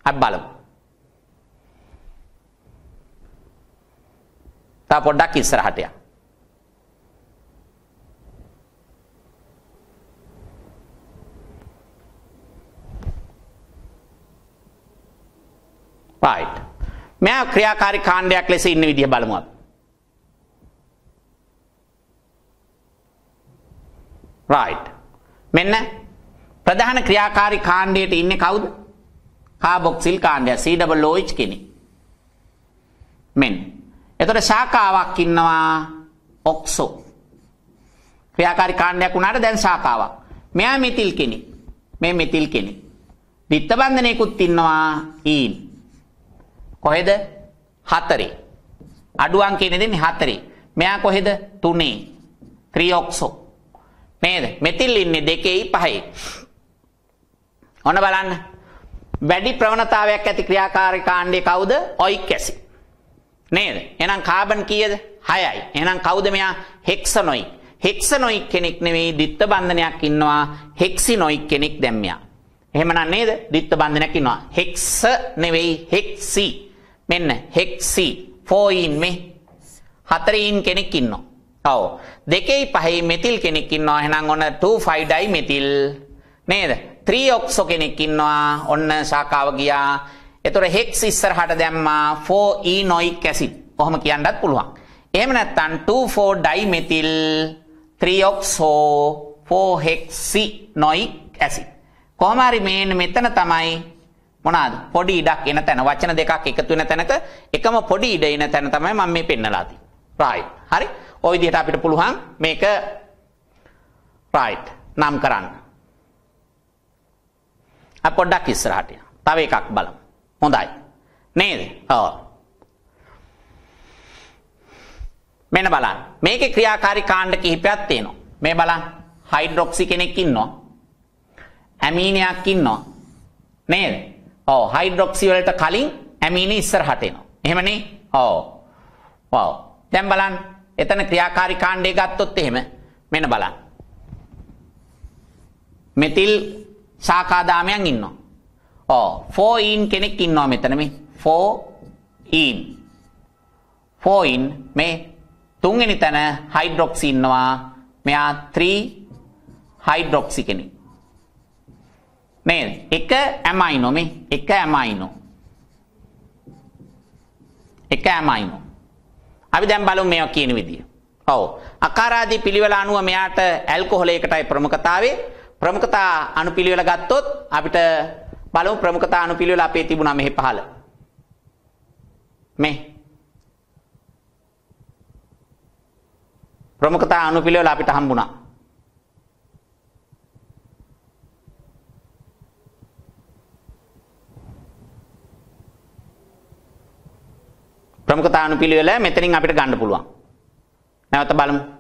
අපි බලමු. තා පොඩ්ඩක් ඉස්සරහට යන්න. right මෙයා ක්‍රියාකාරී කාණ්ඩයක් ලෙස ඉන්න විදිහ බලමු අපි right මෙන්න ප්‍රධාන ක්‍රියාකාරී කාණ්ඩයට ඉන්නේ කවුද කාබොක්සිල් කාණ්ඩය COOH කෙනෙක්. මෙන්. එතකොට ශාකාවක් ඉන්නවා ඔක්සෝ. ක්‍රියාකාරී කාණ්ඩයක් වුණාට දැන් ශාකාවක්. මෙයා මෙතිල් කෙනෙක්. මේ මෙතිල් කෙනෙක්. විත්ත බන්ධනයකුත් ඉන්නවා ඊන්. කොහෙද? හතරේ. අඩු අංකයනේ දෙන්නේ හතරේ. මෙයා කොහෙද? තුනේ. ත්‍රිඔක්සෝ. නේද? මෙතිල් ඉන්නේ දෙකේයි පහේ. ඔන්න බලන්න. වැඩි ප්‍රවණතාවයක් ඇති ක්‍රියාකාරී කාණ්ඩය කවුද? Oic acid. නේද? එහෙනම් කාබන් කීයද? 6යි. එහෙනම් කවුද මෙයා? හෙක්සනොයික්. හෙක්සනොයික් කෙනෙක් නෙවෙයි ද්විත්ව බන්ධනයක් ඉන්නවා. හෙක්සිනොයික් කෙනෙක් දැන් මෙයා. එහෙමනම් නේද? ද්විත්ව බන්ධනයක් ඉන්නවා. හෙක්ස නෙවෙයි හෙක්සි. මෙන්න හෙක්සි. 4 ඉන් මේ. 4 ඉන් කෙනෙක් ඉන්නවා. ඔව්. දෙකේ පහේ මෙතිල් කෙනෙක් ඉන්නවා. එහෙනම් ඔන්න 25 ඩයි මෙතිල්. නේද? 3 ඔක්සෝ කෙනෙක් ඉන්නවා. ඔන්න ශාකාව ගියා. එතකොට හෙක්ස් ඉස්සරහට දැම්මා 4 ඊනොයික් ඇසිඩ්. කොහොම කියන්නත් පුළුවන්. එහෙම නැත්නම් 24 ඩයිමෙතිල් 3 ඔක්සෝ 4 හෙක්සි නොයික් ඇසිඩ්. කොහොම හරි මේන්න මෙතන තමයි මොනවාද? පොඩි ඉඩක් එන තැන වචන දෙකක් එකතු වෙන තැනක එකම පොඩි ඉඩ එන තැන තමයි මම මේ පෙන්නලා තියෙන්නේ. හරි? ওই විදිහට අපිට පුළුවන් මේක right නම් කරන්න. පොඩ්ඩක් ඉස්සරහට තව එකක් බලමු. හොඳයි. නේද? ඔව්. මෙන්න බලන්න. මේකේ ක්‍රියාකාරී කාණ්ඩ කිහිපයක් තියෙනවා. මේ බලන්න. හයිඩ්‍රොක්සි කෙනෙක් ඉන්නවා. ඇමීනයක් ඉන්නවා. නේද? ඔව් හයිඩ්‍රොක්සි වලට කලින් ඇමීනේ ඉස්සරහට එනවා. එහෙමනේ? ඔව්. ඔව්. දැන් බලන්න. එතන ක්‍රියාකාරී කාණ්ඩය ගත්තොත් එහෙම මෙන්න බලන්න. මෙතිල් සාකාදාමයන් ඉන්නවා. ඕ 4in කෙනෙක් ඉන්නවා මෙතන මේ 4in 4in මේ තුන්වෙනි තැන හයිඩ්‍රොක්සි ඉන්නවා. මෙයා 3 හයිඩ්‍රොක්සි කෙනෙක්. නේද? එක ඇමයිනෝ මේ එක ඇමයිනෝ. එක ඇමයිනෝ. අපි දැන් බලමු මේවා කියන විදිය. ඔව්. අකාරාදී පිළිවෙල අනුව මෙයාට ඇල්කොහොලයකටයි ප්‍රමුඛතාවය. ප්‍රමුඛතා අනුපිළිවෙල ගත්තොත් අපිට බලමු ප්‍රමුඛතා අනුපිළිවෙල අපේ තිබුණා මෙහි පහළ. මේ ප්‍රමුඛතා අනුපිළිවෙල අපිට හම්බුණා. ප්‍රමුඛතාණු පිළිවෙල මෙතනින් අපිට ගන්න පුළුවන්. නැවත බලමු.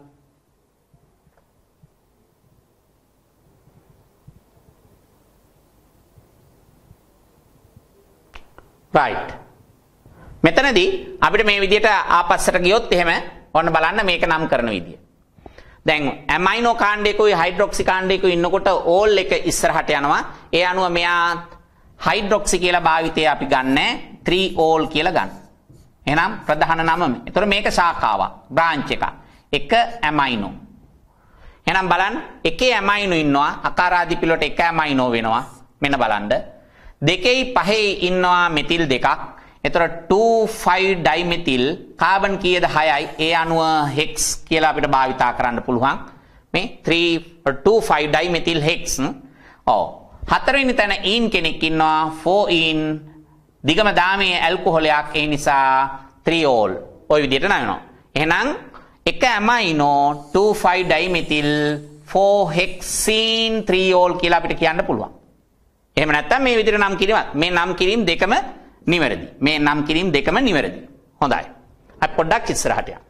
right මෙතනදී අපිට මේ විදිහට ආපස්සට ගියොත් එහෙම ඔන්න බලන්න මේක නම් කරන විදිය දැන් ඇමයිනෝ කාණ්ඩයකුයි හයිඩ්‍රොක්සි කාණ්ඩයකුයි ඉන්නකොට ඕල් එක ඉස්සරහට යනවා ඒ අනුව මෙයා හයිඩ්‍රොක්සි කියලා භාවිතය අපි ගන්න 3 ඕල් කියලා ගන්න එහෙනම් ප්‍රධාන නම එතකොට මේක ශාඛාවක් බ්‍රාන්ච් එකක් එක ඇමයිනෝ එහෙනම් බලන්න එකේ ඇමයිනෝ ඉන්නවා අකාරාදි පිලොට එක ඇමයිනෝ වෙනවා මෙන්න බලන්න දෙකෙයි පහේ ඉන්නවා මෙතිල් දෙකක්. එතකොට 25 ඩයිමෙතිල් කාබන් කීයද 6යි. ඒ අණුව හෙක්ස් කියලා අපිට භාවිතා කරන්න පුළුවන්. මේ 3 25 ඩයිමෙතිල් හෙක්ස්. ඔව්. හතරවෙනි තැන ඊන් කෙනෙක් ඉන්නවා 4 ඊන් දිගම දාමයේ ඇල්කොහොලයක් ඒ නිසා 3 ඕල්. ওই විදිහට නයනවා. එහෙනම් එක ඇමයිනෝ 25 ඩයිමෙතිල් 4 හෙක්සීන් 3 ඕල් කියලා අපිට කියන්න පුළුවන්. එහෙම නැත්නම් මේ විදිහට නම් කිරීමත් මේ නම් කිරීම දෙකම නිවැරදි. මේ නම් කිරීම දෙකම නිවැරදි. හොඳයි. අපි පොඩ්ඩක් ඉස්සරහට යමු.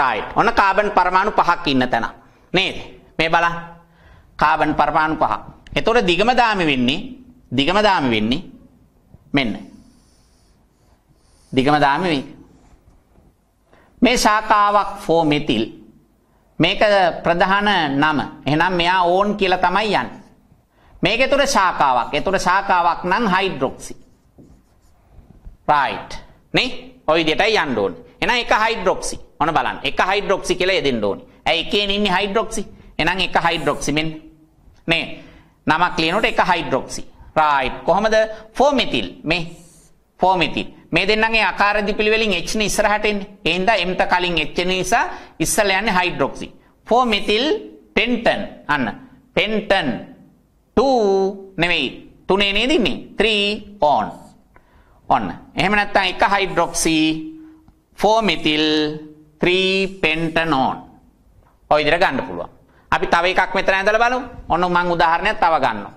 right. ඔන්න කාබන් පරමාණු පහක් ඉන්න තැන. නේද? මේ බලන්න. කාබන් පරමාණු පහක්. එතකොට දිගම දාමි වෙන්නේ දිගම දාමි වෙන්නේ මෙන්න. දිගම දාමි මේ ශාකාවක් 4 මෙතිල් මේක ප්‍රධාන නම. එහෙනම් මෙයා ඕන් කියලා තමයි යන්නේ. මේක ඇතුළේ ශාකාවක්. ඒතර ශාකාවක් නම් හයිඩ්‍රොක්සි. right. නේ? ඔය විදිහටයි යන්න ඕනේ. එහෙනම් එක හයිඩ්‍රොක්සි. ඔන්න බලන්න. එක හයිඩ්‍රොක්සි කියලා යෙදෙන්න ඕනේ. ඇයි එකේන ඉන්නේ හයිඩ්‍රොක්සි? එහෙනම් එක හයිඩ්‍රොක්සි මෙන්න. නේ? නමක් ලියනකොට එක හයිඩ්‍රොක්සි. right. කොහොමද? 4 methyl මේ ෆෝමිති. මේ දෙන්නගේ ආකාර දිපිලිවලින් H නේ ඉස්සරහට එන්නේ. ඒ හින්දා M ට කලින් H නිසා ඉස්සලා යන්නේ හයිඩ්‍රොක්සි. 4 methyl pentan අන්න pentan 2 නෙවෙයි තුනේ නේද ඉන්නේ 3 on ඔන්න එහෙම නැත්නම් එක හයිඩ්‍රොක්සි 4 methyl 3 pentan on ඔය විදිහට ගන්න පුළුවන් අපි තව එකක් මෙතන ඇඳලා බලමු ඔන්න මම උදාහරණයක් තව ගන්නවා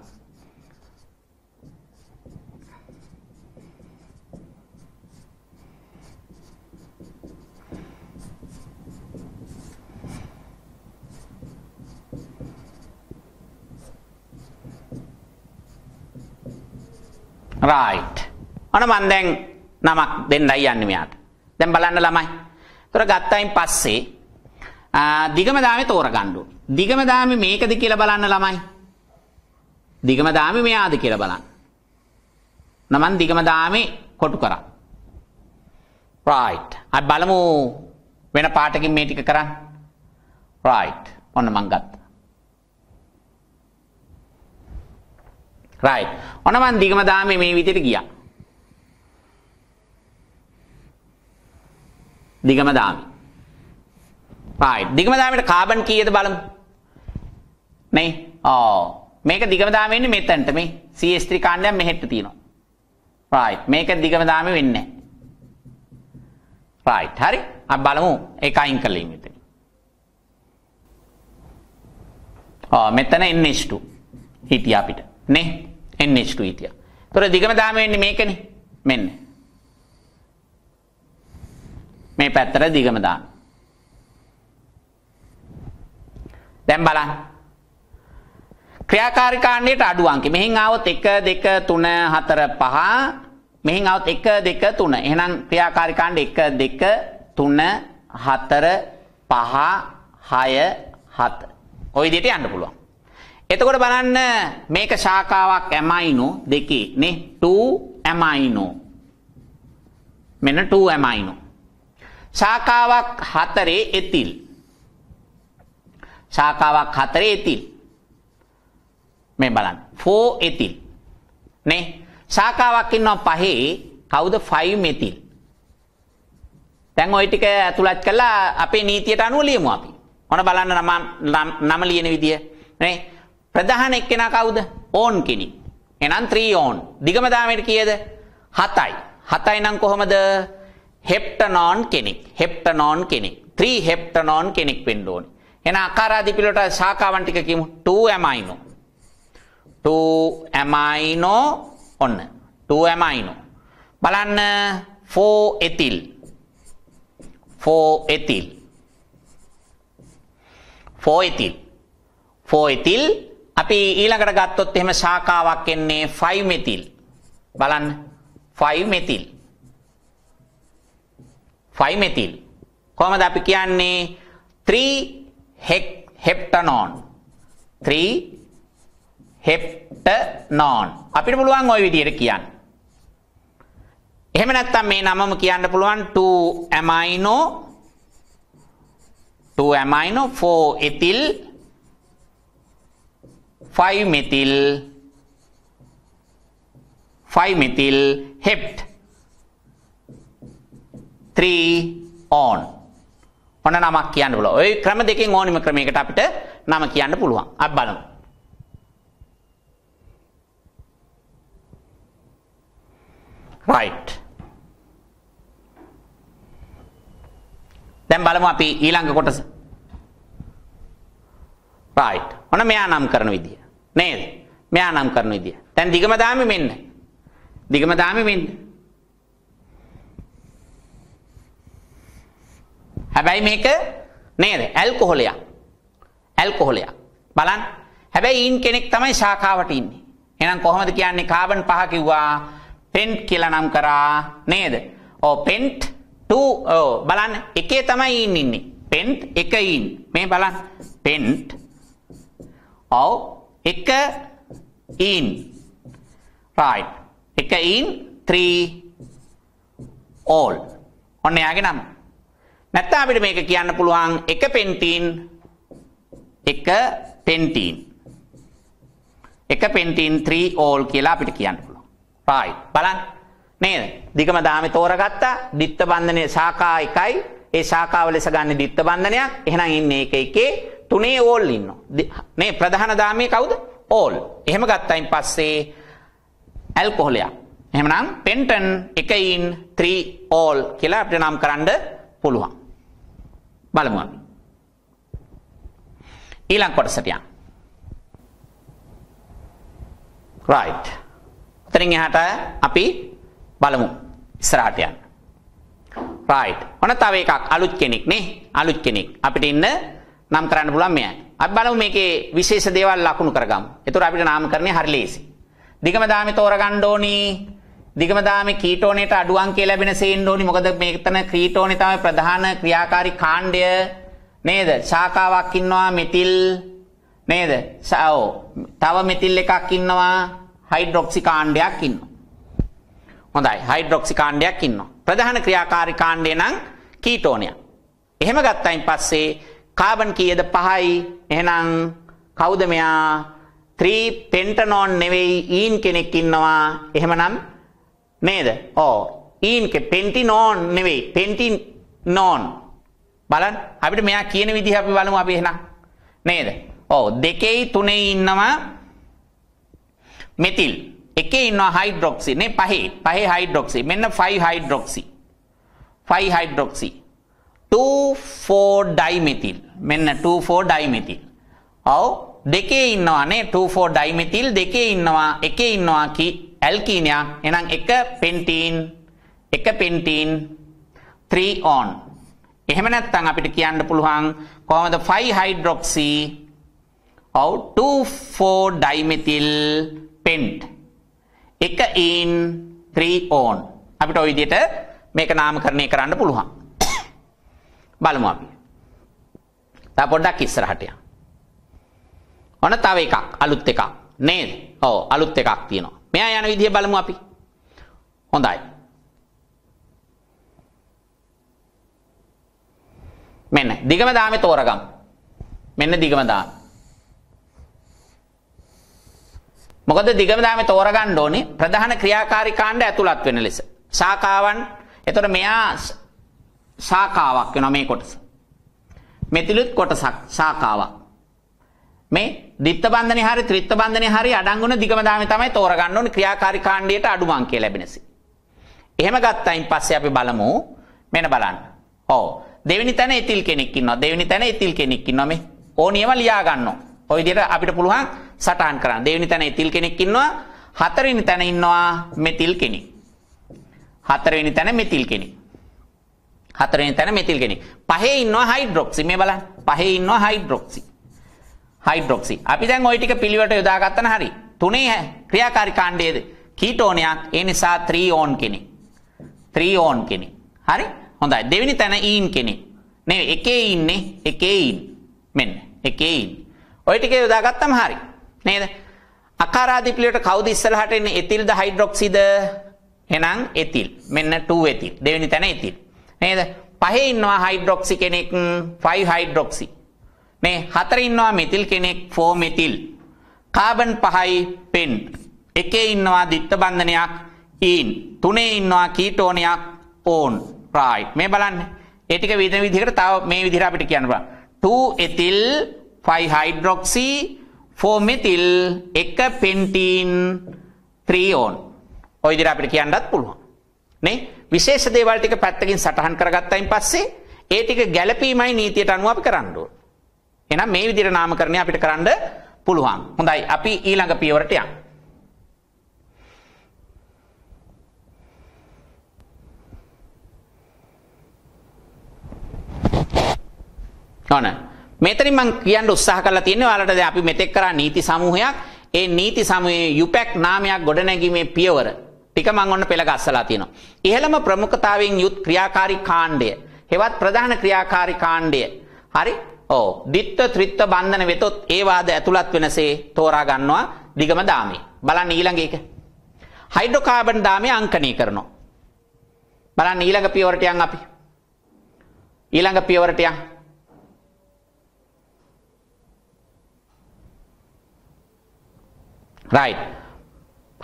රයිට්. ඔන්න මම දැන් නමක් දෙන්නයි යන්නේ මෙයාට. දැන් බලන්න ළමයි. ඒතර ගත්තයින් පස්සේ දිගම දාමේ තෝරගන්න ඕනේ. දිගම දාමේ මේකද කියලා බලන්න ළමයි. දිගම දාමේ මෙයාද කියලා බලන්න. නමන් දිගම දාමේ කොටු කරා. රයිට්. අපි බලමු වෙන පාටකින් මේ ටික කරන්න. රයිට්. ඔන්න මං ගත්තා. රයිට්. ඔන්න මං දිගම දාමේ මේ විදිහට ගියා. දිගම දාමේ. රයිට්. දිගම දාමේට කාබන් කීයද බලමු. නේ? ඔව්. Oh. මේක දිගම දාමේ ඉන්නේ මෙතනට මේ CH3 කාණ්ඩයක් මෙහෙට තියෙනවා. රයිට්. මේක දිගම දාමේ වෙන්නේ නැහැ. රයිට්. හරි. අපි බලමු ඒක අයින් කළේ මෙතන. ආ oh. මෙතන NH2 හිටියා අපිට. නේ? NH2 හිටියා. ඒතොර දිගම දාම වෙන්නේ මේකනේ. මෙන්න. මේ පැත්තට දිගම දාන්න. දැන් බලන්න. ක්‍රියාකාරිකාණ්ඩයට අඩු අංක. මෙහෙන් આવොත් 1 2 3 4 5 මෙහෙන් આવොත් 1 2 3. එහෙනම් ක්‍රියාකාරිකාණ්ඩ 1 2 3 4 5 6 7. ওই විදිහට යන්න පුළුවන්. එතකොට බලන්න මේක ශාකාවක් ඇමයිනෝ දෙකේ නේ 2 ඇමයිනෝ මෙන්න 2 ඇමයිනෝ ශාකාවක් හතරේ එතිල් ශාකාවක් හතරේ එතිල් මේ බලන්න 4 එතිල් නේ ශාකාවක් ඉන්නවා පහේ කවුද 5 මෙතිල් දැන් ওই ටික ඇතුළත් කළා අපේ නීතියට අනුව ලියමු අපි. ඔන්න බලන්න නම නම ලියන විදිය. නේ? ප්‍රධාන එක්කෙනා කවුද? ඕන් කෙනෙක්. එහෙනම් 3 ඕන්. දිගම දාමයට කීයද? 7යි. 7යි නම් කොහමද? හෙප්ටනෝන් කෙනෙක්. හෙප්ටනෝන් කෙනෙක්. 3 හෙප්ටනෝන් කෙනෙක් වෙන්න ඕනේ. එහෙනම් ආකාර අධිපිලට ශාඛාවන් ටික කියමු. 2 amino. 2 amino ඔන්න. 2 amino. බලන්න 4 ethyl. 4 ethyl. 4 ethyl. 4 ethyl අපි ඊළඟට ගත්තොත් එහෙම ශාකාවක් එන්නේ 5 මෙතිල්. බලන්න 5 මෙතිල්. 5 මෙතිල්. කොහොමද අපි කියන්නේ 3 හෙප්ටනෝන්. 3 හෙප්ටනෝන්. අපිට පුළුවන් ওই විදිහට කියන්න. එහෙම නැත්නම් මේ නමම කියන්න පුළුවන් 2 amino 2 amino 4 ethyl 5 methyl 5 methyl hept 3 on ඔන්න නමක් කියන්න පුළුවන්. ওই ක්‍රම දෙකෙන් ඕනෙම ක්‍රමයකට අපිට නම කියන්න පුළුවන්. අපි බලමු. right දැන් බලමු අපි ඊළඟ කොටස right ඔන්න මෙයා නම් කරන විදිය නේද? මෙයා නම් කරන විදිය. දැන් දිගම දාමි මෙන්න. දිගම දාමි මෙන්න. හැබැයි මේක නේද? ඇල්කොහොලයක්. ඇල්කොහොලයක්. බලන්න. හැබැයි ඊන් කෙනෙක් තමයි ශාඛාවට ඉන්නේ. එහෙනම් කොහොමද කියන්නේ කාබන් පහ කිව්වා? පෙන්ට් කියලා නම් කරා නේද? ඔව් පෙන්ට් 2 ඔව් බලන්න එකේ තමයි ඊන් ඉන්නේ. පෙන්ට් එක ඊන්. මේ බලන්න. පෙන්ට් ඔව් එක in right එක in 3 all ඔන්න යාගේ නම නැත්නම් අපිට මේක කියන්න පුළුවන් එක පෙන්ටීන් එක පෙන්ටීන් එක පෙන්ටීන් 3 all කියලා අපිට කියන්න පුළුවන් right බලන්න නේද දිගම දාමේ තෝරගත්තා ditth බන්ධනයේ සාකා 1යි ඒ ශාඛාව ලෙස ගන්න දිත්ත බන්ධනයක්. එහෙනම් ඉන්නේ එක එකේ තුනේ ඕල් ඉන්නවා. මේ ප්‍රධාන දාමයේ කවුද? ඕල්. එහෙම ගත්තයින් පස්සේ ඇල්කොහොලයක්. එහෙමනම් පෙන්ටන් එකයින් 3 ඕල් කියලා අපිට නම් කරන්න පුළුවන්. බලමු අපි. ඊළඟ කොටසට යන්න. right. එතනින් එහාට අපි බලමු ඉස්සරහට යන්න. රයිට්. ඔන්න තව එකක් අලුත් කෙනෙක් නේ. අලුත් කෙනෙක්. අපිට ඉන්න නම් කරන්න පුළුවන් මෙයයි. අපි බලමු මේකේ විශේෂ දේවල් ලකුණු කරගමු. ඒතර අපිට නාමකරණය හරි ලේසි. දිගම දාමේ තෝරගන්න ඕනි. දිගම දාමේ කීටෝනේට අඩු අංකය ලැබෙන සේන්න ඕනි. මොකද මේකතන කීටෝනේ තමයි ප්‍රධාන ක්‍රියාකාරී කාණ්ඩය නේද? ශාකාවක් ඉන්නවා මෙතිල් නේද? සාව. තව මෙතිල් එකක් ඉන්නවා හයිඩ්‍රොක්සි කාණ්ඩයක් ඉන්නවා. හොඳයි හයිඩ්‍රොක්සි කාණ්ඩයක් ඉන්නවා. ප්‍රධාන ක්‍රියාකාරී කාණ්ඩය නම් කීටෝනය. එහෙම ගත්තයින් පස්සේ කාබන් කීයද 5යි. එහෙනම් කවුද මෙයා 3 පෙන්ටනෝන් නෙවෙයි ඊන් කෙනෙක් ඉන්නවා. එහෙමනම් නේද? ඕ ඊන්කේ පෙන්ටිනෝන් නෙවෙයි පෙන්ටිනෝන්. බලන්න අපිට මෙයා කියන විදිහ අපි බලමු අපි එහෙනම්. නේද? ඔව් දෙකේයි තුනේයි ඉන්නවා මෙතිල් එකේ ඉන්නවා හයිඩ්‍රොක්සි නේ පහේ පහේ හයිඩ්‍රොක්සි මෙන්න 5 හයිඩ්‍රොක්සි 5 හයිඩ්‍රොක්සි 24 ඩයිමෙතිල් මෙන්න 24 ඩයිමෙතිල් ඔව් දෙකේ ඉන්නවා නේ 24 ඩයිමෙතිල් දෙකේ ඉන්නවා එකේ ඉන්නවා කි ඇල්කීනයක් එහෙනම් එක පෙන්ටීන් එක පෙන්ටීන් 3 on එහෙම නැත්නම් අපිට කියන්න පුළුවන් කොහොමද 5 hydroxy ඔව් 24 dimethyl pent එක in 3 on අපිට ওই විදිහට මේක නාමකරණය කරන්න පුළුවන් බලමු අපි තව පොඩ්ඩක් ඉස්සරහට යන්න ඔන්න තව එකක් අලුත් එකක් නේද ඔව් අලුත් එකක් තියෙනවා මෙයා යන විදිහ බලමු අපි හොඳයි මෙන්න දිගම දාමේ තෝරගමු මෙන්න දිගම දාමේ මොකද දිගමදාමේ තෝරගන්න ඕනේ ප්‍රධාන ක්‍රියාකාරී කාණ්ඩ ඇතුළත් වෙන ලෙස. ශාකාවන් එතකොට මෙයා ශාකාවක් වෙනවා මේ කොටස. මෙතිලුත් කොටසක් ශාකාවක්. මේ ද්විත්ත බන්ධනේ හරි ත්‍රිත්ත බන්ධනේ හරි අඩංගුන දිගමදාමේ තමයි තෝරගන්න ඕනේ ක්‍රියාකාරී කාණ්ඩයට අඩු අංකය ලැබෙනසෙ. එහෙම ගත්තයින් පස්සේ අපි බලමු මෙන්න බලන්න. ඔව්. දෙවෙනි තැන ඉතිල් කෙනෙක් ඉන්නවා. දෙවෙනි තැන ඉතිල් කෙනෙක් ඉන්නවා මේ. ඕනියම ලියා ගන්නවා. ඔය විදිහට අපිට පුළුවන් සටහන් කරන්න. දෙවෙනි තැනේ තිල් කෙනෙක් ඉන්නවා. හතරවෙනි තැන ඉන්නවා මෙතිල් කෙනෙක්. හතරවෙනි තැන මෙතිල් කෙනෙක්. හතරවෙනි තැන මෙතිල් කෙනෙක්. පහේ ඉන්නවා හයිඩ්‍රොක්සි. මේ බලන්න. පහේ ඉන්නවා හයිඩ්‍රොක්සි. හයිඩ්‍රොක්සි. අපි දැන් ওই ටික පිළිවෙලට යොදාගත්තන හරි. තුනේ ක්‍රියාකාරී කාණ්ඩයේද කීටෝනයක්. ඒ නිසා 3 ඕන් කෙනෙක්. 3 ඕන් කෙනෙක්. හරි? හොඳයි. දෙවෙනි තැන ඊන් කෙනෙක්. නෙවෙයි එකේ ඉන්නේ එකේ ඉන්. මෙන්න එකේ ඉන්. ওই ටික යොදාගත්තම හරි. නේද? අකාරාදීපලියට කවුද ඉස්සරහට එන්නේ? එතිල්ද හයිඩ්‍රොක්සිද? එහෙනම් එතිල්. මෙන්න 2 එතිල්. දෙවෙනි තැන එතිල්. නේද? පහේ ඉන්නවා හයිඩ්‍රොක්සි කෙනෙක් 5 හයිඩ්‍රොක්සි. මේ හතරේ ඉන්නවා මෙතිල් කෙනෙක් 4 මෙතිල්. කාබන් පහයි පෙන්. එකේ ඉන්නවා ද්විත්ව බන්ධනයක් ඊන්. E තුනේ ඉන්නවා කීටෝනයක් ඕන්. රයිට්. මේ බලන්න. ඒ ටික විදිහ විදිහකට තව මේ විදිහට අපිට කියන්න පුළුවන්. 2 ethyl 5 hydroxy 4 methyl 1 pentene 3 on. ඔය විදිහට අපිට කියන්නත් පුළුවන්. නේ? විශේෂ දේවල් ටික පැත්තකින් සටහන් කරගත්තයින් පස්සේ ඒ ටික ගැළපීමයි නීතියට අනුව අපි කරන්න ඕන. එහෙනම් මේ විදිහට නාමකරණය අපිට කරන්න පුළුවන්. හොඳයි. අපි ඊළඟ පියවරට යමු. ඕන. මෙතනින් මං කියන්න උත්සාහ කරලා තියෙන්නේ ඔයාලට අපි මෙතෙක් කරා නීති සමූහයක් ඒ නීති සමූහයේ යුපැක් නාමයක් ගොඩනැගීමේ පියවර ටික මං ඔන්න පෙළ ගස්සලා තියෙනවා. ඉහළම ප්‍රමුඛතාවයෙන් යුත් ක්‍රියාකාරී කාණ්ඩය. හෙවත් ප්‍රධාන ක්‍රියාකාරී කාණ්ඩය. හරි? ඔව්. ditth tritth බන්ධන වෙතොත් ඒ වාද ඇතුළත් වෙනසේ තෝරා ගන්නවා දිගම දාමේ. බලන්න ඊළඟ එක. හයිඩ්‍රෝකාබන් දාමේ අංකණය කරනවා. බලන්න ඊළඟ පියවරට යන් අපි. ඊළඟ පියවරට යන් right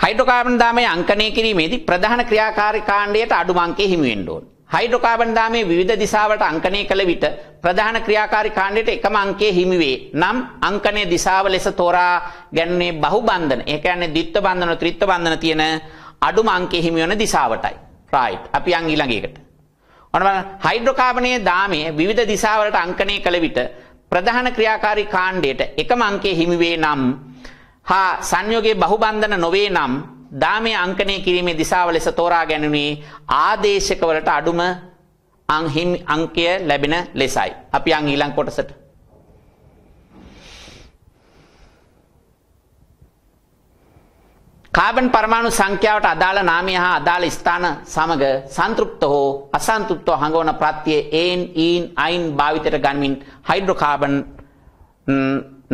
හයිඩ්‍රෝකාර්බන් දාමයේ අංකණය කිරීමේදී ප්‍රධාන ක්‍රියාකාරී කාණ්ඩයට අඩු අංකය හිමි වෙන්න ඕන හයිඩ්‍රෝකාර්බන් දාමයේ විවිධ දිශාවට අංකණය කළ විට ප්‍රධාන ක්‍රියාකාරී කාණ්ඩයට එකම අංකය හිමි වේ. නම් අංකණයේ දිශාව ලෙස තෝරා ගැන්නේ බහුබන්ධන. ඒ කියන්නේ ද්විත්ව බන්ධන, ත්‍රිත්ව බන්ධන තියෙන අඩුම අංකය හිමි වෙන දිශාවටයි. right. අපි යන් ඊළඟ එකට. ඔන්න බලන්න හයිඩ්‍රෝකාර්බනයේ දාමයේ විවිධ දිශාවලට අංකණය කළ විට ප්‍රධාන ක්‍රියාකාරී කාණ්ඩයට එකම අංකයේ හිමි වේ නම් හා සංයෝගයේ බහුබන්ධන නොවේ නම් දාමයේ අංකණය කිරීමේ දිශාව ලෙස තෝරා ගැනුනේ ආදේශකවලට අඩුම අංකය ලැබෙන ලෙසයි. අපි අං ඊළඟ කොටසට කාබන් පරමාණු සංඛ්‍යාවට අදාළ නාමය හා අදාළ ස්ථාන සමග සංතෘප්ත හෝ අසන්තෘප්තව හඟවන ප්‍රත්‍යය ඒන් ඊන් අයින් භාවිතයට ගන්මින් හයිඩ්‍රෝකාබන්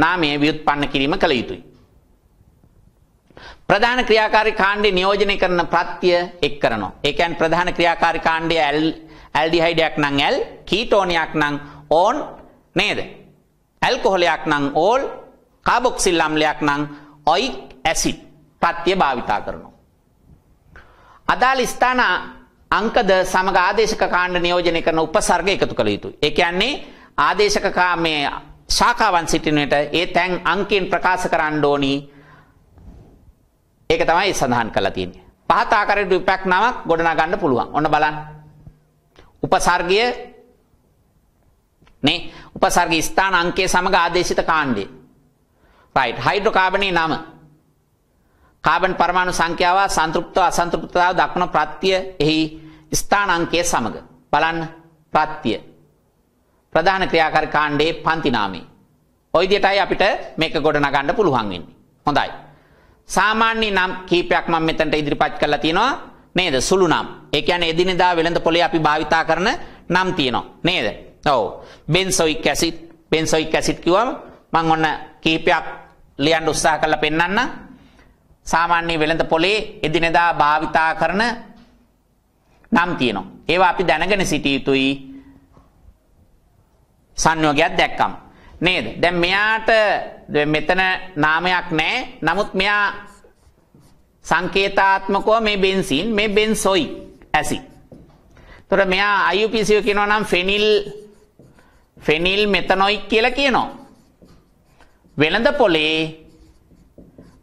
නාමය ව්‍යුත්පන්න කිරීම කළ යුතුයි. ප්‍රධාන ක්‍රියාකාරී කාණ්ඩේ නියෝජනය කරන ප්‍රත්‍ය එක් කරනවා. ඒ කියන්නේ ප්‍රධාන ක්‍රියාකාරී කාණ්ඩයේ ඇල් ඇල්ඩිහයිඩයක් නම් ඇල්, කීටෝනයක් නම් ඕන් නේද? ඇල්කොහොලයක් නම් ඕල්, කාබොක්සිල් අම්ලයක් නම් ඔයික් ඇසිඩ් ප්‍රත්‍ය භාවිතා කරනවා. අදාළ ස්ථාන අංකද සමග ආදේශක කාණ්ඩ නියෝජනය කරන උපසර්ග එකතු කළ යුතුයි. ඒ කියන්නේ ආදේශක කාමයේ ශාඛාවන් සිටිනට ඒ තැන් අංකයෙන් ප්‍රකාශ කරන්න ඕනි. ඒක තමයි සඳහන් කරලා තියෙන්නේ. පහත ආකාරයට විපක් නමක් ගොඩනගා ගන්න පුළුවන්. ඔන්න බලන්න. උපසර්ගය නේ උපසර්ග ස්ථාන අංකය සමග ආදේශිත කාණ්ඩය. රයිට් හයිඩ්‍රෝකාබනයේ නම කාබන් පරමාණු සංඛ්‍යාව සංතෘප්තව අසಂತෘප්තතාව දක්වන ප්‍රත්‍ය එහි ස්ථාන අංකය සමග බලන්න ප්‍රත්‍ය ප්‍රධාන ක්‍රියාකාරී කාණ්ඩයේ පන්ති නාමය. ওই විදිහටයි අපිට මේක ගොඩනගන්න පුළුවන් වෙන්නේ. හොඳයි. සාමාන්‍ය නම් කීපයක් මම මෙතනට ඉදිරිපත් කරලා තියෙනවා නේද සුළු නම් ඒ කියන්නේ එදිනෙදා වෙළඳ පොලේ අපි භාවිතා කරන නම් තියෙනවා නේද ඔව් බෙන්සොයික් ඇසිඩ් බෙන්සොයික් ඇසිඩ් කිව්වම මම ඔන්න කීපයක් ලියන්න උත්සාහ කරලා පෙන්නන්න සාමාන්‍ය වෙළඳ පොලේ එදිනෙදා භාවිතා කරන නම් තියෙනවා ඒවා අපි දැනගෙන සිටිය යුතුයි සංයෝගයක් දැක්කම නේද? දැන් මෙයාට මෙතන නාමයක් නැහැ. නමුත් මෙයා සංකේතාත්මකව මේ බෙන්සින් මේ බෙන්සොයික් ඇසිඩ්. ඒතර මෙයා IUPAC කියනවා නම් ෆෙනිල් ෆෙනිල් මෙතනොයික් කියලා කියනවා. වෙළඳ පොලේ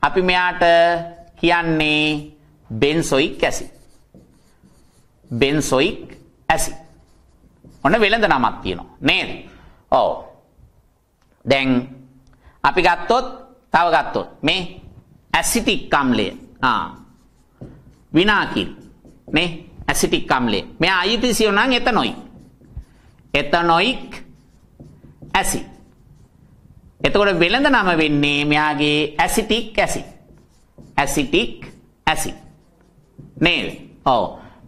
අපි මෙයාට කියන්නේ බෙන්සොයික් ඇසිඩ්. බෙන්සොයික් ඇසිඩ්. ඔන්න වෙළඳ නමක් තියෙනවා නේද? ඔව්. දැන් අපි ගත්තොත් තව ගත්තොත් මේ ඇසිටික් අම්ලය ආ විනාකිල් නේ ඇසිටික් අම්ලය මේ IUPCO නම් එතනොයික් එතනොයික් ඇසිඩ් එතකොට වෙළඳ නම වෙන්නේ මෙයාගේ ඇසිටික් ඇසිඩ් ඇසිටික් ඇසිඩ් නේද ඔව්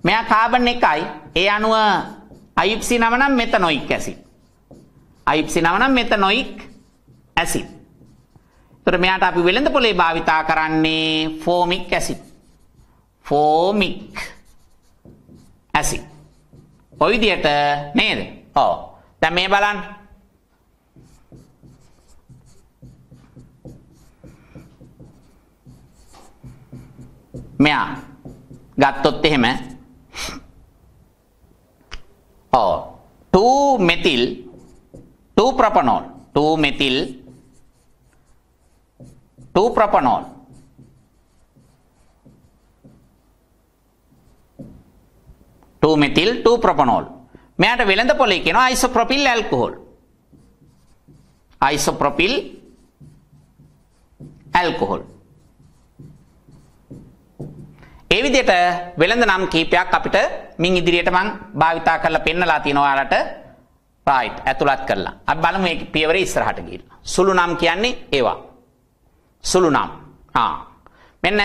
මෙයා කාබන් එකයි ඒ අනුව IUPC නම නම් මෙතනොයික් ඇසිඩ් අයිප්සිනවනම් මෙතනොයික් ඇසිඩ්. ඒතර මෙයාට අපි වෙළඳ පොලේ භාවිතා කරන්නේ ෆෝමික් ඇසිඩ්. ෆෝමික් ඇසිඩ්. ඔය විදියට නේද? ඔව්. දැන් මේ බලන්න. මෙයා ගත්තොත් එහෙම ඔව් 2 methyl 2 propanol 2 methyl 2 propanol two methyl two propanol මෙයාට වෙළඳ පොලේ කියනවා isopropyl alcohol isopropyl alcohol ඒ විදිහට වෙළඳ නම් කීපයක් අපිට මින් ඉදිරියට මම භාවිතා කරලා පෙන්නලා තියෙනවා ඔයාලට රයිට් ඇතුළත් කරලා. අපි බලමු මේ පියවර ඉස්සරහට ගිහිල්ලා. සුළු නම් කියන්නේ ඒවා. සුළු නම්. ආ. මෙන්න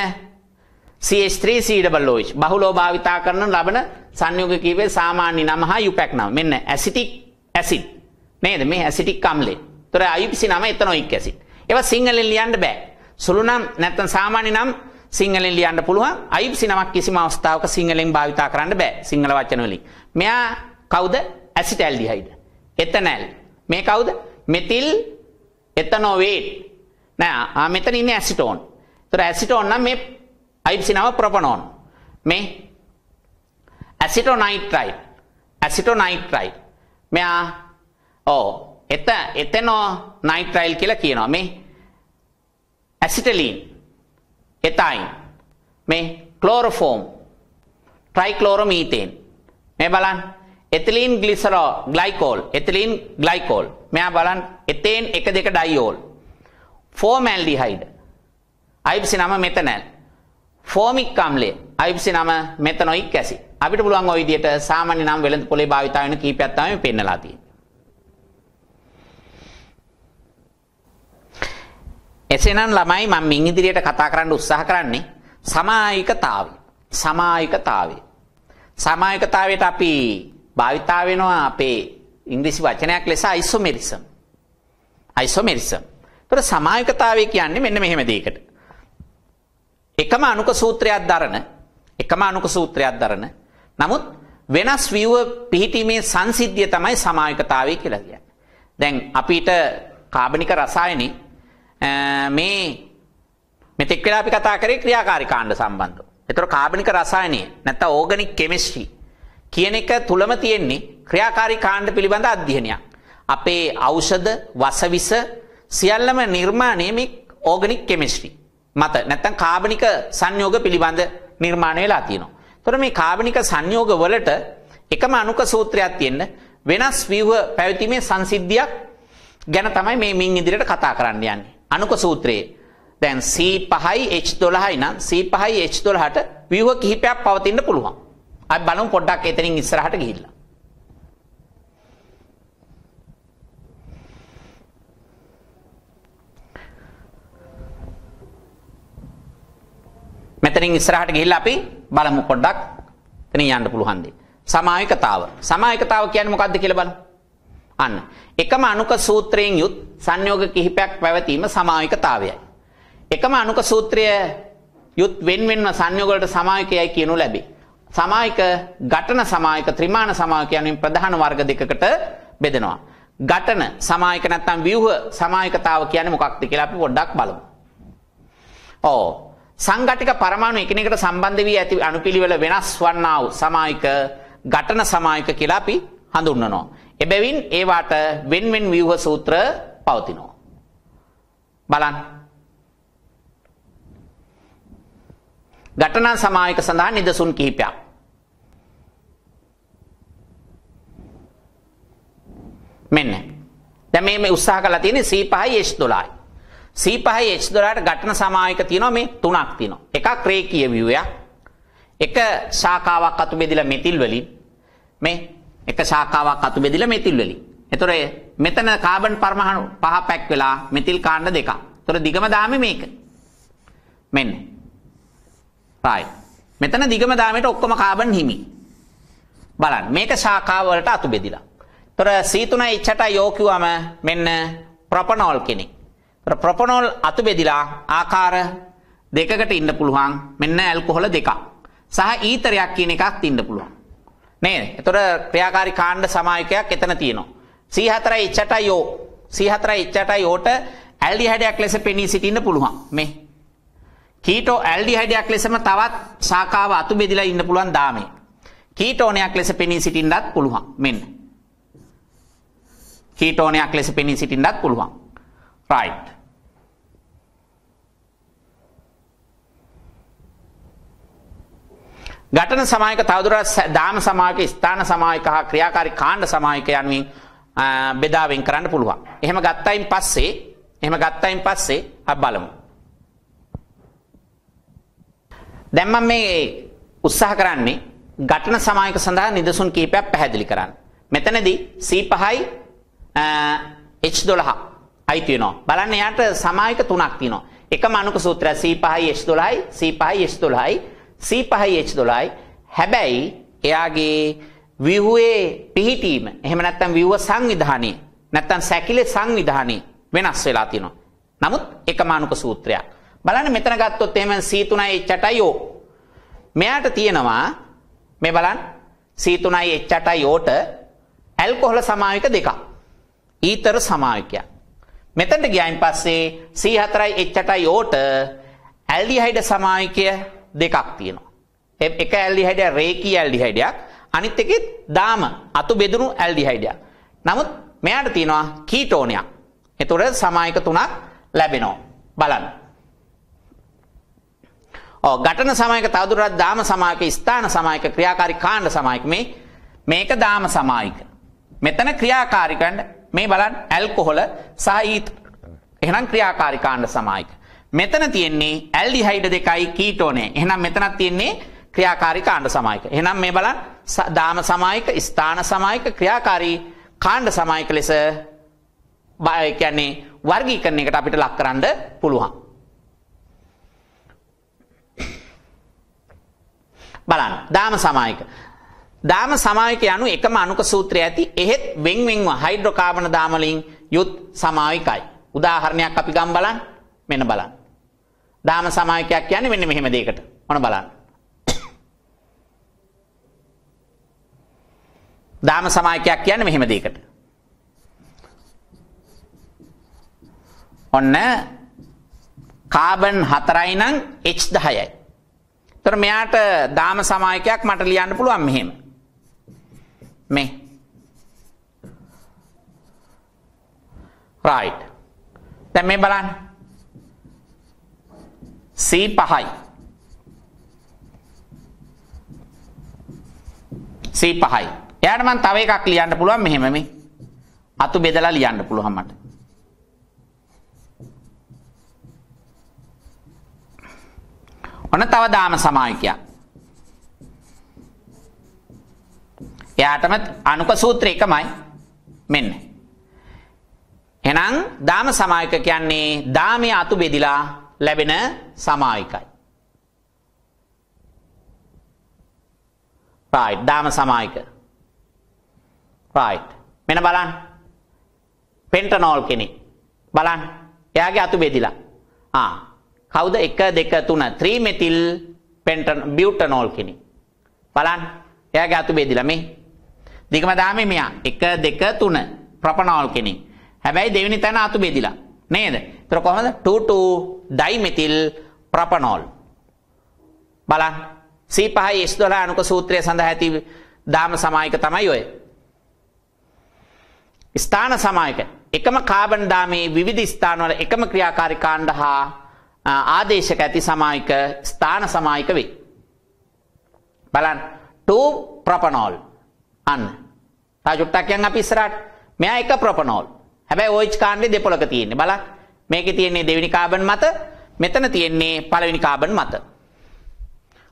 CH3COOH බහුලව භාවිතා කරන ලබන සංයෝග කීපේ සාමාන්‍ය නම හා යුපැක් නම. මෙන්න ඇසිටික් ඇසිඩ්. නේද? මේ ඇසිටික් අම්ලය. ඒතර IUPC9 එතනොයික් ඇසිඩ්. ඒවා සිංහලෙන් ලියන්න බෑ. සුළු නම් නැත්නම් සාමාන්‍ය නම් සිංහලෙන් ලියන්න පුළුවන් අයිබ් සිනමක් කිසිම අවස්ථාවක සිංහලෙන් භාවිතා කරන්න බෑ සිංහල වචන වලින් මෙයා කවුද ඇසිටැල්ඩිහයිඩ් එතනැල්. මේ කවුද? Methyl ethanoate. නෑ, ආ මෙතන ඉන්නේ ඇසිටෝන්. ඒතර ඇසිටෝන් නම් මේ අයිප්සිනාව ප්‍රොපනෝන්. මේ ඇසිටෝනයිට්‍රයිඩ්. ඇසිටෝනයිට්‍රයිඩ්. මෙයා ඕ එත එතනෝ නයිට්‍රයිල් කියලා කියනවා. මේ ඇසිටලීන් එතයින් මේ ක්ලෝරොෆෝම් ට්‍රයික්ලෝරොමීතේන් මේ බලන්න එතිලීන් ග්ලිසරෝ ග්ලයිකෝල් එතිලීන් ග්ලයිකෝල් මෙයා බලන්න එතේන් එක දෙක ඩයිෝල් ෆෝමැල්ඩිහයිඩ් අයිප්සි නම මෙතනල් ෆෝමික් අම්ලය අයිප්සි නම මෙතනොයික් ඇසි අපිට පුළුවන් ওই විදියට සාමාන්‍ය නම් වෙළඳ පොලේ භාවිතා වෙන කීපයක් තමයි පෙන්නලා තියෙන්නේ එසේනම් ළමයි මම මින් ඉදිරියට කතා කරන්න උත්සාහ කරන්නේ සමායිකතාවය සමායිකතාවය සමායිකතාවයට අපි භාවිතා වෙනවා අපේ ඉංග්‍රීසි වචනයක් ලෙස අයිසොමෙරිසම්. අයිසොමෙරිසම්. ඒතර සමායකතාවය කියන්නේ මෙන්න මෙහෙම දෙයකට. එකම අණුක සූත්‍රයක් දරන එකම අණුක සූත්‍රයක් දරන නමුත් වෙනස් වියුව පිහිටීමේ සංසිද්ධිය තමයි සමායකතාවය කියලා කියන්නේ. දැන් අපිට කාබනික රසායනේ මේ මෙතෙක් වෙලා අපි කතා කරේ ක්‍රියාකාරී කාණ්ඩ සම්බන්ධව. ඒතර කාබනික රසායනය නැත්නම් ඕගනික් කෙමිස්ට්‍රි කියන එක තුලම තියෙන්නේ ක්‍රියාකාරී කාණ්ඩ පිළිබඳ අධ්‍යයනයක්. අපේ ඖෂධ, වසවිස සියල්ලම නිර්මාණය මේ ඕගනික් කෙමිස්ට්‍රි මත නැත්තම් කාබනික සංයෝග පිළිබඳ නිර්මාණය වෙලා තියෙනවා. එතකොට මේ කාබනික සංයෝග වලට එකම අණුක සූත්‍රයක් තියෙන වෙනස් ව්‍යුහ පැවතීමේ සංසිද්ධියක් ගැන තමයි මේ මින් ඉදිරියට කතා කරන්න යන්නේ. අණුක සූත්‍රයේ දැන් C5H12 නම් C5H12ට ව්‍යුහ කිහිපයක් පවතින්න පුළුවන්. අපි බලමු පොඩ්ඩක් එතනින් ඉස්සරහට ගිහිල්ලා. මෙතනින් ඉස්සරහට ගිහිල්ලා අපි බලමු පොඩ්ඩක් එතනින් යන්න පුළුවන් දේ. සමායකතාව. සමායකතාව කියන්නේ මොකද්ද කියලා බලමු. අන්න. එකම අනුක සූත්‍රයෙන් යුත් සංයෝග කිහිපයක් පැවතීම සමායකතාවයයි. එකම අනුක සූත්‍රය යුත් වෙන්වෙන්ව සංයෝග වලට සමායකයයි කියනු ලැබේ. සමායික ඝටන සමායික ත්‍රිමාණ සමායික යනුවෙන් ප්‍රධාන වර්ග දෙකකට බෙදෙනවා. ඝටන සමායික නැත්නම් ව්‍යුහ සමායිකතාව කියන්නේ මොකක්ද කියලා අපි පොඩ්ඩක් බලමු. ඔව්. සංඝටික පරමාණු එකිනෙකට සම්බන්ධ වී ඇති අණුපිළිවෙල වෙනස් වන්නා වූ සමායික ඝටන සමායික කියලා අපි හඳුන්වනවා. එබැවින් ඒවාට වෙන්වෙන් ව්‍යුහ සූත්‍ර පවතිනවා. බලන්න ඝටනා සමායක සඳහා නිදසුන් කිහිපයක් මෙන්න. දැන් මේ මේ උත්සාහ කරලා තියෙන්නේ C5යි H12යි. C5යි H12ට ඝටන සමායක තියෙනවා මේ තුනක් තියෙනවා. එකක් රේඛීය ව්‍යුහයක්. එක ශාඛාවක් අතු බෙදලා මෙතිල් වලින් මේ එක ශාඛාවක් අතු බෙදලා මෙතිල් වලින්. එතකොට මෙතන කාබන් පරමාණු පහ පැක් වෙලා මෙතිල් කාණ්ඩ දෙකක්. එතකොට දිගම දාමේ මේක. මෙන්න. right. මෙතන දිගම දාමේට ඔක්කොම කාබන් හිමි. බලන්න මේක ශාඛාව වලට අතු බෙදිලා. තොර C3 ඉච්ඡට යෝ කිව්වම මෙන්න ප්‍රොපනෝල් කෙනෙක්. තොර ප්‍රොපනෝල් අතු බෙදිලා ආකාර දෙකකට ඉන්න පුළුවන්. මෙන්න ඇල්කොහොල දෙකක්. සහ ඊතරයක් කියන එකක් තින්න පුළුවන්. නේද? එතකොට ක්‍රියාකාරී කාණ්ඩ සමායකයක් එතන තියෙනවා. C4 ඉච්ඡට යෝ C4 ඉච්ඡට යෝට ඇල්ඩිහයිඩයක් ලෙස පෙනී සිටින්න පුළුවන්. මේ කීටෝ ඇල්ඩිහයිඩයක් ලෙසම තවත් සාකාව අතු බෙදිලා ඉන්න පුළුවන් දාමේ. කීටෝනයක් ලෙස පෙනී සිටින්නත් පුළුවන්. මෙන්න. කීටෝනයක් ලෙස පෙනී සිටින්නත් පුළුවන්. රයිට්. ඝටන සමායක තවදුරටත් දාම සමායක ස්ථාන සමායක හා ක්‍රියාකාරී කාණ්ඩ සමායක යනුවෙන් බෙදා වෙන් කරන්න පුළුවන්. එහෙම ගත්තයින් පස්සේ එහෙම ගත්තයින් පස්සේ අපි බලමු. දැන් මම මේ උත්සාහ කරන්නේ ඝටන සමායක සඳහා නිදසුන් කීපයක් පැහැදිලි කරන්න. මෙතනදී C5යි H12 අයිති වෙනවා. බලන්න එයාට සමායක තුනක් තියෙනවා. එකම අණුක සූත්‍රය C5යි H12යි C5යි H12යි C5යි H12යි. හැබැයි එයාගේ ව්‍යුහයේ පිහිටීම එහෙම නැත්නම් ව්‍යුහ සංවිධානයේ නැත්නම් සැකිලේ සංවිධානයේ වෙනස් වෙලා තියෙනවා. නමුත් එකම අණුක සූත්‍රයක්. බලන්න මෙතන ගත්තොත් එහෙම C3යි H8යි O. මෙයාට තියෙනවා මේ බලන්න C3යි H8යි Oට ඇල්කොහොල සමායක දෙකක්. ඊතර සමාවිකයක්. මෙතනට ගියයින් පස්සේ C4H8 ඕට ඇල්ඩිහයිඩ් සමාවිකය දෙකක් තියෙනවා. එක ඇල්ඩිහයිඩ් රේකී ඇල්ඩිහයිඩයක් අනිත් එකෙත් දාම අතු බෙදුණු ඇල්ඩිහයිඩයක්. නමුත් මෙයාට තියෙනවා කීටෝනයක්. එතකොට සමායක තුනක් ලැබෙනවා. බලන්න. ඔව් ඝටන සමායක තවදුරටත් දාම සමායක ස්ථාන සමායක ක්‍රියාකාරී කාණ්ඩ සමායක මේ මේක දාම සමායක. මෙතන ක්‍රියාකාරී කාණ්ඩ මේ බලන් ඇල්කොහොල සහීත එහෙනම් ක්‍රියාකාරිකාණ්ඩ සමායික. මෙතන තියෙන්නේ ඇල්ඩිහයිඩ් දෙකයි කීටෝනේ. එහෙනම් මෙතනත් තියෙන්නේ ක්‍රියාකාරිකාණ්ඩ සමායික. එහෙනම් මේ බලන් දාම සමායික, ස්ථාන සමායික, ක්‍රියාකාරී කාණ්ඩ සමායික ලෙස බය කියන්නේ වර්ගීකරණයකට අපිට ලක් කරන්න පුළුවන්. බලන්න දාම සමායික දාම සමාවික යනු එකම අණුක සූත්‍රය ඇති එහෙත් වෙන් වෙන්ව හයිඩ්‍රෝකාබන දාම වලින් යුත් සමාවිකයි. උදාහරණයක් අපි ගම් බලන්න මෙන්න බලන්න. දාම සමාවිකයක් කියන්නේ මෙන්න මෙහෙම දෙයකට. මොන බලන්න. දාම සමාවිකයක් කියන්නේ මෙහෙම දෙයකට. ඔන්න කාබන් 4යි නම් H10යි. එතකොට මෙයාට දාම සමායකයක් මට ලියන්න පුළුවන් මෙහෙම. මේ රයිට් දැන් මේ බලන්න C පහයි C පහයි එයාට මම තව එකක් ලියන්න පුළුවන් මෙහෙම මේ අතු බෙදලා ලියන්න පුළුවන් මට ඔන්න තව දාම සමායිකයක් එයාටම අනුක සූත්‍රය එකමයි මෙන්න. එහෙනම් දාම සමායක කියන්නේ දාමයේ අතු බෙදිලා ලැබෙන සමායකයි. right දාම සමායක. right මෙන්න බලන්න. පෙන්ටනෝල් කෙනෙක්. බලන්න. එයාගේ අතු බෙදිලා. ආ කවුද 1 2 3 3 මෙතිල් පෙන්ටන බියුටනෝල් කෙනෙක්. බලන්න. එයාගේ අතු බෙදිලා මේ දෙකම දාමේ මෙයා 1 2 3 ප්‍රොපනෝල් කෙනෙක්. හැබැයි දෙවෙනි තැන අතු බෙදිලා. නේද? ඒතර කොහමද? 2 2 ඩයිමෙතිල් ප්‍රොපනෝල්. බලන්න. C5 S12 අණුක සූත්‍රය සඳහා ඇති දාම සමායක තමයි ඔය. ස්ථාන සමායක එකම කාබන් දාමේ විවිධ ස්ථානවල එකම ක්‍රියාකාරී කාණ්ඩ හා ආදේශක ඇති සමායක ස්ථාන සමායක වේ. බලන්න 2 propanol අන්න තව චුට්ටක් යන් අපි ඉස්සරහට. මෙයා එක ප්‍රොපනෝල්. හැබැයි OH කාණ්ඩේ දෙපොලක තියෙන්නේ. බලන්න. මේකේ තියෙන්නේ දෙවෙනි කාබන් මත, මෙතන තියෙන්නේ පළවෙනි කාබන් මත.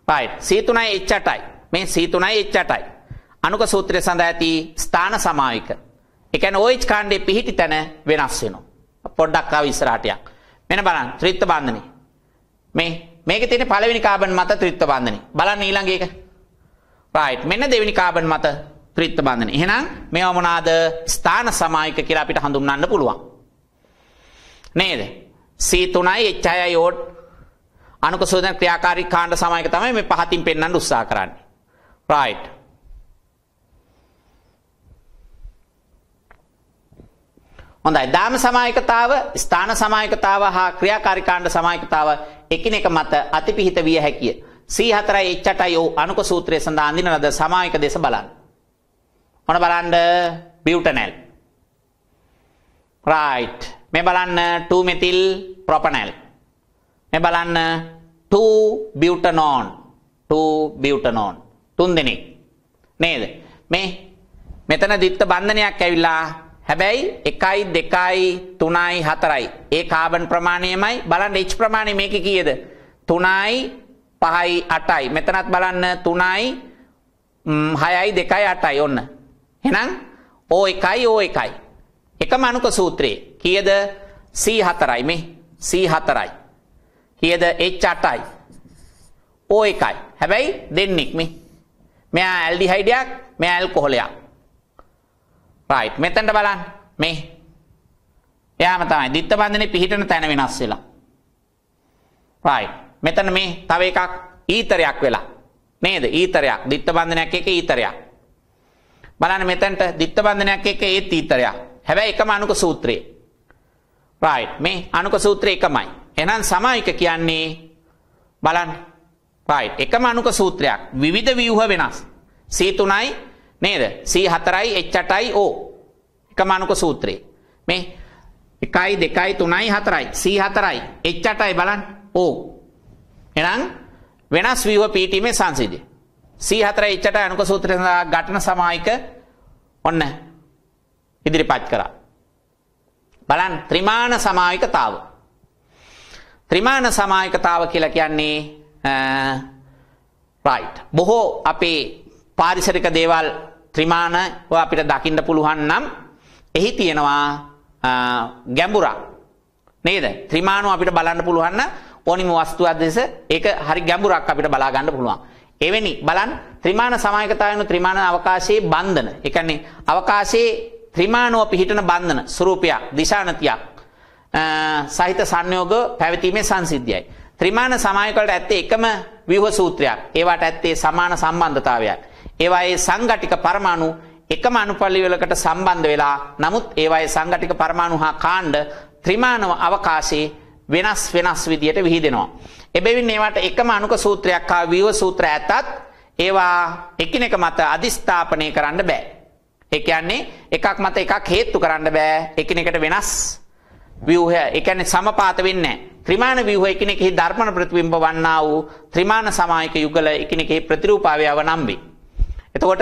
right C3H8යි. මේ C3H8යි. අණුක සූත්‍රය සඳහා ඇති ස්ථාන සමාවික. ඒ කියන්නේ OH කාණ්ඩේ පිහිටි තැන වෙනස් වෙනවා. පොඩ්ඩක් ආව ඉස්සරහට යන්න. මෙන්න බලන්න ත්‍රිත්ව බන්ධනේ. මේ මේකේ තියෙන පළවෙනි කාබන් මත ත්‍රිත්ව බන්ධනේ. බලන්න ඊළඟ එක. right මෙන්න දෙවෙනි කාබන් මත ත්‍රිත්ත බන්ධන. එහෙනම් මේවා මොනවාද? ස්ථාන සමායික කියලා අපිට හඳුන්වන්න පුළුවන්. නේද? C3යි H6යි O අණුක සෝදන ක්‍රියාකාරී කාණ්ඩ සමායික තමයි මේ පහතින් පෙන්වන්න උත්සාහ කරන්නේ. right හොඳයි දාම සමායකතාව ස්ථාන සමායකතාව හා ක්‍රියාකාරිකාණ්ඩ සමායකතාව එකිනෙක මත අතිපිහිත විය හැකිය. C4H8O අණුක සූත්‍රයේ සඳහන් දින ලද සමායක දේශ බලන්න. මොන බලන්න බියුටනල් right මේ බලන්න 2 methyl propanol මේ බලන්න 2 butanol 2 butanol තුන් දෙනෙක් නේද මේ මෙතන දිත්ත බන්ධනයක් ඇවිල්ලා හැබැයි 1යි 2යි 3යි 4යි ඒ කාබන් ප්‍රමාණයමයි බලන්න H ප්‍රමාණය මේකේ කීයද 3යි 5යි 8යි මෙතනත් බලන්න 3යි 6යි 2යි 8යි ඔන්න එහෙනම් ඕ එකයි ඕ එකයි. එකම අනුක සූත්‍රයේ කීයද C4යි මේ C4යි. කීයද H8යි. ඕ එකයි. හැබැයි දෙන්නෙක් මේ. මෙයා ඇල්ඩිහයිඩයක්, මෙයා ඇල්කොහොලයක්. රයිට්. මෙතෙන්ට බලන්න. මේ. එයාම තමයි දිත්ත බන්ධනේ පිහිටන තැන වෙනස් වෙලා. රයිට්. මෙතන මේ තව එකක් ඊතරයක් වෙලා. නේද? ඊතරයක්. දිත්ත බන්ධනයක් එක ඊතරයක්. බලන්න මෙතනට ditta බන්ධනයක් එක්ක ඒ තීතරයක්. හැබැයි එකම අනුක සූත්‍රේ. right මේ අනුක සූත්‍රය එකමයි. එහෙනම් සමායික කියන්නේ බලන්න right එකම අනුක සූත්‍රයක් විවිධ ව්‍යුහ වෙනස්. C3යි නේද? C4යි H8යි O. එකම අනුක සූත්‍රේ. මේ 1යි 2යි 3යි 4යි C4යි H8යි බලන්න. O. එහෙනම් වෙනස් ව්‍යුහ පීඨීමේ සංසිද්ධිය. සීහතර එච්චට අනුක සූත්‍රය සඳහා ගටන සමායික ඔන්න ඉදිරිපත් කරා. බලන් ත්‍රිමාණ සමායිකතාව. ත්‍රිමාණ සමායිකතාව කියලා කියන්නේ රයිට්. බොහෝ අපේ පාරිසරික දේවල් ත්‍රිමාණ අපිට දකින්න පුළුවන් නම් එහි තියෙනවා ගැඹුරක් නේද? ත්‍රිමාණව අපිට බලන්න පුළුවන් නම් ඕනිම වස්තුවක් දැස ඒක හරි ගැඹුරක් අපිට බලා ගන්න පුළුවන්. එවැනි බලන් ත්‍රිමාන සමායකතාවයන ත්‍රිමාන අවකාශයේ බන්ධන. ඒ කියන්නේ අවකාශයේ ත්‍රිමානව පිහිටන බන්ධන ස්වરૂපයක් දිශානතියක් සහිත සංයෝග පැවතීමේ සංසිද්ධියයි. ත්‍රිමාන සමායක වලට ඇත්තේ එකම ව්‍යුහ සූත්‍රයක්. ඒවට ඇත්තේ සමාන සම්බන්ධතාවයක්. ඒවායේ සංඝටික පරමාණු එකම අණුපල්ලිවලකට සම්බන්ධ වෙලා නමුත් ඒවායේ සංඝටික පරමාණු හා කාණ්ඩ ත්‍රිමානව අවකාශයේ වෙනස් වෙනස් විදියට විහිදෙනවා. එබැවින් ඒවට එකම අනුක සූත්‍රයක් හා විව සූත්‍ර ඇතත් ඒවා එකිනෙක මත අදිස්ථාපනය කරන්න බෑ. ඒ කියන්නේ එකක් මත එකක් හේතු කරන්න බෑ. එකිනෙකට වෙනස් ව්‍යුහය, ඒ කියන්නේ සමපාත වෙන්නේ නැහැ. ත්‍රිමාන ව්‍යුහ එකිනෙකෙහි ධර්මන ප්‍රතිබිම්බ වන්නා වූ ත්‍රිමාන සමායක යුගල එකිනෙකෙහි ප්‍රතිරූපාවය අවනම්බි. එතකොට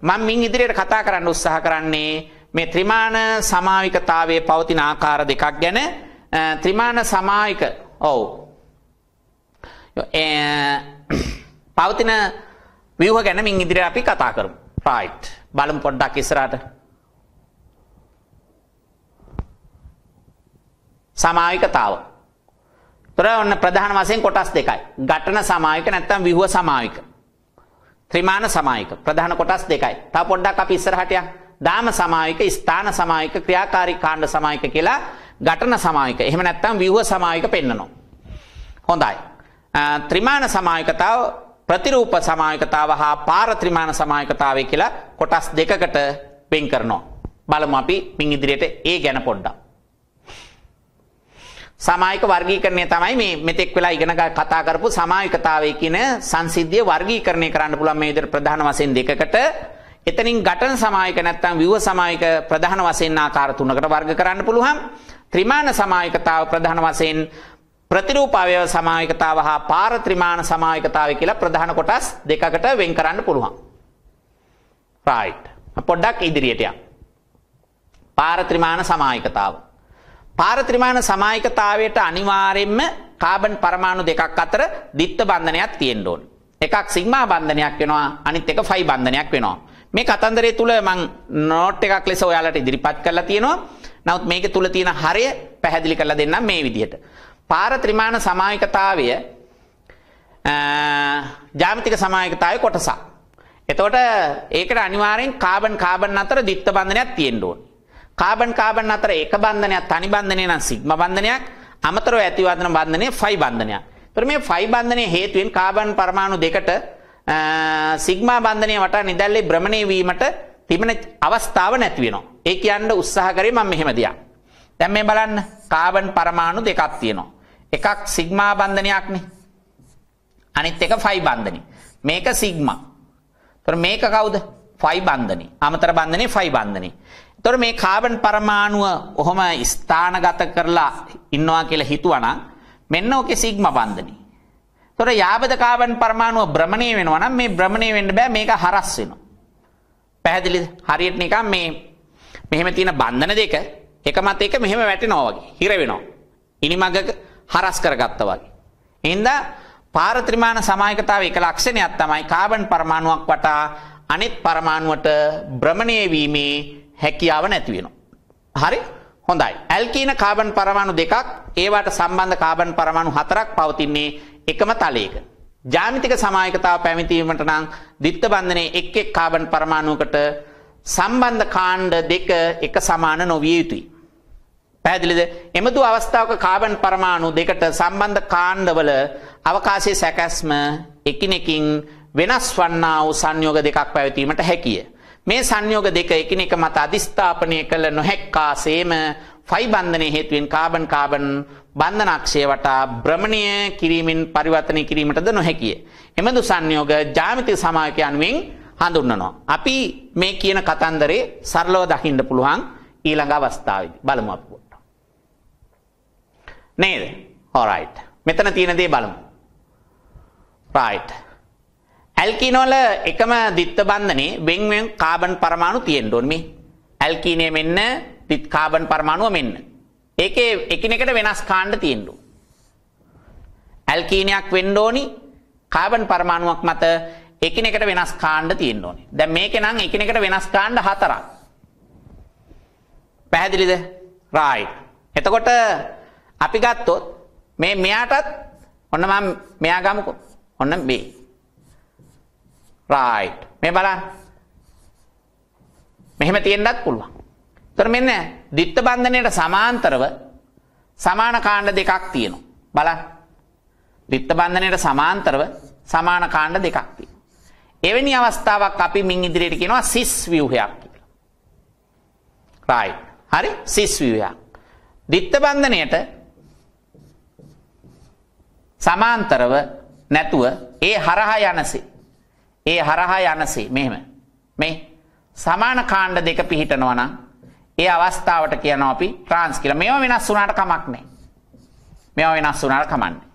මම මින් ඉදිරියට කතා කරන්න උත්සාහ කරන්නේ මේ ත්‍රිමාන සමාවිකතාවයේ පවතින ආකාර දෙකක් ගැන ත්‍රිමාන සමායික ඔව් පවතින ව්‍යහ ගැන මින් ඉදිරි අපි කතා කරමු. රයිට්. බලමු පොඩ්ඩක් ඉස්සරහට. සමාවිකතාව. ତොර ඔන්න ප්‍රධාන වශයෙන් කොටස් දෙකයි. ඝටන සමාවික නැත්නම් ව්‍යුහ සමාවික. ත්‍රිමාන සමායික ප්‍රධාන කොටස් දෙකයි. තව පොඩ්ඩක් අපි ඉස්සරහට යමු. දාම සමායික, ස්ථාන සමායික, ක්‍රියාකාරී කාණ්ඩ සමායික කියලා ඝටන සමායික. එහෙම නැත්නම් ව්‍යුහ සමායික පෙන්නනවා. හොඳයි. ත්‍රිමාණ සමායකතාව ප්‍රතිරූප සමායකතාව හා පාරත්‍රිමාණ සමායකතාවය කියලා කොටස් දෙකකට වෙන් කරනවා. බලමු අපි මින් ඉදිරියට ඒ ගැන පොඩ්ඩක්. සමායික වර්ගීකරණය තමයි මේ මෙතෙක් වෙලා ඉගෙන කතා කරපු සමායිකතාවය කියන සංසිද්ධිය වර්ගීකරණය කරන්න පුළුවන් මේ විදිහට ප්‍රධාන වශයෙන් දෙකකට එතනින් ඝටන සමායක නැත්නම් ව්‍යුහ සමායක ප්‍රධාන වශයෙන් ආකාර තුනකට වර්ග කරන්න පුළුවන් ත්‍රිමාන සමායකතාව ප්‍රධාන වශයෙන් ප්‍රතිරූපාවයව සමායකතාව හා පාරත්‍රිමාණ සමායකතාව කියලා ප්‍රධාන කොටස් දෙකකට වෙන් කරන්න පුළුවන්. රයිට්. පොඩ්ඩක් ඉදිරියට යන්න. පාරත්‍රිමාණ සමායකතාව. පාරත්‍රිමාණ සමායකතාවයට අනිවාර්යයෙන්ම කාබන් පරමාණු දෙකක් අතර ditth බන්ධනයක් තියෙන්න ඕන. එකක් සිග්මා බන්ධනයක් වෙනවා අනිත් එක ෆයි බන්ධනයක් වෙනවා. මේ කතන්දරය තුල මම නෝට් එකක් ලෙස ඔයාලට ඉදිරිපත් කරලා තියෙනවා. නමුත් මේක තුල තියෙන හරය පැහැදිලි කරලා දෙන්නම් මේ විදිහට. පාරත්‍රිමාණ සමායකතාවය ජාමිතික සමායකතාවය කොටසක්. එතකොට ඒකට අනිවාර්යෙන් කාබන් කාබන් අතර ද්විත්ව බන්ධනයක් තියෙන්න ඕනේ. කාබන් කාබන් අතර එක බන්ධනයක් තනි බන්ධනය නම් සිග්මා බන්ධනයක්, අමතරව ඇතිවදන බන්ධනය ෆයි බන්ධනයක්. එතකොට මේ ෆයි බන්ධනය හේතුවෙන් කාබන් පරමාණු දෙකට සිග්මා බන්ධනය වටා නිදැල්ලේ භ්‍රමණය වීමට තිබෙන අවස්ථාව නැති වෙනවා. ඒ කියන්න උත්සාහ කරේ මම මෙහෙම දෙයක්. දැන් මේ බලන්න කාබන් පරමාණු දෙකක් තියෙනවා. එකක් සිග්මා බන්ධනයක්නේ. අනිත් එක ෆයි බන්ධනි. මේක සිග්මා. එතකොට මේක කවුද? ෆයි බන්ධනි. අමතර බන්ධනේ ෆයි බන්ධනි. එතකොට මේ කාබන් පරමාණුව ඔහොම ස්ථානගත කරලා ඉන්නවා කියලා හිතුවනම් මෙන්න ඔකේ සිග්මා බන්ධනි. එතකොට යාබද කාබන් පරමාණුව භ්‍රමණය වෙනවා නම් මේ භ්‍රමණය වෙන්න බෑ මේක හරස් වෙනවා. පැහැදිලිද? හරියට නිකන් මේ මෙහෙම තියෙන බන්ධන දෙක එක මත එක මෙහෙම වැටෙනවා වගේ. හිර වෙනවා. ඉනිමගක හරස් කරගත්තා වගේ. එහෙනම් පාරත්‍රිමාණ සමායකතාවේ එක ලක්ෂණයක් තමයි කාබන් පරමාණුවක් වටා අනෙත් පරමාණුවට භ්‍රමණය වීමේ හැකියාව නැති වෙනවා. හරි? හොඳයි. ඇල්කීන කාබන් පරමාණු දෙකක්, ඒවට සම්බන්ධ කාබන් පරමාණු හතරක් පවතින්නේ එකම තලයක. ජ්‍යාමිතික සමායකතාව පැමිණීමට නම් ද්විත්ව බන්ධනයේ එක් එක් කාබන් පරමාණුවකට සම්බන්ධ කාණ්ඩ දෙක එක සමාන නොවිය යුතුයි. පැහැදිලිද? එමදු අවස්ථාවක කාබන් පරමාණු දෙකට සම්බන්ධ කාණ්ඩවල අවකාශයේ සැකැස්ම එකිනෙකින් වෙනස් වන්නා වූ සංයෝග දෙකක් පැවතීමට හැකිය. මේ සංයෝග දෙක එකිනෙක මත අදිස්ථාපනය කළ නොහැක්කාසේම ෆයි බන්ධනය හේතුවෙන් කාබන් කාබන් බන්ධන අක්ෂය වටා භ්‍රමණය කිරීමෙන් පරිවර්තනය කිරීමටද නොහැකිය. එමදු සංයෝග ජ්‍යාමිති සමායක යනුවෙන් හඳුන්වනවා. අපි මේ කියන කතන්දරේ සරලව දකින්න පුළුවන් ඊළඟ අවස්ථාවේදී බලමු අපි. නේද? alright. මෙතන තියෙන දේ බලමු. right. ඇල්කීන වල එකම ද්විත්ව බන්ධනේ වෙන් වෙන් කාබන් පරමාණු තියෙන්න ඕනේ මේ. ඇල්කීනයේ මෙන්න ද්විත් කාබන් පරමාණුව මෙන්න. ඒකේ එකිනෙකට වෙනස් කාණ්ඩ තියෙන්න ඕනේ. ඇල්කීනයක් වෙන්න ඕනි කාබන් පරමාණුවක් මත එකිනෙකට වෙනස් කාණ්ඩ තියෙන්න ඕනේ. දැන් මේකේ නම් එකිනෙකට වෙනස් කාණ්ඩ හතරක්. පැහැදිලිද? right. එතකොට අපි ගත්තොත් මේ මෙයාටත් ඔන්න මම මෙයා ගමුකෝ. ඔන්න B. right. මේ බලන්න. මෙහෙම තියෙන්නත් පුළුවන්. ඒතර මෙන්න ditth බන්ධනයට සමාන්තරව සමාන කාණ්ඩ දෙකක් තියෙනවා. බලන්න. ditth බන්ධනයට සමාන්තරව සමාන කාණ්ඩ දෙකක් තියෙනවා. එවැනි අවස්ථාවක් අපි මින් ඉදිරියට කියනවා සිස් ව්‍යුහයක් කියලා. right. හරි සිස් ව්‍යුහයක්. ditth බන්ධනයට සමාන්තරව නැතුව ඒ හරහා යනසේ ඒ හරහා යනසේ මෙහෙම මේ සමාන කාණ්ඩ දෙක පිහිටනවා නම් ඒ අවස්ථාවට කියනවා අපි ට්‍රාන්ස් කියලා. මේවා වෙනස් වුණාට කමක් නැහැ. මේවා වෙනස් වුණාට කමන්නේ.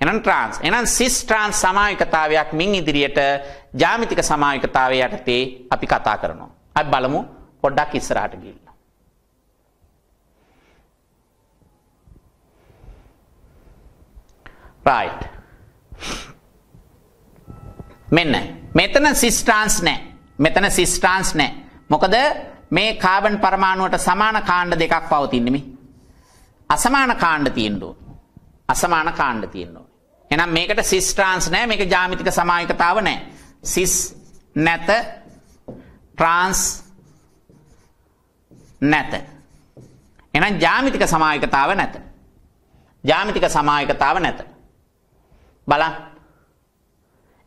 එහෙනම් ට්‍රාන්ස්. එහෙනම් සිස් ට්‍රාන්ස් සමායකතාවයක් මින් ඉදිරියට ජ්‍යාමිතික සමායකතාවය යටතේ අපි කතා කරනවා. අපි බලමු පොඩ්ඩක් ඉස්සරහට ගිහින්. right මෙන්න මෙතන සිස්ට්‍රාන්ස් නැහැ මෙතන සිස්ට්‍රාන්ස් නැහැ මොකද මේ කාබන් පරමාණුවට සමාන කාණ්ඩ දෙකක් පවතින්නේ මේ අසමාන කාණ්ඩ තියෙන්න අසමාන කාණ්ඩ තියෙන්න එහෙනම් මේකට සිස් ට්‍රාන්ස් නැහැ මේක ජ්‍යාමිතික සමායකතාව නැහැ සිස් නැත ට්‍රාන්ස් නැත එහෙනම් ජ්‍යාමිතික සමායකතාව නැත ජ්‍යාමිතික සමායකතාව නැත බලන්න.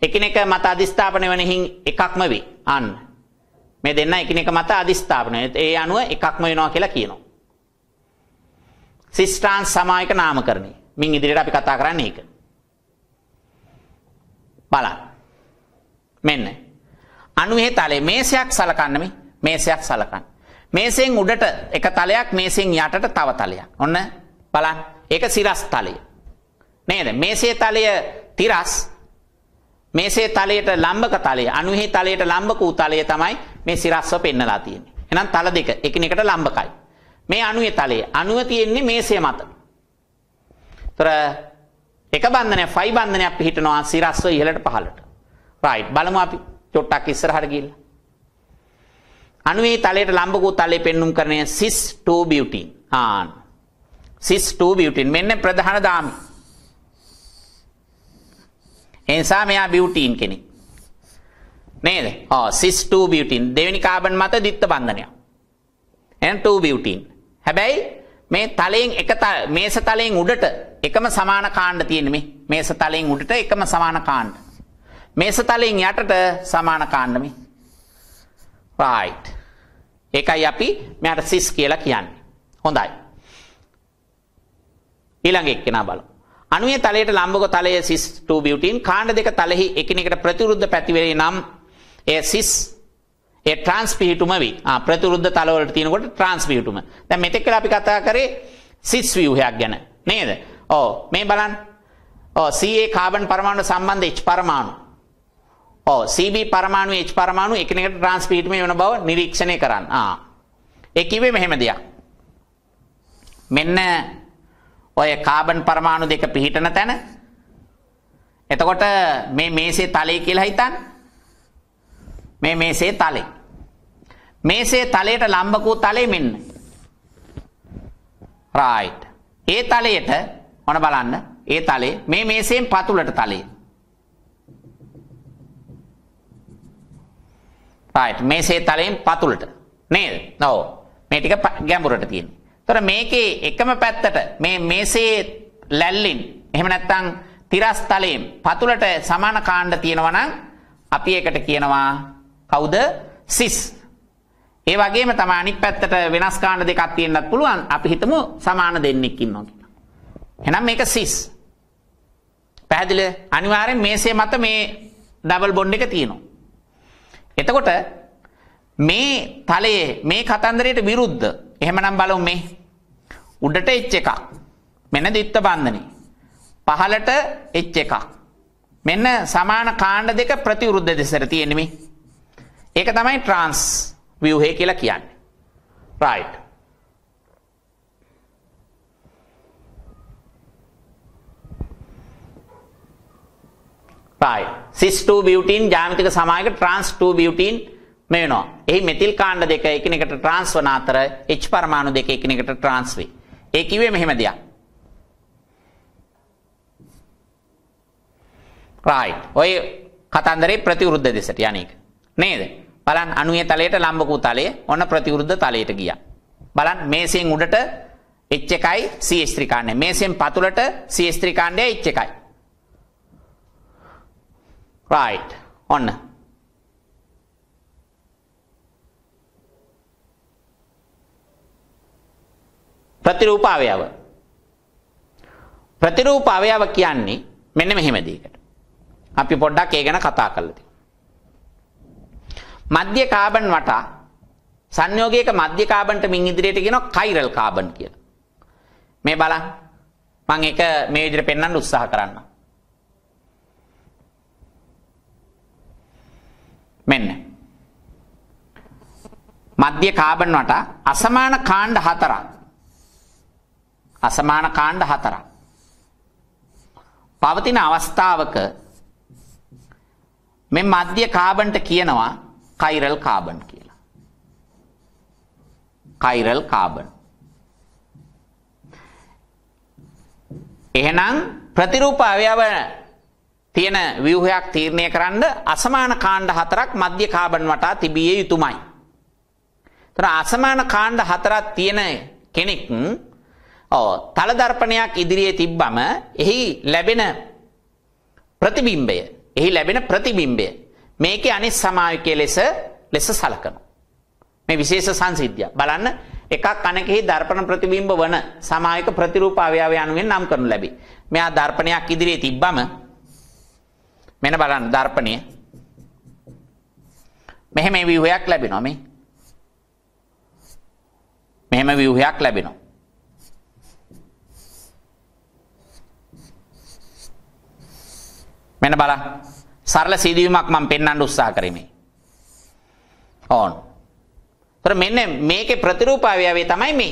එකිනෙක මත අදිස්ථාපන වෙනෙහින් එකක්ම වෙයි. අන්න. මේ දෙන්න එකිනෙක මත අදිස්ථාපන. ඒ අනුව එකක්ම වෙනවා කියලා කියනවා. සිස්ට්‍රාන් සමායක නාමකරණය. මින් ඉදිරියට අපි කතා කරන්නේ ඒක. බලන්න. මෙන්න. අණුවේ තලයේ මේසයක් සලකන්න මේ මේසයක් සලකන්න. මේසෙන් උඩට එක තලයක් මේසෙන් යටට තව තලයක්. ඔන්න බලන්න. ඒක සිරස් තලය. නේද? මේසේ තලය තිරස් මේසේ තලයට ලම්බක තලය, අනුහි තලයට ලම්බක වූ තලය තමයි මේ සිරස්ව පෙන්නලා තියෙන්නේ. එහෙනම් තල දෙක එකිනෙකට ලම්බකයි. මේ අණුවේ තලය. අණුව තියෙන්නේ මේසේ මත. ତර එක බන්ධනයක්, ෆයි බන්ධනයක් පිහිටනවා සිරස්ව ඉහළට පහළට. රයිට්. බලමු අපි චොට්ටක් ඉස්සරහට ගිහිල්ලා. අණුවේ තලයට ලම්බක වූ තලයේ පෙන්눔 කරන්නේ cis 2 butene. ආන්. cis 2 butene මෙන්න ප්‍රධාන දාමි. ඒ නිසා මෙයා බියුටින් කෙනෙක්. නේද? ඔව් cis2 බියුටින් දෙවෙනි කාබන් මත ද්විත්ව බන්ධනය. එහෙනම් 2 බියුටින්. හැබැයි මේ තලයෙන් එක මේස තලයෙන් උඩට එකම සමාන කාණ්ඩ තියෙන්නේ මේ. මේස තලයෙන් උඩට එකම සමාන කාණ්ඩ. මේස තලයෙන් යටට සමාන කාණ්ඩ මේ. right. ඒකයි අපි මෙයාට cis කියලා කියන්නේ. හොඳයි. ඊළඟ එක්කෙනා බලමු. අණුවේ තලයට ලම්බක තලය cis 2 butene කාණ්ඩ දෙක තලෙහි එකිනෙකට ප්‍රතිවිරුද්ධ පැති වේ නම් ඒ cis ඒ trans පිහිටුම වේ. ආ ප්‍රතිවිරුද්ධ තලවලට තියෙනකොට trans පිහිටුම. දැන් මෙතෙක් වෙලා අපි කතා කරේ cis ව්‍යුහයක් ගැන නේද? ඔව් මේ බලන්න. ඔව් Ca කාබන් පරමාණු සම්බන්ධ H පරමාණු. ඔව් Cb පරමාණු H පරමාණු එකිනෙකට trans පිහිටුම වෙන බව නිරීක්ෂණය කරන්න. ආ ඒ කිව්වේ මෙහෙම දෙයක්. මෙන්න ඔය කාබන් පරමාණු දෙක පිහිටන තැන එතකොට මේ මේසේ තලය කියලා හිතන්න මේ මේසේ තලය මේසේ තලයට ලම්බකූ තලය මෙන්න රයිට් ඒ තලයට ඔන බලන්න ඒ තලේ මේ මේසෙන් පතුලට තලේ රයිට් මේසේ තලයෙන් පතුලට නේද? ඔව්. මේ ටික ගැඹුරට තියෙනවා. තොර මේකේ එකම පැත්තට මේ මේසේ ලැල්ලින් එහෙම නැත්තං තිරස්තලයෙන් පතුලට සමාන කාණ්ඩ තියෙනවනම් අපි එකට කියනවා කවුද සිස්. ඒ වගේම තමයි අනිත් පැත්තට වෙනස් කාණ්ඩ දෙකක් තියෙන්නත් පුළුවන්. අපි හිතමු සමාන දෙන්නෙක් ඉන්නවා කියලා. එහෙනම් මේක සිස්. පැහැදිලිද? අනිවාර්යෙන් මේසේ මත මේ ඩබල් බොන්ඩ් එක තියෙනවා. එතකොට මේ තලයේ මේ කතන්දරයට විරුද්ධ එහෙමනම් බලමු මේ උඩට එච් එකක්. මෙන්න දිත්ත බන්ධනේ. පහලට එච් එකක්. මෙන්න සමාන කාණ්ඩ දෙක ප්‍රතිවිරුද්ධ දෙසට තියෙන්නේ මේ. ඒක තමයි ට්‍රාන්ස් ව්‍යුහය කියලා කියන්නේ. right right cis 2 butene ජ්‍යාමිතික සමායක trans 2 butene මේ වෙනවා. එහි මෙතිල් කාණ්ඩ දෙක එකිනෙකට ට්‍රාන්ස් වන අතර H පරමාණු දෙක එකිනෙකට ට්‍රාන්ස් වේ. ඒ කිව්වේ මෙහෙම දෙයක්. right. ඔය කතන්දරේ ප්‍රතිවිරුද්ධ දෙසට යන්නේක. නේද? බලන්න අණුයේ තලයට ලම්බකූ තලය ඔන්න ප්‍රතිවිරුද්ධ තලයට ගියා. බලන්න මේසෙන් උඩට H එකයි CH3 කාණ්ඩය. මේසෙන් පතුලට CH3 කාණ්ඩය H එකයි. right. ඔන්න ප්‍රතිරූප අවයව. ප්‍රතිරූප අවයව කියන්නේ මෙන්න මෙහෙම දෙයකට. අපි පොඩ්ඩක් ඒ ගැන කතා කරලා තියෙමු. මධ්‍ය කාබන් වටා සංයෝගයක මධ්‍ය කාබන්ට මින් ඉදිරියට කියනවා කයිරල් කාබන් කියලා. මේ බලන්න. මම ඒක මේ විදිහට පෙන්වන්න උත්සාහ කරන්නම්. මෙන්න. මධ්‍ය කාබන් වටා අසමාන කාණ්ඩ හතරක් අසමාන කාණ්ඩ හතරක්. පවතින අවස්ථාවක මේ මධ්‍ය කාබන්ට කියනවා කයිරල් කාබන් කියලා. Chiral carbon. එහෙනම් ප්‍රතිරූප අවයව තියෙන ව්‍යුහයක් තීරණය කරන්න අසමාන කාණ්ඩ හතරක් මධ්‍ය කාබන් වටා තිබිය යුතුමයි. ඒතර අසමාන කාණ්ඩ හතරක් තියෙන කෙනෙක් ඔව් තල දර්පණයක් ඉදිරියේ තිබ්බම එහි ලැබෙන ප්‍රතිබිම්බය එහි ලැබෙන ප්‍රතිබිම්බය මේකේ අනිත් සමායකයේ ලෙස ලෙස සලකනවා මේ විශේෂ සංසිද්ධිය බලන්න එකක් කණකෙහි දර්පණ ප්‍රතිබිම්බ වන සමායක ප්‍රතිරූප අවයව යනුවෙන් නම් කරනු ලැබේ මෙයා දර්පණයක් ඉදිරියේ තිබ්බම මෙන්න බලන්න දර්පණය මෙහෙම ව්‍යුහයක් ලැබෙනවා මේ මෙහෙම ව්‍යුහයක් ලැබෙනවා මෙන්න බලන්න. සරල සිදුවීමක් මම පෙන්වන්න උත්සාහ කරමි. ඕන. ඒතර මෙන්න මේකේ ප්‍රතිරූප අවයවය තමයි මේ.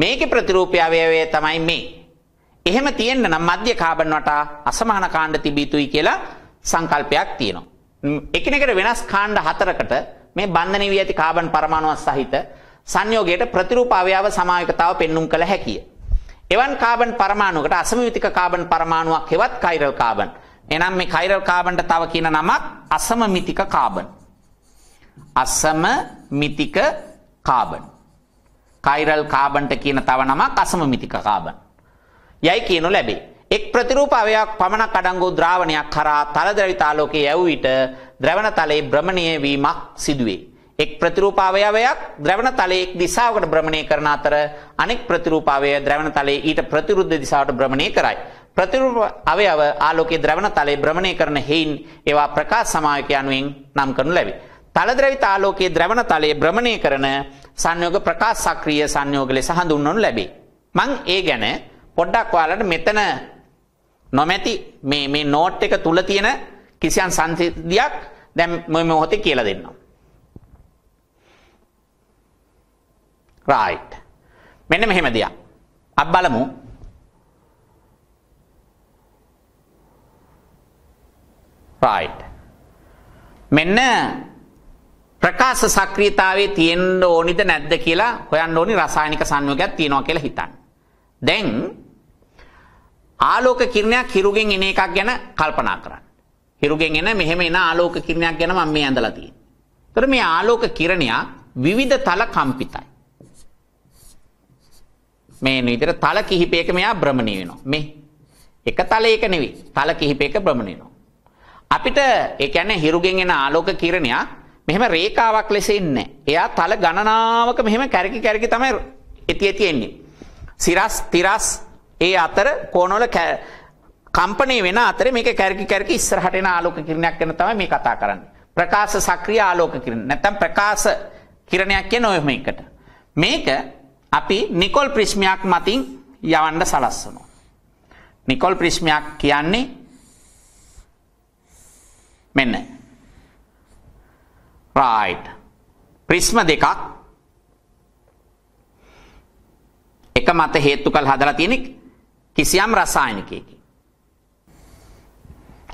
මේකේ ප්‍රතිරූප අවයවය තමයි මේ. එහෙම තියෙන්න නම් මධ්‍ය කාබන් වටා අසමාන කාණ්ඩ තිබිය යුතුයි කියලා සංකල්පයක් තියෙනවා. එකිනෙකට වෙනස් කාණ්ඩ හතරකට මේ බන්ධන වී ඇති කාබන් පරමාණුවක් සහිත සංයෝගයට ප්‍රතිරූප අවයව සමායකතාව පෙන්눔 කළ හැකියි. එවන් කාබන් පරමාණුකට අසමමිතික කාබන් පරමාණුවක් හෙවත් කයිරල් කාබන්. එනම් මේ කයිරල් කාබන්ට තව කියන නමක් අසමමිතික කාබන්. අසමමිතික කාබන්. කයිරල් කාබන්ට කියන තව නමක් අසමමිතික කාබන්. යයි කියනු ලැබේ. එක් ප්‍රතිරූප අවයක් පමණක් අඩංගු ද්‍රාවණයක් කරා තල ද්‍රවිතාලෝකයේ යැවු විට ද්‍රවණ තලයේ භ්‍රමණීය වීමක් සිදුවේ. එක් ප්‍රතිරූප අවයවයක් ද්‍රවණ තලයේ එක් දිශාවකට භ්‍රමණය කරන අතර අනෙක් ප්‍රතිරූප අවයවය ද්‍රවණ තලයේ ඊට ප්‍රතිවිරුද්ධ දිශාවට භ්‍රමණය කරයි. ප්‍රතිරූප අවයව ආලෝකයේ ද්‍රවණ තලයේ භ්‍රමණය කරන හේයින් ඒවා ප්‍රකාශ සමායක යනුවෙන් නම් කරනු ලැබේ. තල ද්‍රවිත ආලෝකයේ ද්‍රවණ තලයේ භ්‍රමණය කරන සංයෝග ප්‍රකාශ සක්‍රීය සංයෝග ලෙස හඳුන්වනු ලැබේ. මං ඒ ගැන පොඩ්ඩක් ඔයාලට මෙතන නොමැති මේ මේ නෝට් එක තුල තියෙන කිසියම් සංසිද්ධියක් දැන් මේ මොහොතේ කියලා දෙන්නම්. රයිට්. මෙන්න මෙහෙම දෙයක්. අපි බලමු. රයිට්. මෙන්න ප්‍රකාශ සක්‍රියතාවයේ තියෙන්න ඕනිද නැද්ද කියලා හොයන්න ඕනි රසායනික සංයෝගයක් තියෙනවා කියලා හිතන්න. දැන් ආලෝක කිරණයක් හිරුගෙන් එන එකක් ගැන කල්පනා කරන්න. හිරුගෙන් එන මෙහෙම එන ආලෝක කිරණයක් ගැන මම මේ ඇඳලා තියෙනවා. ඒතර මේ ආලෝක කිරණයක් විවිධ තල කම්පිතයි. මේ විදිහට තල කිහිපයක මෙයා භ්‍රමණය වෙනවා. මේ එක තලයක නෙවෙයි තල කිහිපයක භ්‍රමණය වෙනවා. අපිට ඒ කියන්නේ හිරුගෙන් එන ආලෝක කිරණයක් මෙහෙම රේඛාවක් ලෙස ඉන්නේ. එයා තල ගණනාවක මෙහෙම කැරකි කැරකි තමයි එති එති එන්නේ. සිරස් තිරස් ඒ අතර කෝණවල කම්පණය වෙන අතරේ මේක කැරකි කැරකි ඉස්සරහට එන ආලෝක කිරණයක් ගැන තමයි මේ කතා කරන්නේ. ප්‍රකාශ සක්‍රීය ආලෝක කිරණ. නැත්තම් ප්‍රකාශ කිරණයක් කියන ඔය මේකට. මේක අපි නිකොල් ප්‍රිස්්මයක් මතින් යවන්ඩ සලස්සනු. නිකොල් ප්‍රිස්්මයක් කියන්නේ මෙන්න රයි් ප්‍රිස්ම දෙකක් එක මත හේත්තු කල් හදලා තියෙනෙක් කිසියම් රසායනිකයකි.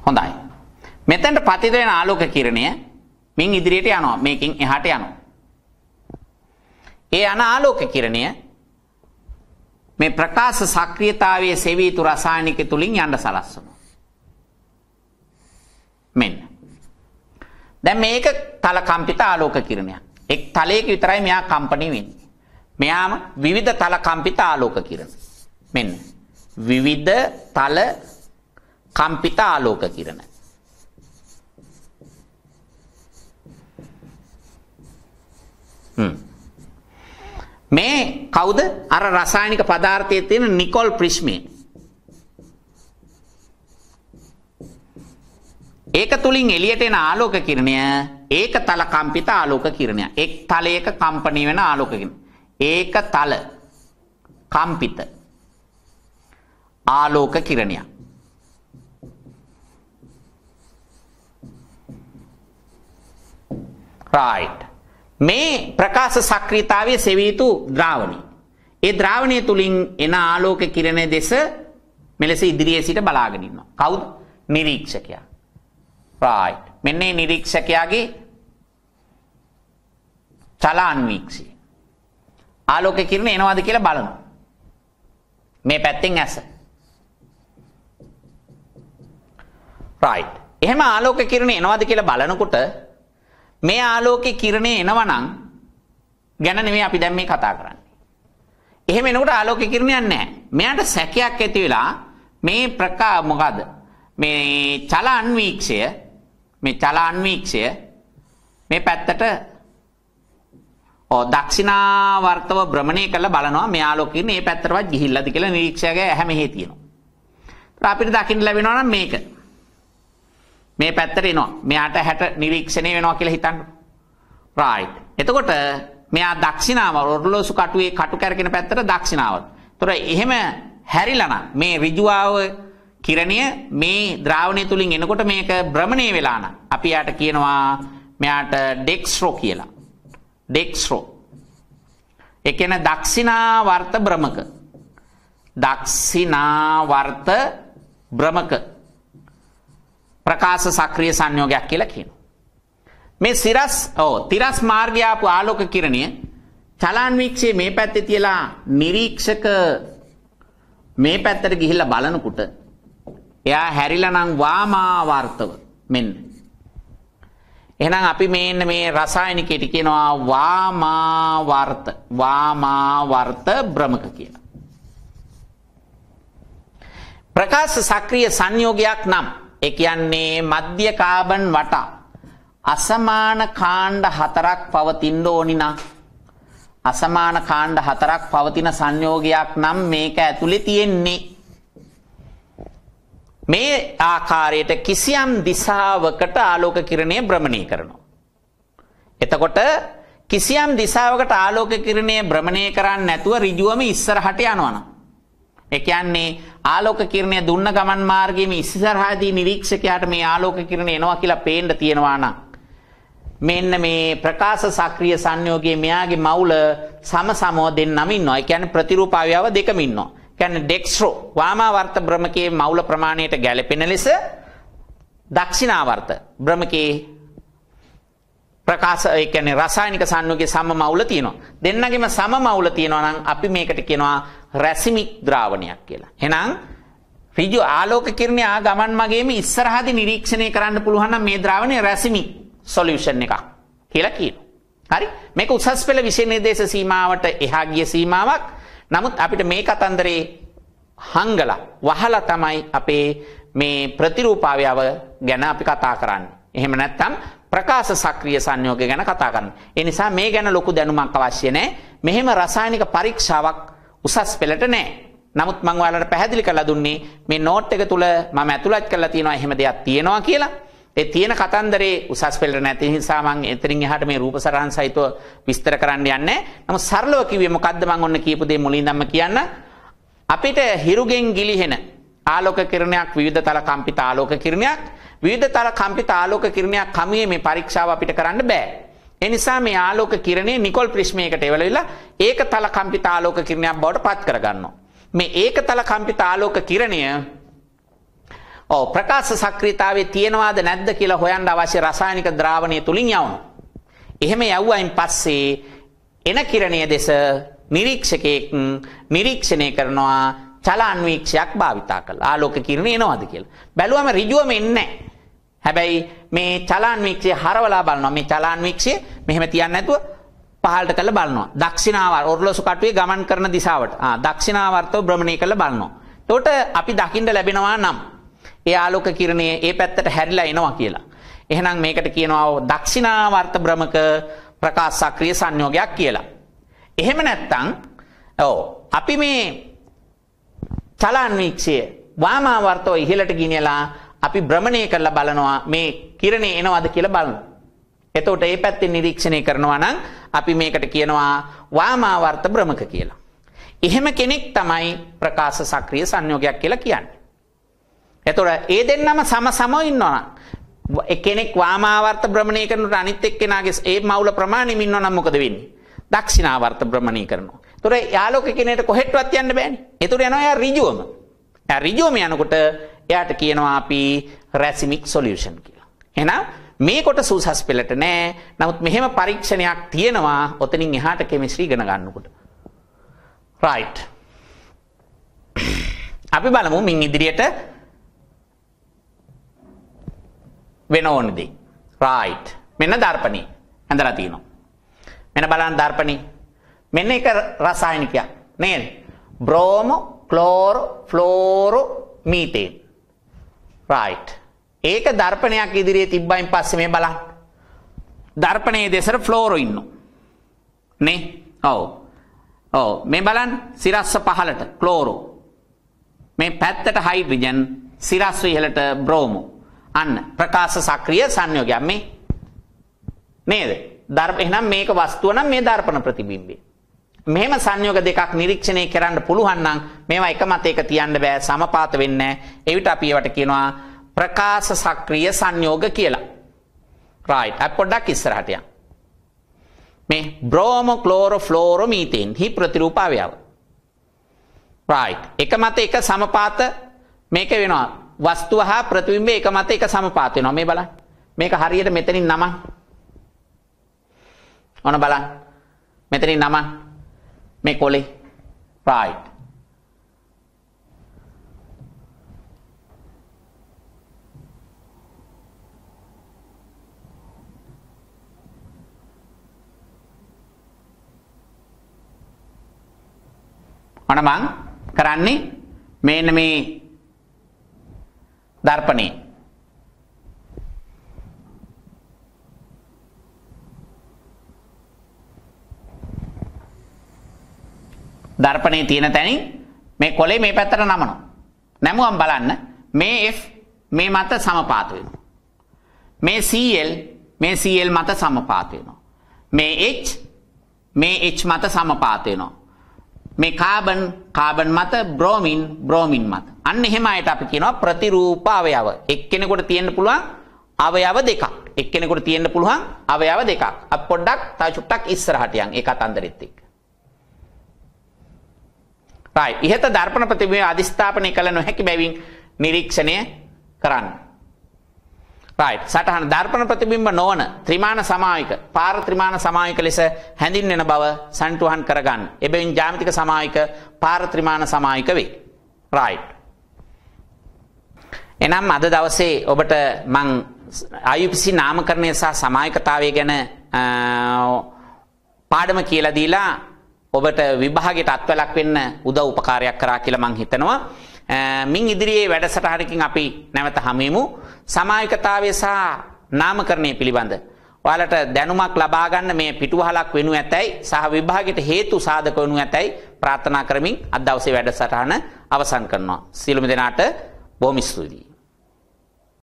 හොඳයි. මෙතැන්ට පතිදරෙන ආලෝක කිරණය මින් ඉදිරියට යනවා මේකින් එහට යනවා. ඒ යන ආලෝක කිරණය මේ ප්‍රකාශ සක්‍රියතාවයේ සෙවීතු රසායනික තුලින් යන්න සලස්වනවා. මෙන්න. දැන් මේක තල කම්පිත ආලෝක කිරණයක්. එක් තලයක විතරයි මෙයා කම්පණය වෙන්නේ. මෙයාම විවිධ තල කම්පිත ආලෝක කිරණ. මෙන්න. විවිධ තල කම්පිත ආලෝක කිරණ. හ්ම්. මේ කවුද? අර රසායනික පදාර්ථයේ තියෙන නිකොල් ප්‍රිස්මේ. ඒක තුලින් එළියට එන ආලෝක කිරණය ඒක තල කම්පිත ආලෝක කිරණය. එක් තලයක කම්පණය වෙන ආලෝක කිරණය. ඒක තල කම්පිත ආලෝක කිරණයක්. right මේ ප්‍රකාශ සක්‍රීයතාවයේ සෙවිතු ද්‍රාවණි. ඒ ද්‍රාවණය තුලින් එන ආලෝක කිරණ දෙස මෙලෙස ඉදිරියේ සිට බලාගෙන ඉන්නවා. කවුද? නිරීක්ෂකයා. right. මෙන්න මේ නිරීක්ෂකයාගේ චලාන් වීක්ෂය. ආලෝක කිරණ එනවාද කියලා බලනවා. මේ පැත්තෙන් ඇස. right. එහෙම ආලෝක කිරණ එනවාද කියලා බලනකොට මේ ආලෝකයේ කිරණේ එනවනම් ගැන නෙමෙයි අපි දැන් මේ කතා කරන්නේ. එහෙම එනකොට ආලෝකයේ කිරණයක් නැහැ. මෙයාට සැකයක් ඇති වෙලා මේ ප්‍රකා මොකද? මේ චල අන්වීක්ෂය මේ චල අන්වීක්ෂය මේ පැත්තට ඔව් දක්ෂිනාවර්තව භ්‍රමණය කරලා බලනවා මේ ආලෝකයේ මේ පැත්තටවත් ගිහිල්ලාද කියලා නිරීක්ෂකයා හැම හේ තියෙනවා. අපිට දකින්න ලැබෙනවා නම් මේක. මේ පැත්තට එනවා. මෙයාට 60 නිරීක්ෂණය වෙනවා කියලා හිතන්න. right. එතකොට මෙයා දක්ෂිනාව ඔරලෝසු කටුවේ කටු කැරකෙන පැත්තට දක්ෂිනාවත්. ඒතොර එහෙම හැරිලා මේ ඍජුවාව කිරණිය මේ ද්‍රාවණය තුලින් එනකොට මේක භ්‍රමණය වෙලා නම් අපි යාට කියනවා මෙයාට ඩෙක්ස්රෝ කියලා. ඩෙක්ස්රෝ. ඒ කියන්නේ දක්ෂිනාවර්ත භ්‍රමක. දක්ෂිනාවර්ත භ්‍රමක ප්‍රකාශ සක්‍රීය සංයෝගයක් කියලා කියනවා. මේ සිරස් ඔව් තිරස් මාර්ගය ආපු ආලෝක කිරණය චලන් වීක්ෂයේ මේ පැත්තේ තියලා නිරීක්ෂක මේ පැත්තට ගිහිල්ලා බලනකොට එයා හැරිලා නම් වාමාවර්තව මෙන්න. එහෙනම් අපි මේන්න මේ රසායනිකයට කියනවා වාමාවර්ත වාමාවර්ත භ්‍රමක කියලා. ප්‍රකාශ සක්‍රීය සංයෝගයක් නම් ඒ කියන්නේ මධ්‍ය කාබන් වටා අසමාන කාණ්ඩ හතරක් පවතින්න ඕනි නම් අසමාන කාණ්ඩ හතරක් පවතින සංයෝගයක් නම් මේක ඇතුලේ තියෙන්නේ මේ ආකාරයට කිසියම් දිශාවකට ආලෝක කිරණය භ්‍රමණය කරනවා එතකොට කිසියම් දිශාවකට ආලෝක කිරණය භ්‍රමණය කරන්නේ නැතුව ඍජුවම ඉස්සරහට යනවනම් ඒ කියන්නේ ආලෝක කිරණය දුන්න ගමන් මාර්ගයේම ඉස්සරහාදී නිරීක්ෂකයාට මේ ආලෝක කිරණ එනවා කියලා පේන්න තියෙනවා නම් මෙන්න මේ ප්‍රකාශ සක්‍රීය සංයෝගයේ මෙයාගේ මවුල සමසමව දෙන්නම ඉන්නවා. ඒ කියන්නේ ප්‍රතිරූප අවයව දෙකම ඉන්නවා. ඒ කියන්නේ ඩෙක්ස්ට්‍රෝ වාමාවර්ත භ්‍රමකයේ මවුල ප්‍රමාණයට ගැළපෙන ලෙස දක්ෂිනාවර්ත භ්‍රමකයේ ප්‍රකාශ ඒ කියන්නේ රසායනික සම්නුගේ සම මවුල තියෙනවා. දෙන්නගෙම සම මවුල තියෙනවා නම් අපි මේකට කියනවා රැසිමික් ද්‍රාවණයක් කියලා. එහෙනම් ඍජු ආලෝක කිරණේ ආ ගමන් මගේම ඉස්සරහදී නිරීක්ෂණය කරන්න පුළුවන් නම් මේ ද්‍රාවණය රැසිමික් සොලියුෂන් එකක් කියලා කියනවා. හරි? මේක උසස් පෙළ විෂය නිර්දේශ සීමාවට එහා ගිය සීමාවක්. නමුත් අපිට මේ කතන්දරේ හංගලා වහලා තමයි අපේ මේ ප්‍රතිරූපාවයව ගැන අපි කතා කරන්නේ. එහෙම නැත්නම් ප්‍රකාශ සක්‍රිය සංයෝගය ගැන කතා කරන්න. ඒ නිසා මේ ගැන ලොකු දැනුමක් අවශ්‍ය නැහැ. මෙහෙම රසායනික පරීක්ෂාවක් උසස් පෙළට නැහැ. නමුත් මම ඔයාලට පැහැදිලි කරලා දුන්නේ මේ නෝට් එක තුල මම ඇතුළත් කරලා තියෙනවා එහෙම දෙයක් තියෙනවා කියලා. ඒ තියෙන කතන්දරේ උසස් පෙළට නැති නිසා මම එතනින් එහාට මේ රූපසරහන් සහිතව විස්තර කරන්න යන්නේ නැහැ. නමුත් සරලව කිව්වේ මොකද්ද මම ඔන්න කියපු දේ මුලින් ඉඳන්ම කියන්න. අපිට හිරුගෙන් ගිලිහෙන ආලෝක කිරණයක් විවිධ තල කම්පිත ආලෝක කිරණයක් විවිධතර කම්පිත ආලෝක කිරණයක් කමියේ මේ පරීක්ෂාව අපිට කරන්න බෑ. ඒ නිසා මේ ආලෝක කිරණේ නිකොල් ප්‍රිස්මයකට එවලවිලා ඒකතල කම්පිත ආලෝක කිරණයක් බවට පත් කරගන්නවා. මේ ඒකතල කම්පිත ආලෝක කිරණය ඔව් ප්‍රකාශ සක්‍රීයතාවයේ තියනවාද නැද්ද කියලා හොයන්න අවශ්‍ය රසායනික ද්‍රාවණය තුලින් යවනවා. එහෙම යවුවයින් පස්සේ එන කිරණයේ දෙස නිරීක්ෂකයෙක් නිරීක්ෂණය කරනවා චලාන්වීක්ෂයක් භාවිතා කළා. ආලෝක කිරණ එනවාද කියලා. බැලුවම ඍජුවම එන්නේ නැහැ. හැබැයි මේ චලාන් වීක්ෂය හරවලා බලනවා. මේ චලාන් වීක්ෂය මෙහෙම තියන්නේ නැතුව පහළට කරලා බලනවා. දක්ෂිනාවර ඔරලෝසු කටුවේ ගමන් කරන දිශාවට. ආ දක්ෂිනාවර්තව භ්‍රමණය කරලා බලනවා. එතකොට අපි දකින්න ලැබෙනවා නම් ඒ ආලෝක කිරණය ඒ පැත්තට හැරිලා එනවා කියලා. එහෙනම් මේකට කියනවා දක්ෂිනාවර්ත භ්‍රමක ප්‍රකාශ සක්‍රිය සංයෝගයක් කියලා. එහෙම නැත්නම් ඔව් අපි මේ චලන් වීක්ෂය වාමාවර්තව ඉහළට ගෙනියලා අපි භ්‍රමණය කරලා බලනවා මේ කිරණේ එනවද කියලා බලනවා. එතකොට ඒ පැත්තෙන් නිරීක්ෂණය කරනවා නම් අපි මේකට කියනවා වාමාවර්ත භ්‍රමක කියලා. එහෙම කෙනෙක් තමයි ප්‍රකාශ සක්‍රිය සංයෝගයක් කියලා කියන්නේ. එතකොට ඒ දෙන්නම සම සම ඉන්නවා කෙනෙක් වාමාවර්ත භ්‍රමණය කරනට අනිත් එක්කෙනාගේ ඒ මවුල ප්‍රමාණෙම ඉන්නවා නම් මොකද වෙන්නේ? දක්ෂිනාවර්ත භ්‍රමණය කරනවා. එතකොට යාලෝක කෙනෙක්ට කොහෙටවත් යන්න බෑනේ. එතකොට යනවා යා ඍජුවම. යා ඍජුවම යනකොට එයාට කියනවා අපි රැසිමික් සොලියුෂන් කියලා. එහෙනම් මේ කොට සූසස් පෙළට නෑ. නමුත් මෙහෙම පරීක්ෂණයක් තියෙනවා. ඔතනින් එහාට කෙමිස්ට්‍රි ඉගෙන ගන්නකොට. right. අපි බලමු මින් ඉදිරියට වෙන ඕන දේ. right. මෙන්න දර්පණේ ඇඳලා තියෙනවා. මෙන්න බලන්න දර්පණේ. මෙන්න එක රසායනිකයක් නේද? Bromo chloro fluoro methane. Right. ඒක දර්පණයක් ඉදිරියේ තිබ්බයින් පස්සේ මේ බලන්න. දර්පණයේ දෙසට ෆ්ලෝරෝ ඉන්නවා. නේ? ඔව්. ඔව් මේ බලන්න සිරස්ස පහලට ක්ලෝරෝ. මේ පැත්තට හයිඩ්‍රජන් සිරස්ස ඉහලට බ්‍රෝමෝ. අන්න ප්‍රකාශ සක්‍රිය සංයෝගයක් මේ. නේද? දර්ප එහෙනම් මේක වස්තුව නම් මේ දර්පණ ප්‍රතිබිම්බය. මෙහෙම සංයෝග දෙකක් නිරීක්ෂණය කරන්න පුළුවන් නම් මේවා එක මතයක තියන්න බෑ සමපාත වෙන්නේ එවිට අපි ඒවට කියනවා ප්‍රකාශ සක්‍රීය සංයෝග කියලා. රයිට්. අපි පොඩ්ඩක් ඉස්සරහට යමු. මේ බ්‍රෝමෝ ක්ලෝරෝ ෆ්ලෝරෝ මීතේන් හි ප්‍රතිරූප අවයව. රයිට්. එක මත එක සමපාත මේක වෙනවා. වස්තුව හා ප්‍රතිබිම්බය එක මත එක සමපාත වෙනවා. මේ බලන්න. මේක හරියට මෙතනින් නම. ඔන්න බලන්න. මෙතනින් නම Macaulay. Right. අනමං කරන්නේ මෙන්න මේ දර්පණේ දර්පණයේ තියෙන තැනින් මේ කොලේ මේ පැත්තට නමනවා. නැමුවම් බලන්න මේ F මේ මත සමපාත වෙනවා. මේ CL මේ CL මත සමපාත වෙනවා. මේ H මේ H මත සමපාත වෙනවා. මේ කාබන් කාබන් මත බ්‍රෝමින් බ්‍රෝමින් මත. අන්න එහෙම අයට අපි කියනවා ප්‍රතිරූප අවයව. එක්කෙනෙකුට තියෙන්න පුළුවන් අවයව දෙකක්. එක්කෙනෙකුට තියෙන්න පුළුවන් අවයව දෙකක්. අපි පොඩ්ඩක් තව චුට්ටක් ඉස්සරහට යන් ඒ කතන්දරෙත් එක්ක. රයි ඉහත ධර්පන ප්‍රතිබිම අධිස්ථාපනය කළ නොහැකි බැවින් නිරීක්ෂණය කරන්න. රයි සටහන ධර්පන ප්‍රතිබිම්බ නොවන ත්‍රිමාණ සමායික පාර ත්‍රිමාණ සමායික ලෙස හැඳින්වෙන බව සන්ටුහන් කරගන්න. එබැවින් ජාමිතික සමායික පාර ත්‍රිමාණ සමායික වේ. රයිට්. එනම් අද දවසේ ඔබට මං IUPC නාමකරණය සහ සමායකතාවය ගැන පාඩම කියලා දීලා ඔබට විභාගයට අත්වලක් වෙන්න උදව් උපකාරයක් කරා කියලා මං හිතනවා. මින් ඉදිරියේ වැඩසටහනකින් අපි නැවත හමුවෙමු. සමායිකතාවය සහ නාමකරණය පිළිබඳ ඔයාලට දැනුමක් ලබා ගන්න මේ පිටුවහලක් වෙනු ඇතැයි සහ විභාගයට හේතු සාධක වනු ඇතැයි ප්‍රාර්ථනා කරමින් අද දවසේ වැඩසටහන අවසන් කරනවා. සියලුම දෙනාට බොහොම ස්තුතියි.